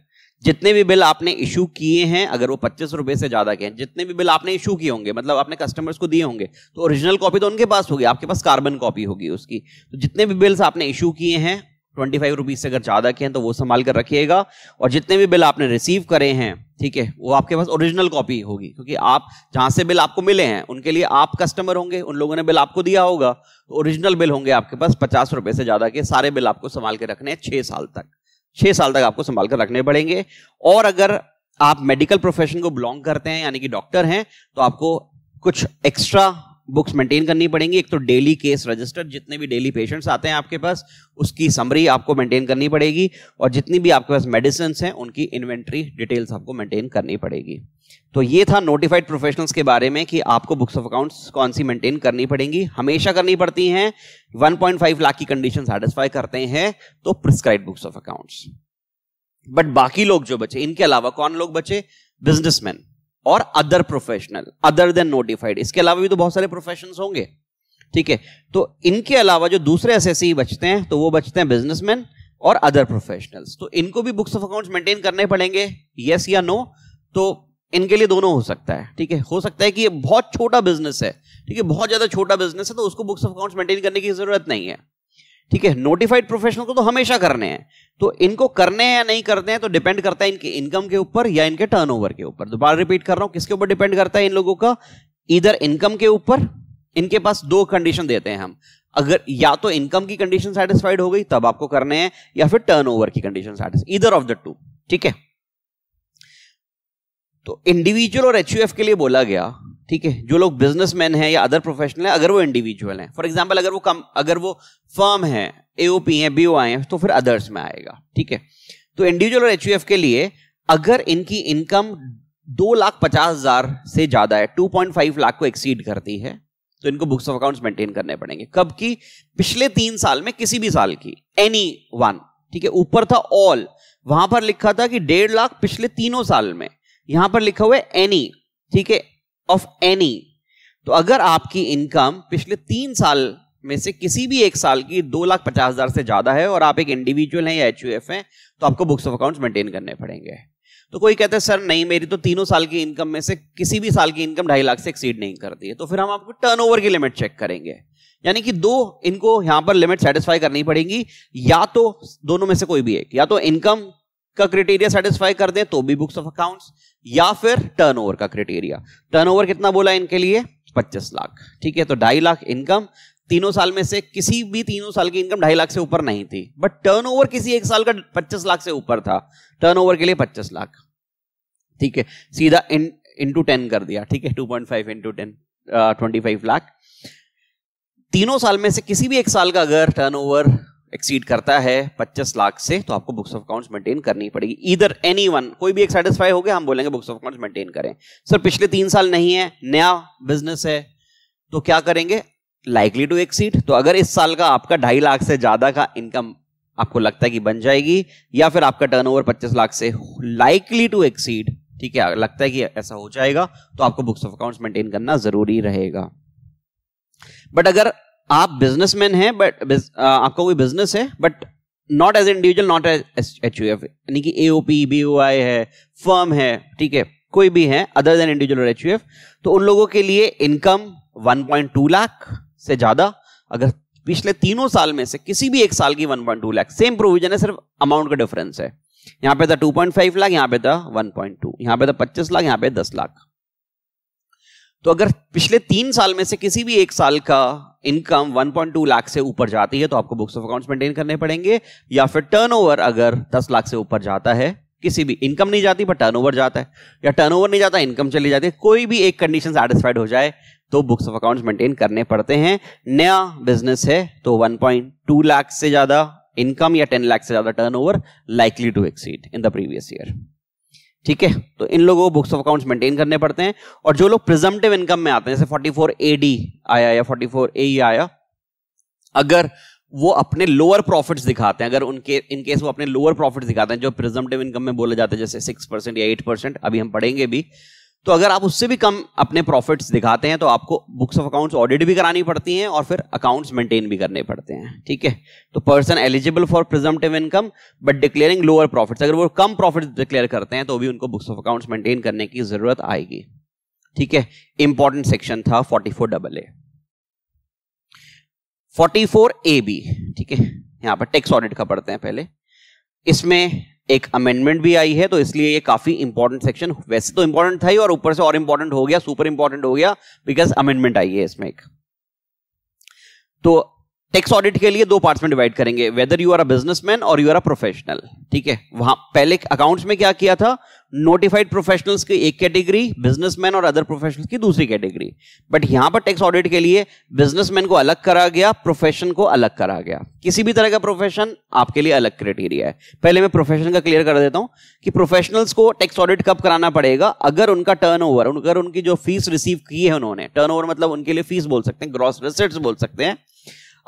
जितने भी बिल आपने इशू किए हैं अगर वो पच्चीस रुपए से ज्यादा के हैं जितने भी बिल आपने इशू किए होंगे मतलब आपने कस्टमर्स को दिए होंगे तो ओरिजिनल कॉपी तो उनके पास होगी आपके पास कार्बन कॉपी होगी उसकी तो जितने भी बिल्स आपने इशू किए हैं ट्वेंटी फाइव रुपीज़ से अगर ज़्यादा के हैं तो वो संभाल कर रखिएगा और जितने भी बिल आपने रिसीव करे हैं ठीक है वो आपके पास ओरिजिनल कॉपी होगी क्योंकि आप जहाँ से बिल आपको मिले हैं उनके लिए आप कस्टमर होंगे उन लोगों ने बिल आपको दिया होगा तो ओरिजिनल बिल होंगे आपके पास पचास रुपये से ज़्यादा के सारे बिल आपको संभाल के रखने हैं छः साल तक छः साल तक आपको संभाल कर रखने पड़ेंगे और अगर आप मेडिकल प्रोफेशन को बिलोंग करते हैं यानी कि डॉक्टर हैं तो आपको कुछ एक्स्ट्रा बुक्स मेंटेन करनी पड़ेंगी एक तो डेली केस रजिस्टर जितने भी डेली पेशेंट्स आते हैं आपके पास उसकी समरी आपको मेंटेन करनी पड़ेगी और जितनी भी आपके पास मेडिसिन हैं उनकी इन्वेंट्री डिटेल्स आपको मेंटेन करनी पड़ेगी तो ये था नोटिफाइड प्रोफेशनल्स के बारे में कि आपको बुक्स ऑफ अकाउंट्स कौन सी मेंटेन करनी पड़ेंगी हमेशा करनी पड़ती हैं 1.5 लाख की कंडीशन सेटिस्फाई करते हैं तो prescribe books of accounts but बाकी लोग जो बचे इनके अलावा कौन लोग बचे बिजनेसमैन और other professional other than notified इसके अलावा भी तो बहुत सारे प्रोफेशन होंगे ठीक है तो इनके अलावा जो दूसरे एस e बचते हैं तो वो बचते हैं बिजनेसमैन और अदर प्रोफेशनल्स तो इनको भी बुक्स ऑफ अकाउंट्स मेंटेन करने पड़ेंगे यस या नो तो इनके लिए दोनों हो सकता है ठीक है हो सकता है कि ये बहुत छोटा बिजनेस है ठीक है बहुत ज्यादा छोटा बिजनेस है तो उसको बुक्स ऑफ अकाउंट्स मेंटेन करने की जरूरत नहीं है ठीक है नोटिफाइड प्रोफेशनल को तो हमेशा करने हैं तो इनको करने हैं या नहीं करते हैं तो डिपेंड करता है इनके इनकम के ऊपर या इनके टर्नओवर के ऊपर दोबारा रिपीट कर रहा हूं किसके ऊपर डिपेंड करता है इन लोगों का इधर इनकम के ऊपर इनके पास दो कंडीशन देते हैं हम अगर या तो इनकम की कंडीशन सेटिस्फाइड हो गई तब आपको करने हैं या फिर टर्न की कंडीशन इधर ऑफ द टू ठीक है तो इंडिविजुअल और एच के लिए बोला गया ठीक है जो लोग बिजनेसमैन हैं या अदर प्रोफेशनल हैं अगर वो इंडिविजुअल हैं फॉर एग्जांपल अगर वो कम अगर वो फर्म है एओपी है बीओ आए तो फिर अदर्स में आएगा ठीक है तो इंडिविजुअल और एच के लिए अगर इनकी इनकम दो लाख पचास हजार से ज्यादा है टू पॉइंट फाइव लाख को एक्सीड करती है तो इनको बुक्स ऑफ अकाउंट्स मेंटेन करने पड़ेंगे कब की पिछले तीन साल में किसी भी साल की एनी वन ठीक है ऊपर था ऑल वहां पर लिखा था कि डेढ़ लाख पिछले तीनों साल में यहां पर लिखा हुआ है एनी ठीक है ऑफ एनी तो अगर आपकी इनकम पिछले तीन साल में से किसी भी एक साल की दो लाख पचास हजार से ज्यादा है और आप एक इंडिविजुअल हैं या एच हैं तो आपको बुक्स ऑफ अकाउंट्स मेंटेन करने पड़ेंगे तो कोई कहते हैं सर नहीं मेरी तो तीनों साल की इनकम में से किसी भी साल की इनकम ढाई लाख से एक्सीड नहीं करती है तो फिर हम आपको टर्नओवर की लिमिट चेक करेंगे यानी कि दो इनको यहां पर लिमिट सेटिस्फाई करनी पड़ेगी या तो दोनों में से कोई भी एक या तो इनकम का क्राइटेरिया सेटिस्फाई कर दे तो भी बुक्स ऑफ अकाउंट्स या फिर टर्नओवर का क्राइटेरिया टर्नओवर कितना बोला इनके लिए 25 लाख ठीक है तो ढाई लाख इनकम तीनों साल में से किसी भी तीनों साल की इनकम ढाई लाख से ऊपर नहीं थी बट टर्नओवर किसी एक साल का पच्चीस लाख से ऊपर था टर्नओवर के लिए पच्चीस लाख ठीक है सीधा इन इंटू टेन कर दिया ठीक है two point five into ten twenty five lakh तीनों साल में से किसी भी एक साल का अगर टर्नओवर एक्सीड करता है 25 लाख से तो आपको बुक्स ऑफ अकाउंट्स मेंटेन करनी पड़ेगी इधर एनी वन कोई भी एक सेटिस्फाई हो गया हम बोलेंगे बुक्स ऑफ अकाउंट्स मेंटेन करें सर पिछले तीन साल नहीं है नया बिजनेस है तो क्या करेंगे लाइकली टू एक्सीड तो अगर इस साल का आपका ढाई लाख से ज्यादा का इनकम आपको लगता है कि बन जाएगी या फिर आपका टर्न ओवर लाख से लाइकली टू एक्सीड ठीक है लगता है कि ऐसा हो जाएगा तो आपको बुक्स ऑफ अकाउंट्स मेंटेन करना जरूरी रहेगा बट अगर आप बिजनेसमैन हैं बट uh, आपका कोई बिजनेस है but not as individual not as H U F यानी कि ए ओ पी बी ओ आई है फर्म है ठीक है कोई भी है अदर देन इंडिविजुअल और एच यू एफ तो उन लोगों के लिए इनकम 1.2 लाख से ज्यादा अगर पिछले तीनों साल में से किसी भी एक साल की 1.2 लाख सेम प्रोविजन है सिर्फ अमाउंट का डिफरेंस है यहाँ पे था 2.5 लाख यहाँ पे था 1.2 यहाँ पे था 25 लाख यहाँ पे 10 लाख तो अगर पिछले तीन साल में से किसी भी एक साल का इनकम 1.2 लाख से ऊपर जाती है तो आपको बुक्स ऑफ अकाउंट्स मेंटेन करने पड़ेंगे या फिर टर्नओवर अगर 10 लाख से ऊपर जाता है किसी भी इनकम नहीं जाती पर टर्नओवर जाता है या टर्नओवर नहीं जाता इनकम चली जाती है कोई भी एक कंडीशन सेटिस्फाइड हो जाए तो बुक्स ऑफ अकाउंट्स मेंटेन करने पड़ते हैं नया बिजनेस है तो 1.2 लाख से ज्यादा इनकम या 10 लाख से ज्यादा turnover likely to exceed in the previous year ठीक है तो इन लोगों को बुक्स ऑफ अकाउंट्स मेंटेन करने पड़ते हैं और जो लोग प्रिजम्पटिव इनकम में आते हैं जैसे 44 डी आया या 44 ए e आया अगर वो अपने लोअर प्रॉफिट्स दिखाते हैं अगर उनके केस वो अपने लोअर प्रॉफिट्स दिखाते हैं जो प्रिजम्पटिव इनकम में बोले जाते हैं जैसे सिक्स परसेंट या एट परसेंट अभी हम पढ़ेंगे भी तो अगर आप उससे भी कम अपने प्रॉफिट्स दिखाते हैं तो आपको बुक्स ऑफ अकाउंट्स ऑडिट भी करानी पड़ती हैं और फिर अकाउंट्स मेंटेन भी करने पड़ते हैं ठीक है तो person eligible for presumptive income but declaring lower profits अगर वो कम प्रॉफिट डिक्लेयर करते हैं तो भी उनको बुक्स ऑफ अकाउंट्स मेंटेन करने की जरूरत आएगी ठीक है इंपॉर्टेंट सेक्शन था forty four double A forty four A B ठीक है यहां पर टैक्स ऑडिट का पढ़ते हैं पहले इसमें एक अमेंडमेंट भी आई है तो इसलिए ये काफी इंपॉर्टेंट सेक्शन वैसे तो इंपॉर्टेंट था ही और ऊपर से और इंपॉर्टेंट हो गया सुपर इंपॉर्टेंट हो गया बिकॉज अमेंडमेंट आई है इसमें एक तो टैक्स ऑडिट के लिए दो पार्ट्स में डिवाइड करेंगे whether you are a businessman और यू आर अ प्रोफेशनल ठीक है वहां पहले अकाउंट्स में क्या किया था नोटिफाइड प्रोफेशनल्स की एक कैटेगरी बिजनेसमैन और अदर प्रोफेशनल्स की दूसरी कैटेगरी बट यहां पर टैक्स ऑडिट के लिए बिजनेसमैन को अलग करा गया प्रोफेशन को अलग करा गया किसी भी तरह का प्रोफेशन आपके लिए अलग क्राइटेरिया है पहले मैं प्रोफेशन का क्लियर कर देता हूं कि प्रोफेशनल्स को टैक्स ऑडिट कब कराना पड़ेगा अगर उनका टर्न ओवर अगर उनकी जो फीस रिसीव की है उन्होंने टर्न मतलब उनके लिए फीस बोल सकते हैं ग्रॉस रिसेट्स बोल सकते हैं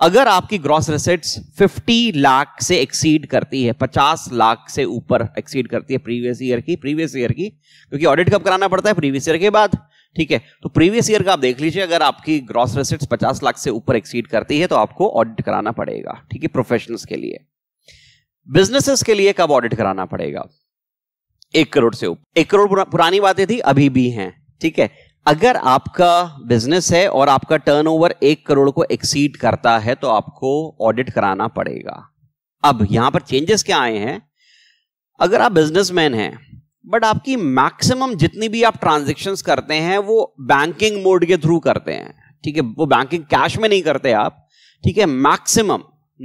अगर आपकी ग्रॉस रिसेट्स 50 लाख से एक्सीड करती है 50 लाख से ऊपर एक्सीड करती है प्रीवियस ईयर की प्रीवियस ईयर की क्योंकि ऑडिट कब कराना पड़ता है प्रीवियस ईयर के बाद ठीक है तो प्रीवियस ईयर का आप देख लीजिए अगर आपकी ग्रॉस रिसेट्स 50 लाख से ऊपर एक्सीड करती है तो आपको ऑडिट कराना पड़ेगा ठीक है प्रोफेशनल्स के लिए बिजनेसेस के लिए कब ऑडिट कराना पड़ेगा एक करोड़ से ऊपर एक करोड़ पुरानी बातें थी अभी भी हैं ठीक है अगर आपका बिजनेस है और आपका टर्नओवर एक करोड़ को एक्सीड करता है तो आपको ऑडिट कराना पड़ेगा अब यहां पर चेंजेस क्या आए हैं अगर आप बिजनेसमैन हैं बट आपकी मैक्सिमम जितनी भी आप ट्रांजेक्शन करते हैं वो बैंकिंग मोड के थ्रू करते हैं ठीक है वो बैंकिंग कैश में नहीं करते आप ठीक है मैक्सिमम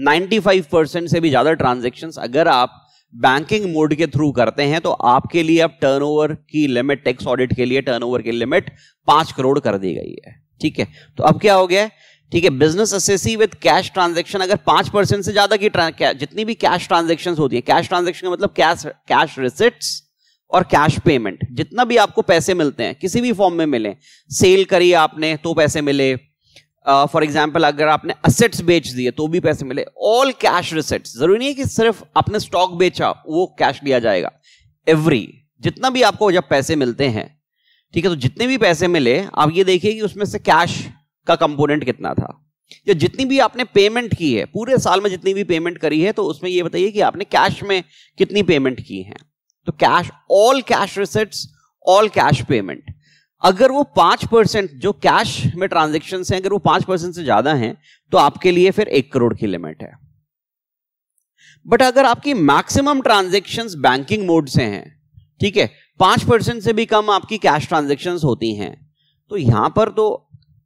95 परसेंट से भी ज्यादा ट्रांजेक्शन अगर आप बैंकिंग मोड के थ्रू करते हैं तो आपके लिए अब टर्नओवर की लिमिट टैक्स ऑडिट के लिए टर्नओवर की लिमिट पांच करोड़ कर दी गई है ठीक है तो अब क्या हो गया ठीक है business assessee with cash transaction अगर पांच परसेंट से ज्यादा की जितनी भी कैश ट्रांजेक्शन होती है कैश ट्रांजेक्शन का मतलब कैश कैश रिसिट्स और कैश पेमेंट जितना भी आपको पैसे मिलते हैं किसी भी फॉर्म में मिले सेल करी आपने तो पैसे मिले फॉर uh, एग्जाम्पल अगर आपने असेट्स बेच दिए तो भी पैसे मिले ऑल कैश रिसेट्स जरूरी नहीं है कि सिर्फ आपने स्टॉक बेचा वो कैश लिया जाएगा एवरी जितना भी आपको जब पैसे मिलते हैं ठीक है तो जितने भी पैसे मिले आप ये देखिए कि उसमें से कैश का कंपोनेंट कितना था या जितनी भी आपने पेमेंट की है पूरे साल में जितनी भी पेमेंट करी है तो उसमें ये बताइए कि आपने कैश में कितनी पेमेंट की है तो cash all cash receipts all cash payment अगर वो पांच परसेंट जो कैश में ट्रांजेक्शन है अगर वो पांच परसेंट से ज्यादा है तो आपके लिए फिर एक करोड़ की लिमिट है बट अगर आपकी मैक्सिमम ट्रांजेक्शन बैंकिंग मोड से हैं ठीक है पांच परसेंट से भी कम आपकी कैश ट्रांजेक्शन होती हैं तो यहां पर तो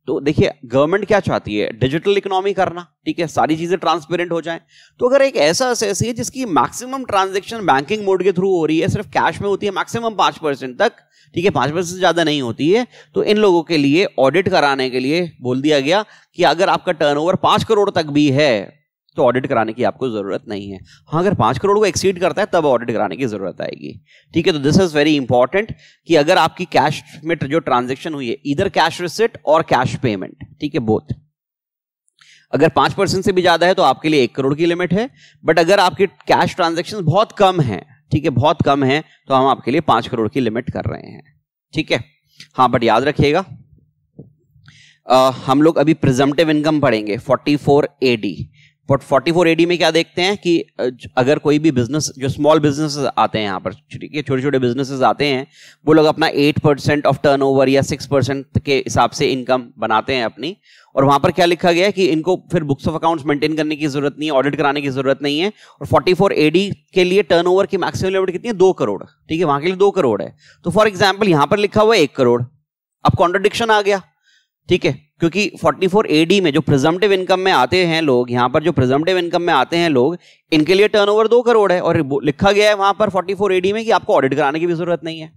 तो देखिए गवर्नमेंट क्या चाहती है डिजिटल इकोनॉमी करना ठीक है सारी चीजें ट्रांसपेरेंट हो जाए तो अगर एक ऐसा है जिसकी मैक्सिमम ट्रांजेक्शन बैंकिंग मोड के थ्रू हो रही है सिर्फ कैश में होती है मैक्सिमम पांच परसेंट तक ठीक है पांच परसेंट से ज़्यादा नहीं होती है तो इन लोगों के लिए ऑडिट कराने के लिए बोल दिया गया कि अगर आपका टर्नओवर पांच करोड़ तक भी है तो ऑडिट कराने की आपको ज़रूरत नहीं है हाँ अगर पांच करोड़ को एक्सीड करता है तब ऑडिट कराने की ज़रूरत आएगी ठीक है तो दिस इज़ वेरी इंपॉर्टेंट कि अगर आपकी कैश में जो ट्रांजेक्शन हुई है इधर कैश रिसिट और कैश पेमेंट ठीक है बोथ अगर पांच परसेंट से भी ज़्यादा है तो आपके लिए एक करोड़ की लिमिट है बट अगर आपकी कैश ट्रांजेक्शन बहुत कम है ठीक है बहुत कम है तो हम आपके लिए पांच करोड़ की लिमिट कर रहे हैं ठीक है हाँ बट याद रखिएगा हम लोग अभी प्रिजमटिव इनकम पढ़ेंगे 44 एडी बट 44 एडी में क्या देखते हैं कि अगर कोई भी बिजनेस जो स्मॉल बिजनेस आते हैं यहाँ पर ठीक है छोटे छोटे बिजनेसेस आते हैं वो लोग अपना 8 परसेंट ऑफ ओवर या 6 परसेंट के हिसाब से इनकम बनाते हैं अपनी और वहां पर क्या लिखा गया है कि इनको फिर बुक्स ऑफ अकाउंट्स मेंटेन करने की जरूरत नहीं है ऑडिट कराने की जरूरत नहीं है और 44 एडी के लिए ओवर की मैक्सिमम लिमिट कितनी है दो करोड़ ठीक है वहां के लिए दो करोड़ है तो फॉर एग्जाम्पल यहाँ पर लिखा हुआ है एक करोड़ अब कॉन्ट्रोडिक्शन आ गया ठीक है क्योंकि 44 एडी में जो प्रिजमटिव इनकम में आते हैं लोग यहाँ पर जो प्रिजमटिव इनकम में आते हैं लोग इनके लिए टर्नओवर दो करोड़ है और लिखा गया है वहां पर 44 एडी में कि आपको ऑडिट कराने की भी जरूरत नहीं है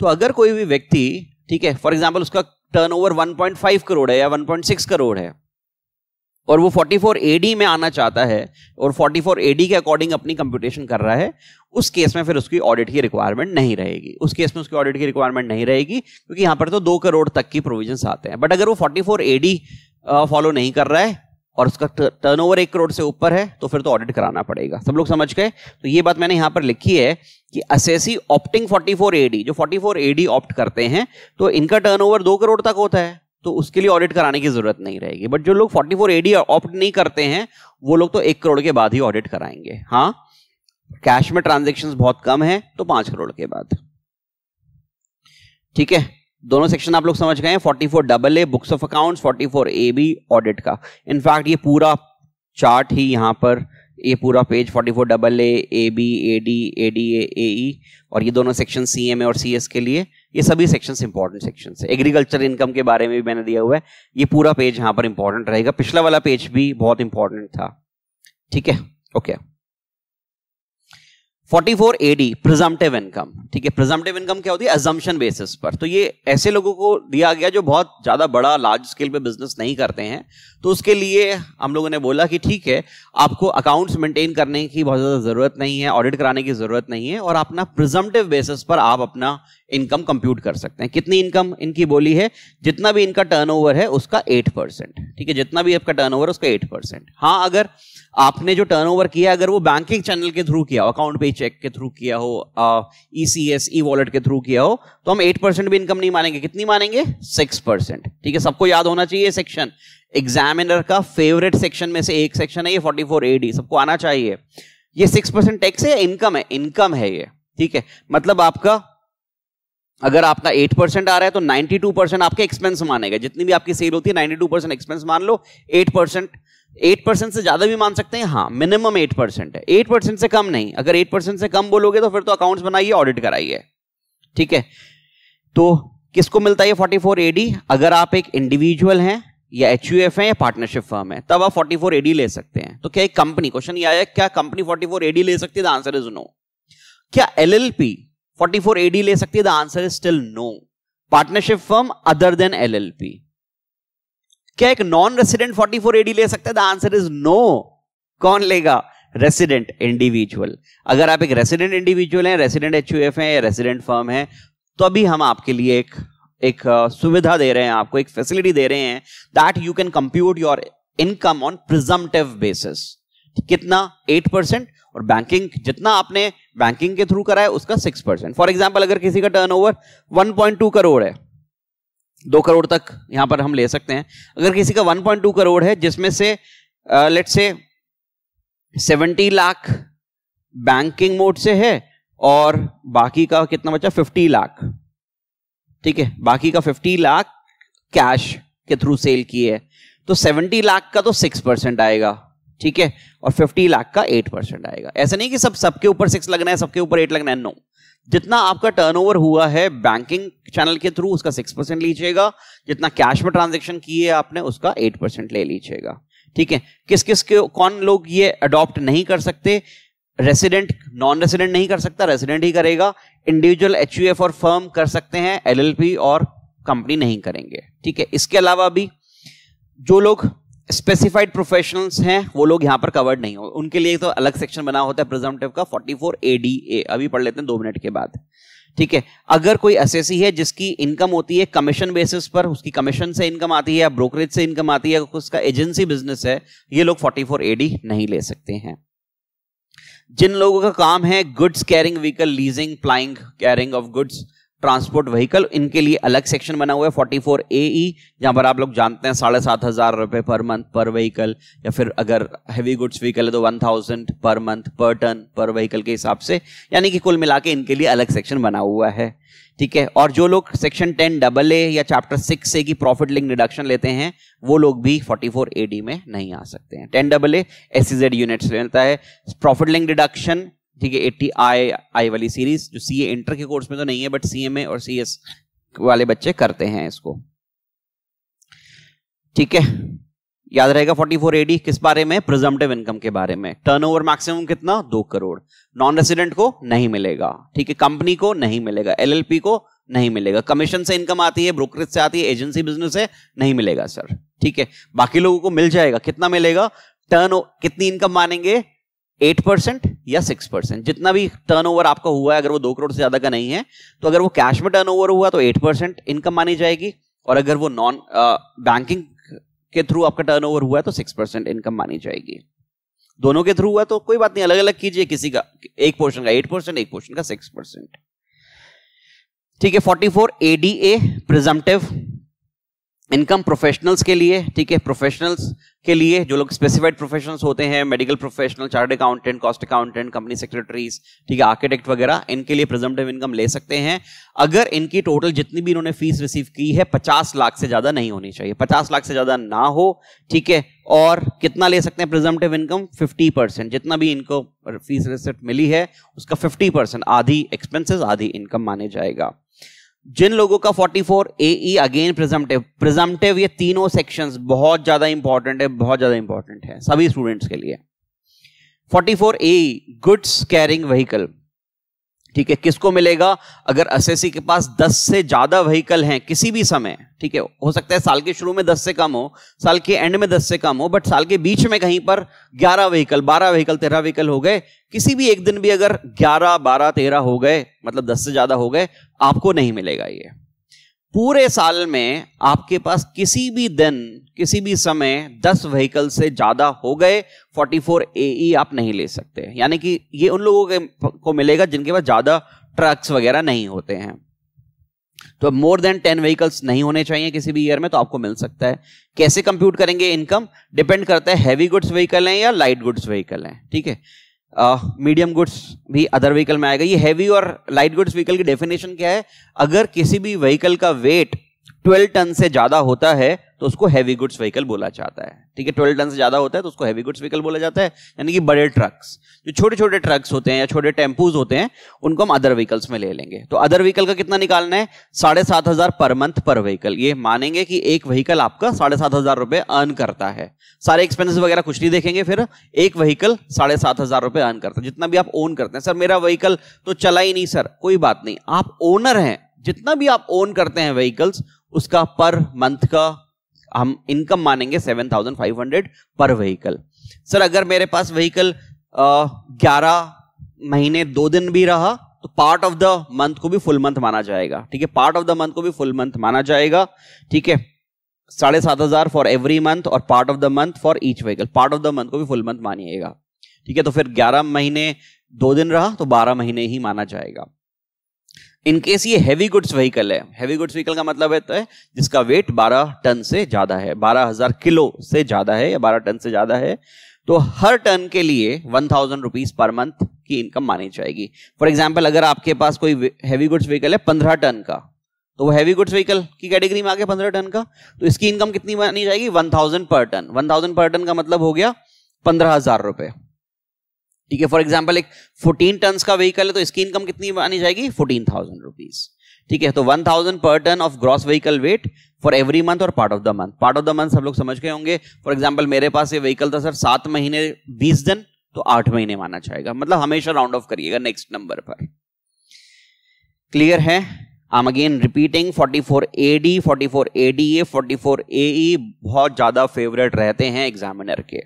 तो अगर कोई भी व्यक्ति ठीक है फॉर एग्जाम्पल उसका टर्न ओवर करोड़ है या वन करोड़ है और वो 44 एडी में आना चाहता है और 44 एडी के अकॉर्डिंग अपनी कंप्यूटेशन कर रहा है उस केस में फिर उसकी ऑडिट की रिक्वायरमेंट नहीं रहेगी उस केस में उसकी ऑडिट की रिक्वायरमेंट नहीं रहेगी क्योंकि यहाँ पर तो दो करोड़ तक की प्रोविजन आते हैं बट अगर वो 44 एडी फॉलो नहीं कर रहा है और उसका टर्न एक करोड़ से ऊपर है तो फिर तो ऑडिट कराना पड़ेगा सब लोग समझ गए तो ये बात मैंने यहाँ पर लिखी है कि असेसी ऑप्टिंग फोर्टी एडी जो फोर्टी एडी ऑप्ट करते हैं तो इनका टर्न दो करोड़ तक होता है तो उसके लिए ऑडिट कराने की जरूरत नहीं रहेगी बट जो लोग फोर्टी फोर एडी ऑप्ट नहीं करते हैं वो लोग तो एक करोड़ के बाद ही ऑडिट कराएंगे हाँ कैश में ट्रांजेक्शन बहुत कम है तो पांच करोड़ के बाद ठीक है दोनों सेक्शन आप लोग समझ गए forty four double A books of account forty four A B audit का इनफैक्ट ये पूरा चार्ट ही यहां पर ये पूरा page forty four double A A B A D A D A E और ये दोनों सेक्शन सी एम ए और सी एस के लिए ये सभी सेक्शंस इंपॉर्टेंट सेक्शन है एग्रीकल्चर इनकम के बारे में भी मैंने दिया हुआ है ये पूरा पेज यहां पर इंपॉर्टेंट रहेगा पिछला वाला पेज भी बहुत इंपॉर्टेंट था ठीक है okay forty four A D presumptive income ठीक है प्रिजम्पटिव इनकम क्या होती है एजम्पन बेसिस पर तो ये ऐसे लोगों को दिया गया जो बहुत ज्यादा बड़ा लार्ज स्केल पे बिजनेस नहीं करते हैं तो उसके लिए हम लोगों ने बोला कि ठीक है आपको अकाउंट्स मेंटेन करने की बहुत ज्यादा जरूरत नहीं है ऑडिट कराने की जरूरत नहीं है और अपना प्रिजम्पटिव बेसिस पर आप अपना इनकम कंप्यूट कर सकते हैं कितनी इनकम इनकी बोली है जितना भी इनका टर्नओवर है उसका एट परसेंट ठीक है जितना भी आपका टर्नओवर है उसका एट परसेंट हाँ अगर आपने जो टर्नओवर किया अगर वो बैंकिंग चैनल के थ्रू किया हो अकाउंट पे चेक के थ्रू किया हो E C S E wallet के थ्रू किया हो तो हम एट परसेंट भी इनकम नहीं मानेंगे कितनी मानेंगे सिक्स परसेंट ठीक है सबको याद होना चाहिए सेक्शन एग्जामिनर का फेवरेट सेक्शन में से एक सेक्शन है ये फोर्टी फोर एडी सबको आना चाहिए ये सिक्स परसेंट टैक्स है इनकम है इनकम है ये ठीक है मतलब आपका अगर आपका 8 परसेंट आ रहा है तो 92 परसेंट आपके एक्सपेंस मानेगा जितनी भी आपकी सेल होती है 92 परसेंट एक्सपेंस मान लो 8 परसेंट एट परसेंट से ज्यादा भी मान सकते हैं हाँ मिनिमम 8% परसेंट है एट परसेंट से कम नहीं अगर 8% परसेंट से कम बोलोगे तो फिर तो अकाउंट्स बनाइए ऑडिट कराइए ठीक है तो किसको मिलता है फोर एडी अगर आप एक इंडिविजुअल हैं या एच यू एफ है या पार्टनरशिप फर्म है तब आप फोर एडी ले सकते हैं तो क्या एक कंपनी क्वेश्चन ये आया क्या कंपनी 44 एडी ले सकती है आंसर इज नो क्या पी 44 एडी ले सकती है the answer is still no partnership firm other than LLP क्या एक नॉन रेसिडेंट 44 एडी ले सकता है द आंसर इज नो कौन लेगा रेसिडेंट इंडिविजुअल अगर आप एक रेसिडेंट इंडिविजुअल हैं रेसिडेंट एच हैं या रेसिडेंट फर्म है तो अभी हम आपके लिए एक एक सुविधा दे रहे हैं आपको एक फैसिलिटी दे रहे हैं that you can compute your income on presumptive basis कितना एट परसेंट और बैंकिंग जितना आपने बैंकिंग के थ्रू कराया उसका सिक्स परसेंट फॉर एग्जाम्पल अगर किसी का turn over one point two crore है दो करोड़ तक यहां पर हम ले सकते हैं अगर किसी का वन पॉइंट टू करोड़ है जिसमें से लेट से सेवेंटी लाख बैंकिंग मोड से है और बाकी का कितना बचा फिफ्टी लाख ठीक है बाकी का फिफ्टी लाख कैश के थ्रू सेल किए है तो सेवेंटी लाख का तो सिक्स परसेंट आएगा ठीक है और 50 लाख का 8 परसेंट आएगा ऐसा नहीं कि सब सबके ऊपर सिक्स लगना है सबके ऊपर एट लगना है नो जितना आपका टर्नओवर हुआ है बैंकिंग चैनल के थ्रू उसका सिक्स परसेंट लीजिएगा जितना कैश में ट्रांजेक्शन किए आपने उसका एट परसेंट ले लीजिएगा ठीक है किस किस के कौन लोग ये अडॉप्ट नहीं कर सकते रेसिडेंट नॉन रेसिडेंट नहीं कर सकता रेसिडेंट ही करेगा इंडिविजुअल एच और फर्म कर सकते हैं एल और कंपनी नहीं करेंगे ठीक है इसके अलावा भी जो लोग स्पेसिफाइड प्रोफेशनल्स हैं वो लोग यहाँ पर कवर्ड नहीं हो उनके लिए तो अलग सेक्शन बना होता है प्रेजेंटिव का 44 एडीए अभी पढ़ लेते हैं दो मिनट के बाद ठीक है अगर कोई एसएससी है जिसकी इनकम होती है कमीशन बेसिस पर उसकी कमीशन से इनकम आती है या ब्रोकरेज से इनकम आती है उसका एजेंसी बिजनेस है ये लोग 44 एडी नहीं ले सकते हैं जिन लोगों का काम है goods carrying vehicle leasing plying carrying of goods transport vehicle इनके लिए अलग सेक्शन बना हुआ है forty four A E e, जहाँ पर आप लोग जानते हैं साढ़े सात हज़ार रुपये पर मंथ पर व्हीकल या फिर अगर हैवी गुड्स व्हीकल है तो one thousand per month per ton per vehicle के हिसाब से यानी कि कुल मिला के इनके लिए अलग सेक्शन बना हुआ है ठीक है और जो लोग सेक्शन टेन डबल ए या चैप्टर सिक्स से की प्रॉफिट लिंक डिडक्शन लेते हैं वो लोग भी फोर्टी फोर ए डी में नहीं आ सकते हैं ten double A S C Z units लेता है प्रॉफिट लिंक डिडक्शन ठीक है एट्टी आई आई वाली सीरीज जो सी इंटर के कोर्स में तो नहीं है बट सी और सी एस वाले बच्चे करते हैं इसको ठीक है याद रहेगा 44 एडी किस बारे में प्रिजम्पटिव इनकम के बारे में टर्नओवर मैक्सिमम कितना दो करोड़ नॉन रेसिडेंट को नहीं मिलेगा ठीक है कंपनी को नहीं मिलेगा एलएलपी को नहीं मिलेगा कमीशन से इनकम आती है ब्रोकरेज से आती है एजेंसी बिजनेस से नहीं मिलेगा सर ठीक है बाकी लोगों को मिल जाएगा कितना मिलेगा टर्न कितनी इनकम मानेंगे एट परसेंट या सिक्स परसेंट जितना भी टर्नओवर आपका हुआ है अगर वो दो करोड़ से ज्यादा का नहीं है तो अगर वो कैश में टर्नओवर हुआ तो एट परसेंट इनकम मानी जाएगी और अगर वो नॉन बैंकिंग के थ्रू आपका टर्नओवर हुआ है तो सिक्स परसेंट इनकम मानी जाएगी दोनों के थ्रू हुआ तो कोई बात नहीं अलग अलग कीजिए किसी का एक पोर्शन का एट परसेंट एक पोर्शन का सिक्स परसेंट ठीक है forty four ADA presumptive income professionals के लिए ठीक है प्रोफेशनल्स के लिए जो लोग स्पेसिफाइड प्रोफेशनल्स होते हैं medical professional chartered accountant cost accountant company secretaries ठीक है आर्किटेक्ट वगैरह इनके लिए प्रेजेंटिव इनकम ले सकते हैं अगर इनकी टोटल जितनी भी इन्होंने फीस रिसीव की है पचास लाख से ज्यादा नहीं होनी चाहिए पचास लाख से ज्यादा ना हो ठीक है और कितना ले सकते हैं प्रेजेंटिव इनकम फिफ्टी परसेंट जितना भी इनको फीस रिसिप्ट मिली है उसका फिफ्टी परसेंट आधी एक्सपेंसिस आधी इनकम माने जाएगा जिन लोगों का 44 four A E again presumptive presumptive ये तीनों सेक्शंस बहुत ज्यादा इंपॉर्टेंट है बहुत ज्यादा इंपॉर्टेंट है सभी स्टूडेंट्स के लिए 44 ए गुड्स कैरिंग व्हीकल ठीक है किसको मिलेगा अगर एस के पास 10 से ज्यादा व्हीकल हैं किसी भी समय ठीक है हो सकता है साल के शुरू में 10 से कम हो साल के एंड में 10 से कम हो बट साल के बीच में कहीं पर 11 व्हीकल 12 व्हीकल 13 व्हीकल हो गए किसी भी एक दिन भी अगर 11 12 13 हो गए मतलब 10 से ज्यादा हो गए आपको नहीं मिलेगा ये पूरे साल में आपके पास किसी भी दिन किसी भी समय 10 व्हीकल से ज़्यादा हो गए 44 ए e आप नहीं ले सकते यानी कि ये उन लोगों के को मिलेगा जिनके पास ज़्यादा ट्रक्स वगैरह नहीं होते हैं तो मोर देन टेन व्हीकल्स नहीं होने चाहिए किसी भी ईयर में तो आपको मिल सकता है कैसे कंप्यूट करेंगे इनकम डिपेंड करता है हैवी गुड्स व्हीकल है या लाइट गुड्स व्हीकल है ठीक है मीडियम गुड्स भी अदर व्हीकल में आएगा ये हैवी और लाइट गुड्स व्हीकल की डेफिनेशन क्या है अगर किसी भी व्हीकल का वेट ट्वेल्व टन से ज्यादा होता है तो उसको हैवी गुड्स व्हीकल बोला जाता है ठीक है ट्वेल्व टन से ज्यादा होता है तो उसको हैवी गुड्स व्हीकल बोला जाता है यानी कि बड़े ट्रक्स जो छोटे छोटे ट्रक्स होते हैं या छोटे टेम्पूज होते हैं उनको हम अदर व्हीकल्स में ले लेंगे तो अदर व्हीकल का कितना निकालना है साढ़े सात हजार पर मंथ पर व्हीकल ये मानेंगे कि एक व्हीकल आपका साढ़े सात हजार रुपए अर्न करता है सारे एक्सपेंसिस वगैरह कुछ नहीं देखेंगे फिर एक व्हीकल साढ़े सात हजार रुपए अर्न करता है जितना भी आप ओन करते हैं सर मेरा व्हीकल तो चला ही नहीं सर कोई बात नहीं आप ओनर हैं जितना भी आप ओन करते हैं व्हीकल्स उसका पर मंथ का हम इनकम मानेंगे seven thousand five hundred per vehicle sir अगर मेरे पास व्हीकल ग्यारह महीने दो दिन भी रहा तो पार्ट ऑफ द मंथ को भी फुल मंथ माना जाएगा ठीक है पार्ट ऑफ द मंथ को भी फुल मंथ माना जाएगा ठीक है साढ़े सात हजार फॉर एवरी मंथ और part of the month for each vehicle part of the month को भी फुल मंथ मानिएगा ठीक है तो फिर ग्यारह महीने दो दिन रहा तो बारह महीने ही माना जाएगा इनकेस ये हैवी गुड्स व्हीकल है हैवी गुड्स व्हीकल का मतलब होता तो है जिसका वेट 12 टन से ज्यादा है 12000 किलो से ज्यादा है या 12 टन से ज्यादा है तो हर टन के लिए one thousand rupees per month की इनकम मानी जाएगी फॉर एग्जाम्पल अगर आपके पास कोई हैवी गुड्स व्हीकल है पंद्रह टन का तो वो हैवी गुड्स व्हीकल की कैटेगरी में आ गया पंद्रह टन का तो इसकी इनकम कितनी मानी जाएगी one thousand per ton one thousand per ton का मतलब हो गया पंद्रह हजार रुपए ठीक है फॉर एग्जाम्पल एक फोर्टीन टन का व्हीकल है तो इसकी इनकम कितनी आनी जाएगी फोर्टीन थाउजेंड रुपीज ठीक है तो one thousand per ton of gross vehicle weight for every month और part of the month part of the month सब लोग समझ गए होंगे फॉर एग्जाम्पल मेरे पास ये व्हीकल था सर सात महीने बीस दिन तो आठ महीने माना जाएगा मतलब हमेशा राउंड ऑफ करिएगा नेक्स्ट नंबर पर क्लियर है I'm again repeating 44 AD 44 ADA 44 AE बहुत ज्यादा फेवरेट रहते हैं एग्जामिनर के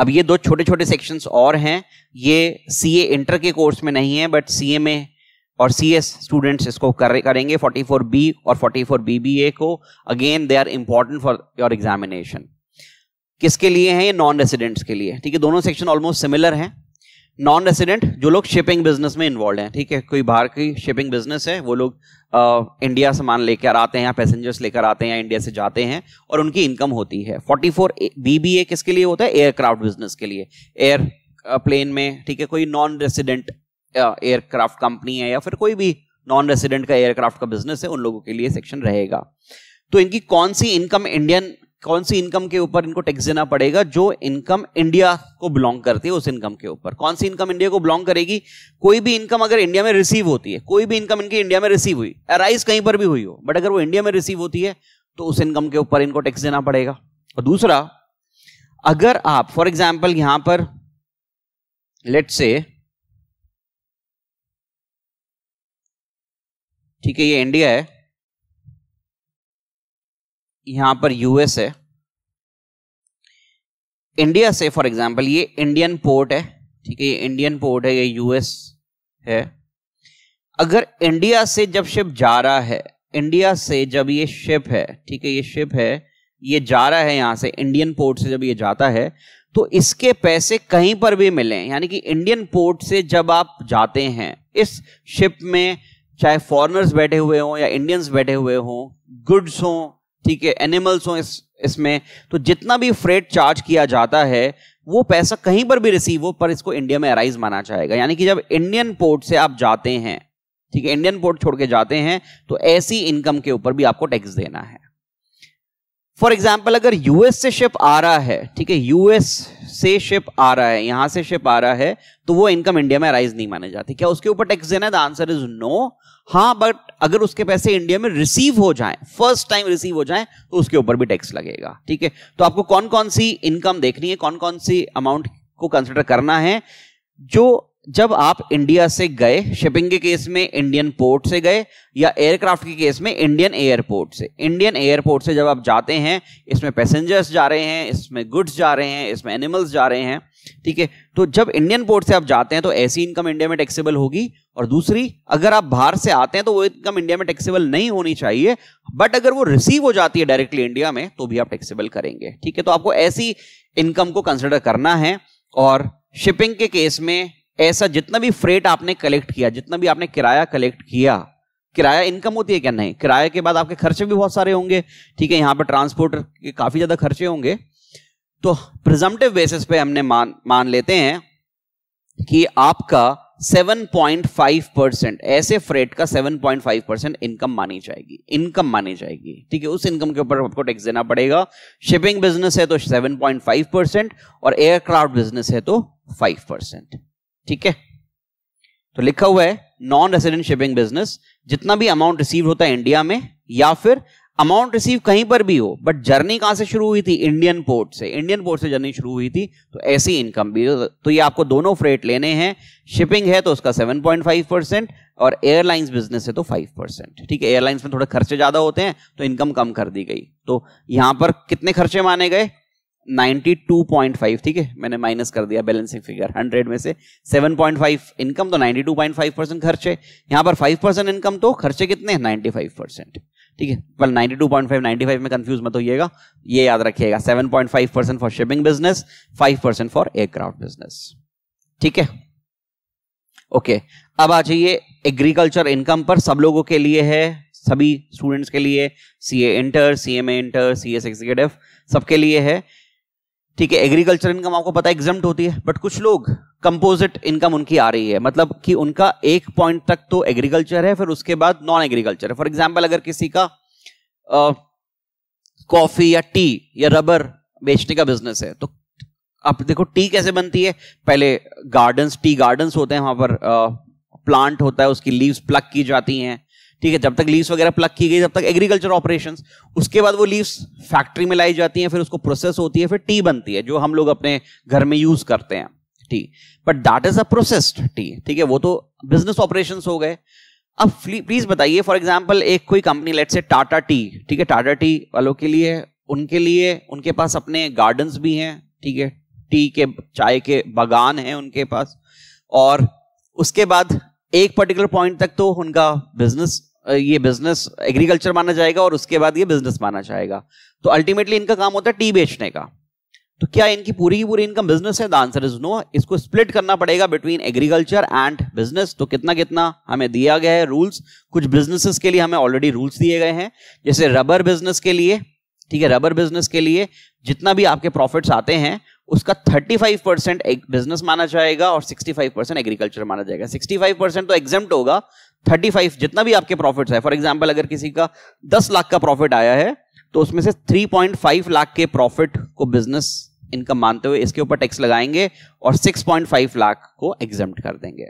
अब ये दो छोटे छोटे सेक्शंस और हैं ये सी ए इंटर के कोर्स में नहीं है बट सी ए में और सी एस स्टूडेंट्स इसको कर, करेंगे बी और फोर बी ए को again they are important for your examination किसके लिए है ये नॉन रेसिडेंट्स के लिए ठीक है दोनों सेक्शन ऑलमोस्ट सिमिलर हैं नॉन रेसिडेंट जो लोग शिपिंग बिजनेस में इन्वॉल्व हैं ठीक है कोई बाहर की शिपिंग बिजनेस है वो लोग इंडिया सामान लेकर आते हैं या पैसेंजर्स लेकर आते हैं या इंडिया से जाते हैं और उनकी इनकम होती है 44 फोर बी किसके लिए होता है एयरक्राफ्ट बिजनेस के लिए एयर प्लेन में ठीक है कोई नॉन रेसिडेंट एयरक्राफ्ट कंपनी है या फिर कोई भी नॉन रेसिडेंट का एयरक्राफ्ट का बिजनेस है उन लोगों के लिए सेक्शन रहेगा तो इनकी कौन सी इनकम इंडियन कौन सी इनकम के ऊपर इनको टैक्स देना पड़ेगा जो इनकम इंडिया को बिलोंग करती है उस इनकम के ऊपर कौन सी इनकम इंडिया को बिलोंग करेगी कोई भी इनकम अगर इंडिया में रिसीव होती है कोई भी इनकम इनकी इंडिया में रिसीव हुई अराइज कहीं पर भी हुई हो बट अगर वो इंडिया में रिसीव होती है तो उस इनकम के ऊपर इनको टैक्स देना पड़ेगा और दूसरा अगर आप फॉर एग्जाम्पल यहां पर लेट से ठीक है ये इंडिया है यहां पर यूएस है इंडिया से फॉर एग्जांपल ये इंडियन पोर्ट है ठीक है ये इंडियन पोर्ट है ये यूएस है अगर इंडिया से जब शिप जा रहा है इंडिया से जब ये शिप है ठीक है ये शिप है ये जा रहा है यहां से इंडियन पोर्ट से जब ये जाता है तो इसके पैसे कहीं पर भी मिले यानी कि इंडियन पोर्ट से जब आप जाते हैं इस शिप में चाहे फॉरनर्स बैठे हुए हों या इंडियंस बैठे हुए हों गुड्स हों ठीक है एनिमल्स हो इस इसमें तो जितना भी फ्रेट चार्ज किया जाता है वो पैसा कहीं पर भी रिसीव हो पर इसको इंडिया में अराइज माना जाएगा यानी कि जब इंडियन पोर्ट से आप जाते हैं ठीक है इंडियन पोर्ट छोड़ के जाते हैं तो ऐसी इनकम के ऊपर भी आपको टैक्स देना है फॉर एग्जाम्पल अगर यूएस से शिप आ रहा है ठीक है यूएस से शिप आ रहा है यहां से शिप आ रहा है तो वो इनकम इंडिया में अराइज नहीं मानी जाती क्या उसके ऊपर टैक्स देना है द आंसर इज नो हाँ बट अगर उसके पैसे इंडिया में रिसीव हो जाए फर्स्ट टाइम रिसीव हो जाए तो उसके ऊपर भी टैक्स लगेगा ठीक है तो आपको कौन कौन सी इनकम देखनी है कौन कौन सी अमाउंट को कंसिडर करना है जो जब आप इंडिया से गए शिपिंग के केस में इंडियन पोर्ट से गए या एयरक्राफ्ट के केस में इंडियन एयरपोर्ट से इंडियन एयरपोर्ट से जब आप जाते हैं इसमें पैसेंजर्स जा रहे हैं इसमें गुड्स जा रहे हैं इसमें एनिमल्स जा रहे हैं ठीक है तो जब इंडियन पोर्ट से आप जाते हैं तो ऐसी इनकम इंडिया में टैक्सेबल होगी और दूसरी अगर आप बाहर से आते हैं तो वो इनकम इंडिया में टैक्सेबल नहीं होनी चाहिए बट अगर वो रिसीव हो जाती है डायरेक्टली इंडिया में तो भी आप टैक्सेबल करेंगे ठीक है तो आपको ऐसी इनकम को कंसिडर करना है और शिपिंग के केस में ऐसा जितना भी फ्रेट आपने कलेक्ट किया जितना भी आपने किराया कलेक्ट किया किराया इनकम होती है क्या नहीं किराया के बाद आपके खर्चे भी बहुत सारे होंगे ठीक है यहाँ पर ट्रांसपोर्ट के काफी ज्यादा खर्चे होंगे तो प्रिजमटिव बेसिस पे हमने मान मान लेते हैं कि आपका 7.5 परसेंट ऐसे फ्रेट का 7.5 परसेंट इनकम मानी जाएगी इनकम मानी जाएगी ठीक है उस इनकम के ऊपर आपको टैक्स देना पड़ेगा शिपिंग बिजनेस है तो 7.5 परसेंट और एयरक्राफ्ट बिजनेस है तो 5 परसेंट ठीक है तो लिखा हुआ है नॉन रेसिडेंट शिपिंग बिजनेस जितना भी अमाउंट रिसीव होता है इंडिया में या फिर अमाउंट रिसीव कहीं पर भी हो बट जर्नी कहां से शुरू हुई थी इंडियन पोर्ट से इंडियन पोर्ट से जर्नी शुरू हुई थी तो ऐसी इनकम भी तो ये आपको दोनों फ्रेट लेने हैं शिपिंग है तो उसका 7.5 परसेंट और एयरलाइंस बिजनेस है तो 5 परसेंट ठीक है एयरलाइंस में थोड़े खर्चे ज्यादा होते हैं तो इनकम कम कर दी गई तो यहां पर कितने खर्चे माने गए 92.5 ठीक है मैंने माइनस कर दिया बैलेंसिंग फिगर 100 में से 7.5 इनकम तो 92.5 परसेंट खर्च है यहाँ पर 5 परसेंट इनकम तो खर्चे कितने 95 परसेंट ठीक है पर 92.5 95 में कंफ्यूज मत होइएगा ये याद रखिएगा 7.5 percent for shipping business 5 percent for aircraft business ठीक है ओके अब आ जाइए एग्रीकल्चर इनकम पर सब लोगों के लिए है सभी स्टूडेंट्स के लिए C inter C inter C executive सबके लिए है ठीक है एग्रीकल्चर इनकम आपको पता है एग्जाम होती है बट कुछ लोग कंपोजिट इनकम उनकी आ रही है मतलब कि उनका एक पॉइंट तक तो एग्रीकल्चर है फिर उसके बाद नॉन एग्रीकल्चर है फॉर एग्जाम्पल अगर किसी का कॉफी या टी या रबर बेचने का बिजनेस है तो आप देखो टी कैसे बनती है पहले गार्डन्स टी गार्डन्स होते हैं वहां पर आ, प्लांट होता है उसकी लीव्स प्लग की जाती हैं ठीक है जब तक लीव्स वगैरह प्लग की गई जब तक एग्रीकल्चर ऑपरेशन उसके बाद वो लीव्स फैक्ट्री में लाई जाती हैं फिर उसको प्रोसेस होती है फिर टी बनती है जो हम लोग अपने घर में यूज करते हैं tea but that is a processed tea ठीक है वो तो बिजनेस ऑपरेशन हो गए अब प्लीज बताइए फॉर एग्जाम्पल एक कोई कंपनी लेट से टाटा टी ठीक है टाटा टी वालों के लिए उनके लिए उनके पास अपने गार्डन्स भी हैं ठीक है टी के चाय के बागान हैं उनके पास और उसके बाद एक पर्टिकुलर पॉइंट तक तो उनका बिजनेस ये बिजनेस एग्रीकल्चर माना जाएगा और उसके बाद ये बिजनेस माना जाएगा तो अल्टीमेटली इनका काम होता है टी बेचने का तो क्या इनकी पूरी की पूरी इनकम बिजनेस है द आंसर इज नो इसको स्प्लिट करना पड़ेगा बिटवीन एग्रीकल्चर एंड बिजनेस तो कितना कितना हमें दिया गया है रूल्स कुछ बिजनेसेस के लिए हमें ऑलरेडी रूल्स दिए गए हैं जैसे रबर बिजनेस के लिए ठीक है रबर बिजनेस के लिए जितना भी आपके प्रॉफिट्स आते हैं उसका 35 परसेंट बिजनेस माना जाएगा और 65 परसेंट एग्रीकल्चर माना जाएगा 65 परसेंट तो एग्जाम होगा थर्टी फाइव जितना भी आपके प्रॉफिट्स है फॉर एग्जाम्पल अगर किसी का दस लाख का प्रॉफिट आया है तो उसमें से थ्री पॉइंट फाइव लाख के प्रॉफिट को बिजनेस इनकम मानते हुए इसके ऊपर टैक्स लगाएंगे और सिक्स पॉइंट फाइव लाख को एग्जाम कर देंगे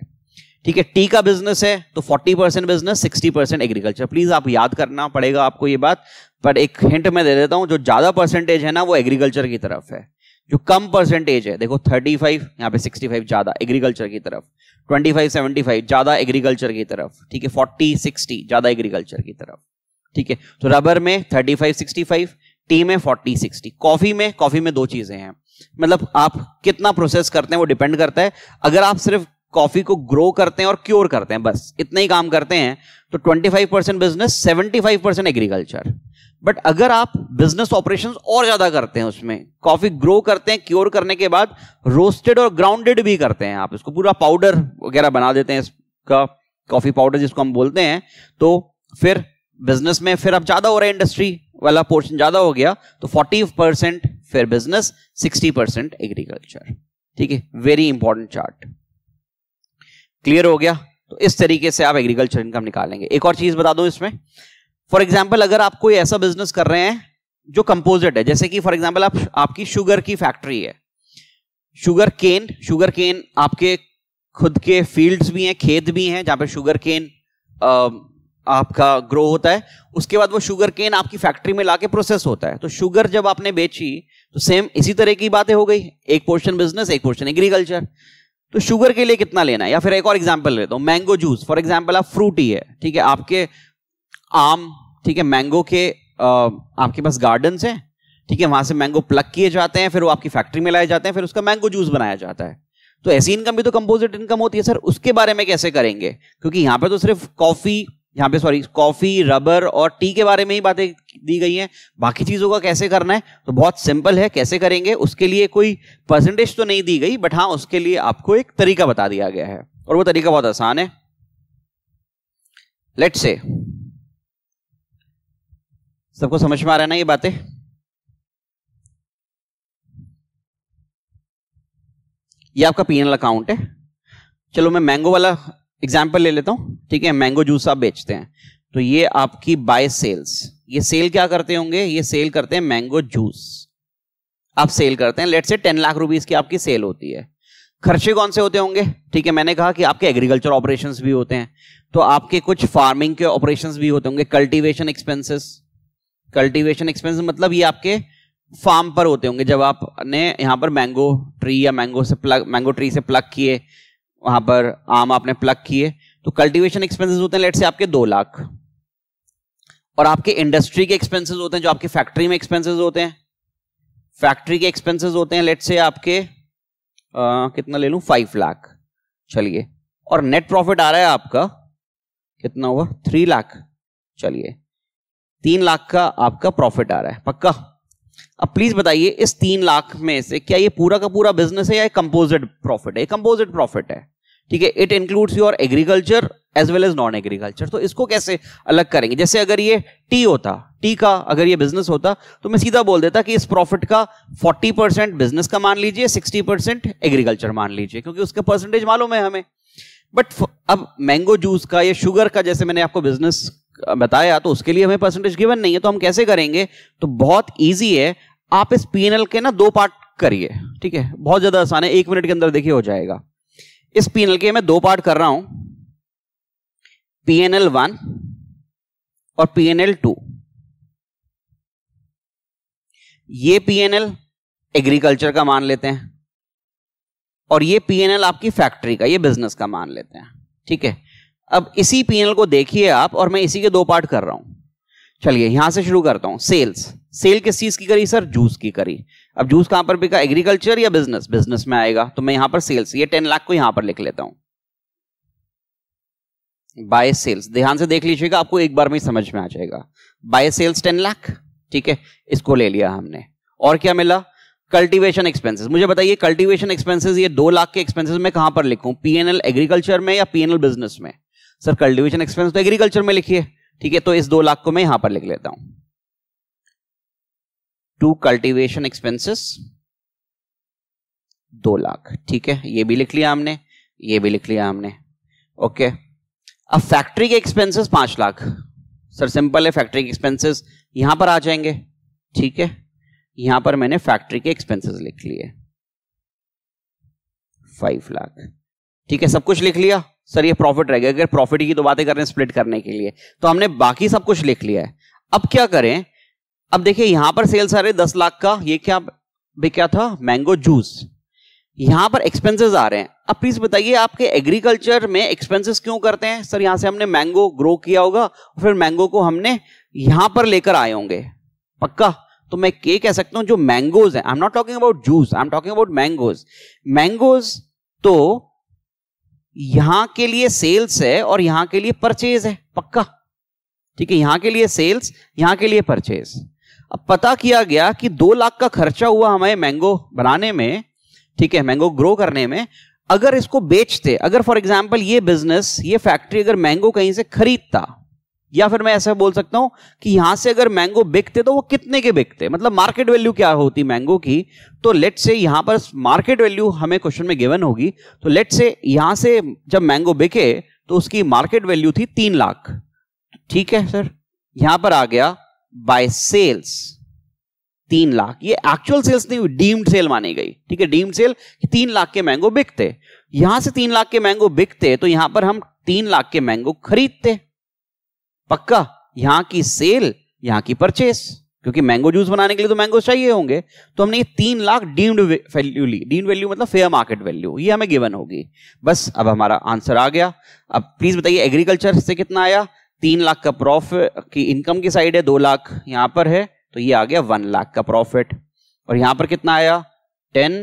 ठीक है टी का बिजनेस है तो forty percent business sixty percent agriculture please आप याद करना पड़ेगा आपको ये बात पर एक हिंट मैं दे देता हूं जो ज्यादा परसेंटेज है ना वो एग्रीकल्चर की तरफ है जो कम परसेंटेज है देखो 35 यहाँ पे 65 ज्यादा एग्रीकल्चर की तरफ 25 75 ज्यादा एग्रीकल्चर की तरफ ठीक है 40 60 ज्यादा एग्रीकल्चर की तरफ ठीक है तो रबर में 35 65 टी में 40 60 कॉफी में कॉफी में दो चीजें हैं मतलब आप कितना प्रोसेस करते हैं वो डिपेंड करता है अगर आप सिर्फ कॉफी को ग्रो करते हैं और क्योर करते हैं बस इतना ही काम करते हैं तो 25 percent business 75 percent agriculture but अगर आप बिजनेस ऑपरेशंस और ज्यादा करते हैं उसमें कॉफी ग्रो करते हैं क्योर करने के बाद रोस्टेड और ग्राउंडेड भी करते हैं आप इसको पूरा पाउडर वगैरह बना देते हैं इसका कॉफी पाउडर जिसको हम बोलते हैं तो फिर बिजनेस में फिर अब ज्यादा हो रहा है इंडस्ट्री वाला पोर्शन ज्यादा हो गया तो 40 परसेंट फिर बिजनेस 60 परसेंट एग्रीकल्चर ठीक है वेरी इंपॉर्टेंट चार्ट क्लियर हो गया तो इस तरीके से आप एग्रीकल्चर इनकम निकालेंगे एक और चीज बता दो इसमें फॉर एग्जाम्पल अगर आप कोई ऐसा बिजनेस कर रहे हैं जो कंपोजिट है जैसे कि फॉर एग्जाम्पल आप आपकी शुगर की फैक्ट्री है शुगर केन शुगर केन आपके खुद के फील्ड्स भी हैं खेत भी हैं जहां पर शुगर केन आपका ग्रो होता है उसके बाद वो शुगर केन आपकी फैक्ट्री में लाके प्रोसेस होता है तो शुगर जब आपने बेची तो सेम इसी तरह की बातें हो गई एक पोर्शन बिजनेस एक पोर्शन एग्रीकल्चर तो शुगर के लिए कितना लेना है या फिर एक और एग्जाम्पल लेता हूँ मैंगो जूस फॉर एग्जाम्पल आप फ्रूट ही है ठीक है आपके आम ठीक है मैंगो के आ, आपके पास गार्डन्स हैं ठीक है वहां से मैंगो प्लग किए जाते हैं फिर वो आपकी फैक्ट्री में लाए जाते हैं फिर उसका मैंगो जूस बनाया जाता है तो ऐसी इनकम भी तो कंपोजिट इनकम होती है सर उसके बारे में कैसे करेंगे क्योंकि यहाँ पर तो सिर्फ कॉफी यहाँ पे सॉरी कॉफी रबर और टी के बारे में ही बातें दी गई हैं बाकी चीजों का कैसे करना है तो बहुत सिंपल है कैसे करेंगे उसके लिए कोई परसेंटेज तो नहीं दी गई बट हाँ उसके लिए आपको एक तरीका बता दिया गया है और वो तरीका बहुत आसान है लेट से सबको समझ में आ रहा है ना ये बातें ये आपका पीएनएल अकाउंट है चलो मैं मैंगो वाला एग्जाम्पल ले लेता हूँ ठीक है मैंगो जूस आप बेचते हैं तो ये आपकी बाय सेल्स ये सेल क्या करते होंगे ये सेल करते हैं मैंगो जूस आप सेल करते हैं लेट से टेन लाख रुपीज की आपकी सेल होती है खर्चे कौन से होते होंगे ठीक है मैंने कहा कि आपके एग्रीकल्चर ऑपरेशंस भी होते हैं तो आपके कुछ फार्मिंग के ऑपरेशंस भी होते होंगे कल्टीवेशन एक्सपेंसेस कल्टीवेशन एक्सपेंसेस मतलब ये आपके फार्म पर होते होंगे जब आपने यहाँ पर मैंगो ट्री या मैंगो से प्लग मैंगो ट्री से प्लग किए वहां पर आम आपने प्लग किए तो कल्टीवेशन एक्सपेंसेस होते हैं लेट से आपके दो लाख और आपके इंडस्ट्री के एक्सपेंसेस होते हैं जो आपके फैक्ट्री में एक्सपेंसेस होते हैं फैक्ट्री के एक्सपेंसेस होते हैं लेट से आपके आ, कितना ले लू फाइव लाख चलिए और नेट प्रॉफिट आ रहा है आपका कितना हुआ थ्री लाख चलिए तीन लाख का आपका प्रॉफिट आ रहा है पक्का अब प्लीज बताइए इस तीन लाख में से क्या ये पूरा का पूरा बिजनेस है या कंपोजिट प्रॉफिट है कंपोजिट प्रॉफिट है ठीक है it includes your agriculture as well as non agriculture तो इसको कैसे अलग करेंगे जैसे अगर ये टी होता टी का अगर ये बिजनेस होता तो मैं सीधा बोल देता कि इस प्रॉफिट का 40 परसेंट बिजनेस का मान लीजिए 60 परसेंट एग्रीकल्चर मान लीजिए क्योंकि उसका परसेंटेज मालूम है हमें बट अब मैंगो जूस का या शुगर का जैसे मैंने आपको बिजनेस बताया तो उसके लिए हमें परसेंटेज गिवन नहीं है तो हम कैसे करेंगे तो बहुत ईजी है आप इस पीएनएल के ना दो पार्ट करिए ठीक है बहुत ज्यादा आसान है एक मिनट के अंदर देखिए हो जाएगा इस पीएनएल के मैं दो पार्ट कर रहा हूं पीएनएल वन और पीएनएल टू ये पीएनएल एग्रीकल्चर का मान लेते हैं और ये पीएनएल आपकी फैक्ट्री का ये बिजनेस का मान लेते हैं ठीक है अब इसी पीएनएल को देखिए आप और मैं इसी के दो पार्ट कर रहा हूं चलिए यहां से शुरू करता हूं सेल्स सेल किस चीज की करी सर जूस की करी अब जूस कहां पर बिका एग्रीकल्चर या बिजनेस बिजनेस में आएगा तो मैं यहां पर सेल्स ये टेन लाख को यहां पर लिख लेता हूं बाय सेल्स ध्यान से देख लीजिएगा आपको एक बार में समझ में आ जाएगा बाय सेल्स टेन लाख ठीक है इसको ले लिया हमने और क्या मिला कल्टीवेशन एक्सपेंसेस मुझे बताइए कल्टीवेशन एक्सपेंसेस ये दो लाख के एक्सपेंसेस में कहां पर लिखूं पीएनएल एग्रीकल्चर में या पीएनएल बिजनेस में सर कल्टीवेशन एक्सपेंस तो एग्रीकल्चर में लिखिए ठीक है तो इस दो लाख को मैं यहां पर लिख लेता हूं टू कल्टीवेशन एक्सपेंसेस दो लाख ठीक है ये भी लिख लिया हमने ये भी लिख लिया हमने ओके अब फैक्ट्री के एक्सपेंसेस पांच लाख सर सिंपल है फैक्ट्री के एक्सपेंसेस यहां पर आ जाएंगे ठीक है यहां पर मैंने फैक्ट्री के एक्सपेंसेस लिख लिए फाइव लाख ठीक है सब कुछ लिख लिया सर ये प्रॉफिट रहेगा अगर प्रॉफिट की तो बातें कर रहे हैं स्प्लिट करने के लिए तो हमने बाकी सब कुछ लिख लिया है अब क्या करें अब देखिए यहां पर सेल्स आ रहे दस लाख का ये क्या भी क्या था मैंगो जूस यहां पर एक्सपेंसेस आ रहे हैं अब प्लीज बताइए आपके एग्रीकल्चर में एक्सपेंसेस क्यों करते हैं सर यहां से हमने मैंगो ग्रो किया होगा फिर मैंगो को हमने यहां पर लेकर आए होंगे पक्का तो मैं के कह सकता हूं जो मैंगोज है I am not talking about juice I am talking about mangoes mangoes तो यहां के लिए सेल्स है और यहां के लिए परचेज है पक्का ठीक है यहां के लिए सेल्स यहां के लिए परचेज अब पता किया गया कि दो लाख का खर्चा हुआ हमें मैंगो बनाने में ठीक है मैंगो ग्रो करने में अगर इसको बेचते अगर फॉर एग्जाम्पल ये बिजनेस ये फैक्ट्री अगर मैंगो कहीं से खरीदता या फिर मैं ऐसा बोल सकता हूं कि यहां से अगर मैंगो बिकते तो वो कितने के बिकते मतलब मार्केट वैल्यू क्या होती मैंगो की तो लेट से यहां पर मार्केट वैल्यू हमें क्वेश्चन में गिवन होगी तो लेट से यहां से जब मैंगो बिके तो उसकी मार्केट वैल्यू थी तीन लाख ठीक है सर यहां पर आ गया बाय सेल्स तीन लाख ये एक्चुअल सेल्स नहीं हुई डीम्ड सेल मानी गई ठीक है डीम्ड सेल तीन लाख के मैंगो बिकते यहां से तीन लाख के मैंगो बिकते तो यहां पर हम तीन लाख के मैंगो खरीदते पक्का यहां की सेल यहाँ की परचेस क्योंकि मैंगो जूस बनाने के लिए तो मैंगो चाहिए होंगे तो हमने ये तीन लाख डीम्ड वैल्यू ली डीम्ड वैल्यू मतलब फेयर मार्केट वैल्यू ये हमें गिवन होगी बस अब हमारा आंसर आ गया अब प्लीज बताइए एग्रीकल्चर से कितना आया तीन लाख का प्रॉफिट की इनकम की साइड है दो लाख यहां पर है तो ये आ गया वन लाख का प्रॉफिट और यहां पर कितना आया टेन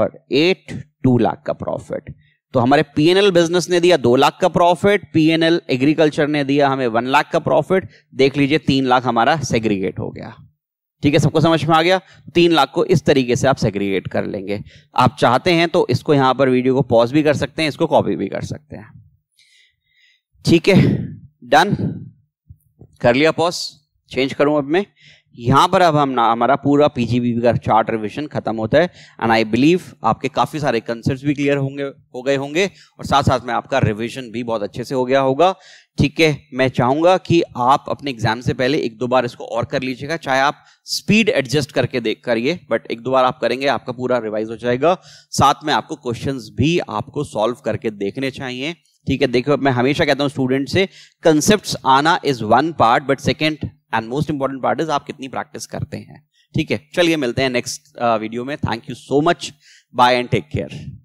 और एट टू लाख का प्रॉफिट तो हमारे पीएनएल बिजनेस ने दिया दो लाख का प्रॉफिट पीएनएल एग्रीकल्चर ने दिया हमें वन लाख का प्रॉफिट देख लीजिए तीन लाख हमारा सेग्रीगेट हो गया ठीक है सबको समझ में आ गया तीन लाख को इस तरीके से आप सेग्रीगेट कर लेंगे आप चाहते हैं तो इसको यहां पर वीडियो को पॉज भी कर सकते हैं इसको कॉपी भी कर सकते हैं ठीक है डन कर लिया पॉज चेंज करूं अब मैं यहाँ पर अब हम हमारा पूरा पीजीबीबी का चार्ट रिविजन खत्म होता है एंड आई बिलीव आपके काफ़ी सारे कंसेप्ट भी क्लियर होंगे हो गए होंगे और साथ साथ में आपका रिविजन भी बहुत अच्छे से हो गया होगा ठीक है मैं चाहूँगा कि आप अपने एग्जाम से पहले एक दो बार इसको और कर लीजिएगा चाहे आप स्पीड एडजस्ट करके देख करिए बट एक दो बार आप करेंगे आपका पूरा रिवाइज हो जाएगा साथ में आपको क्वेश्चंस भी आपको सॉल्व करके देखने चाहिए ठीक है देखो मैं हमेशा कहता हूँ स्टूडेंट से कंसेप्ट आना is one part but second and most important part is आप कितनी प्रैक्टिस करते हैं ठीक है चलिए मिलते हैं नेक्स्ट वीडियो uh, में thank you so much bye and take care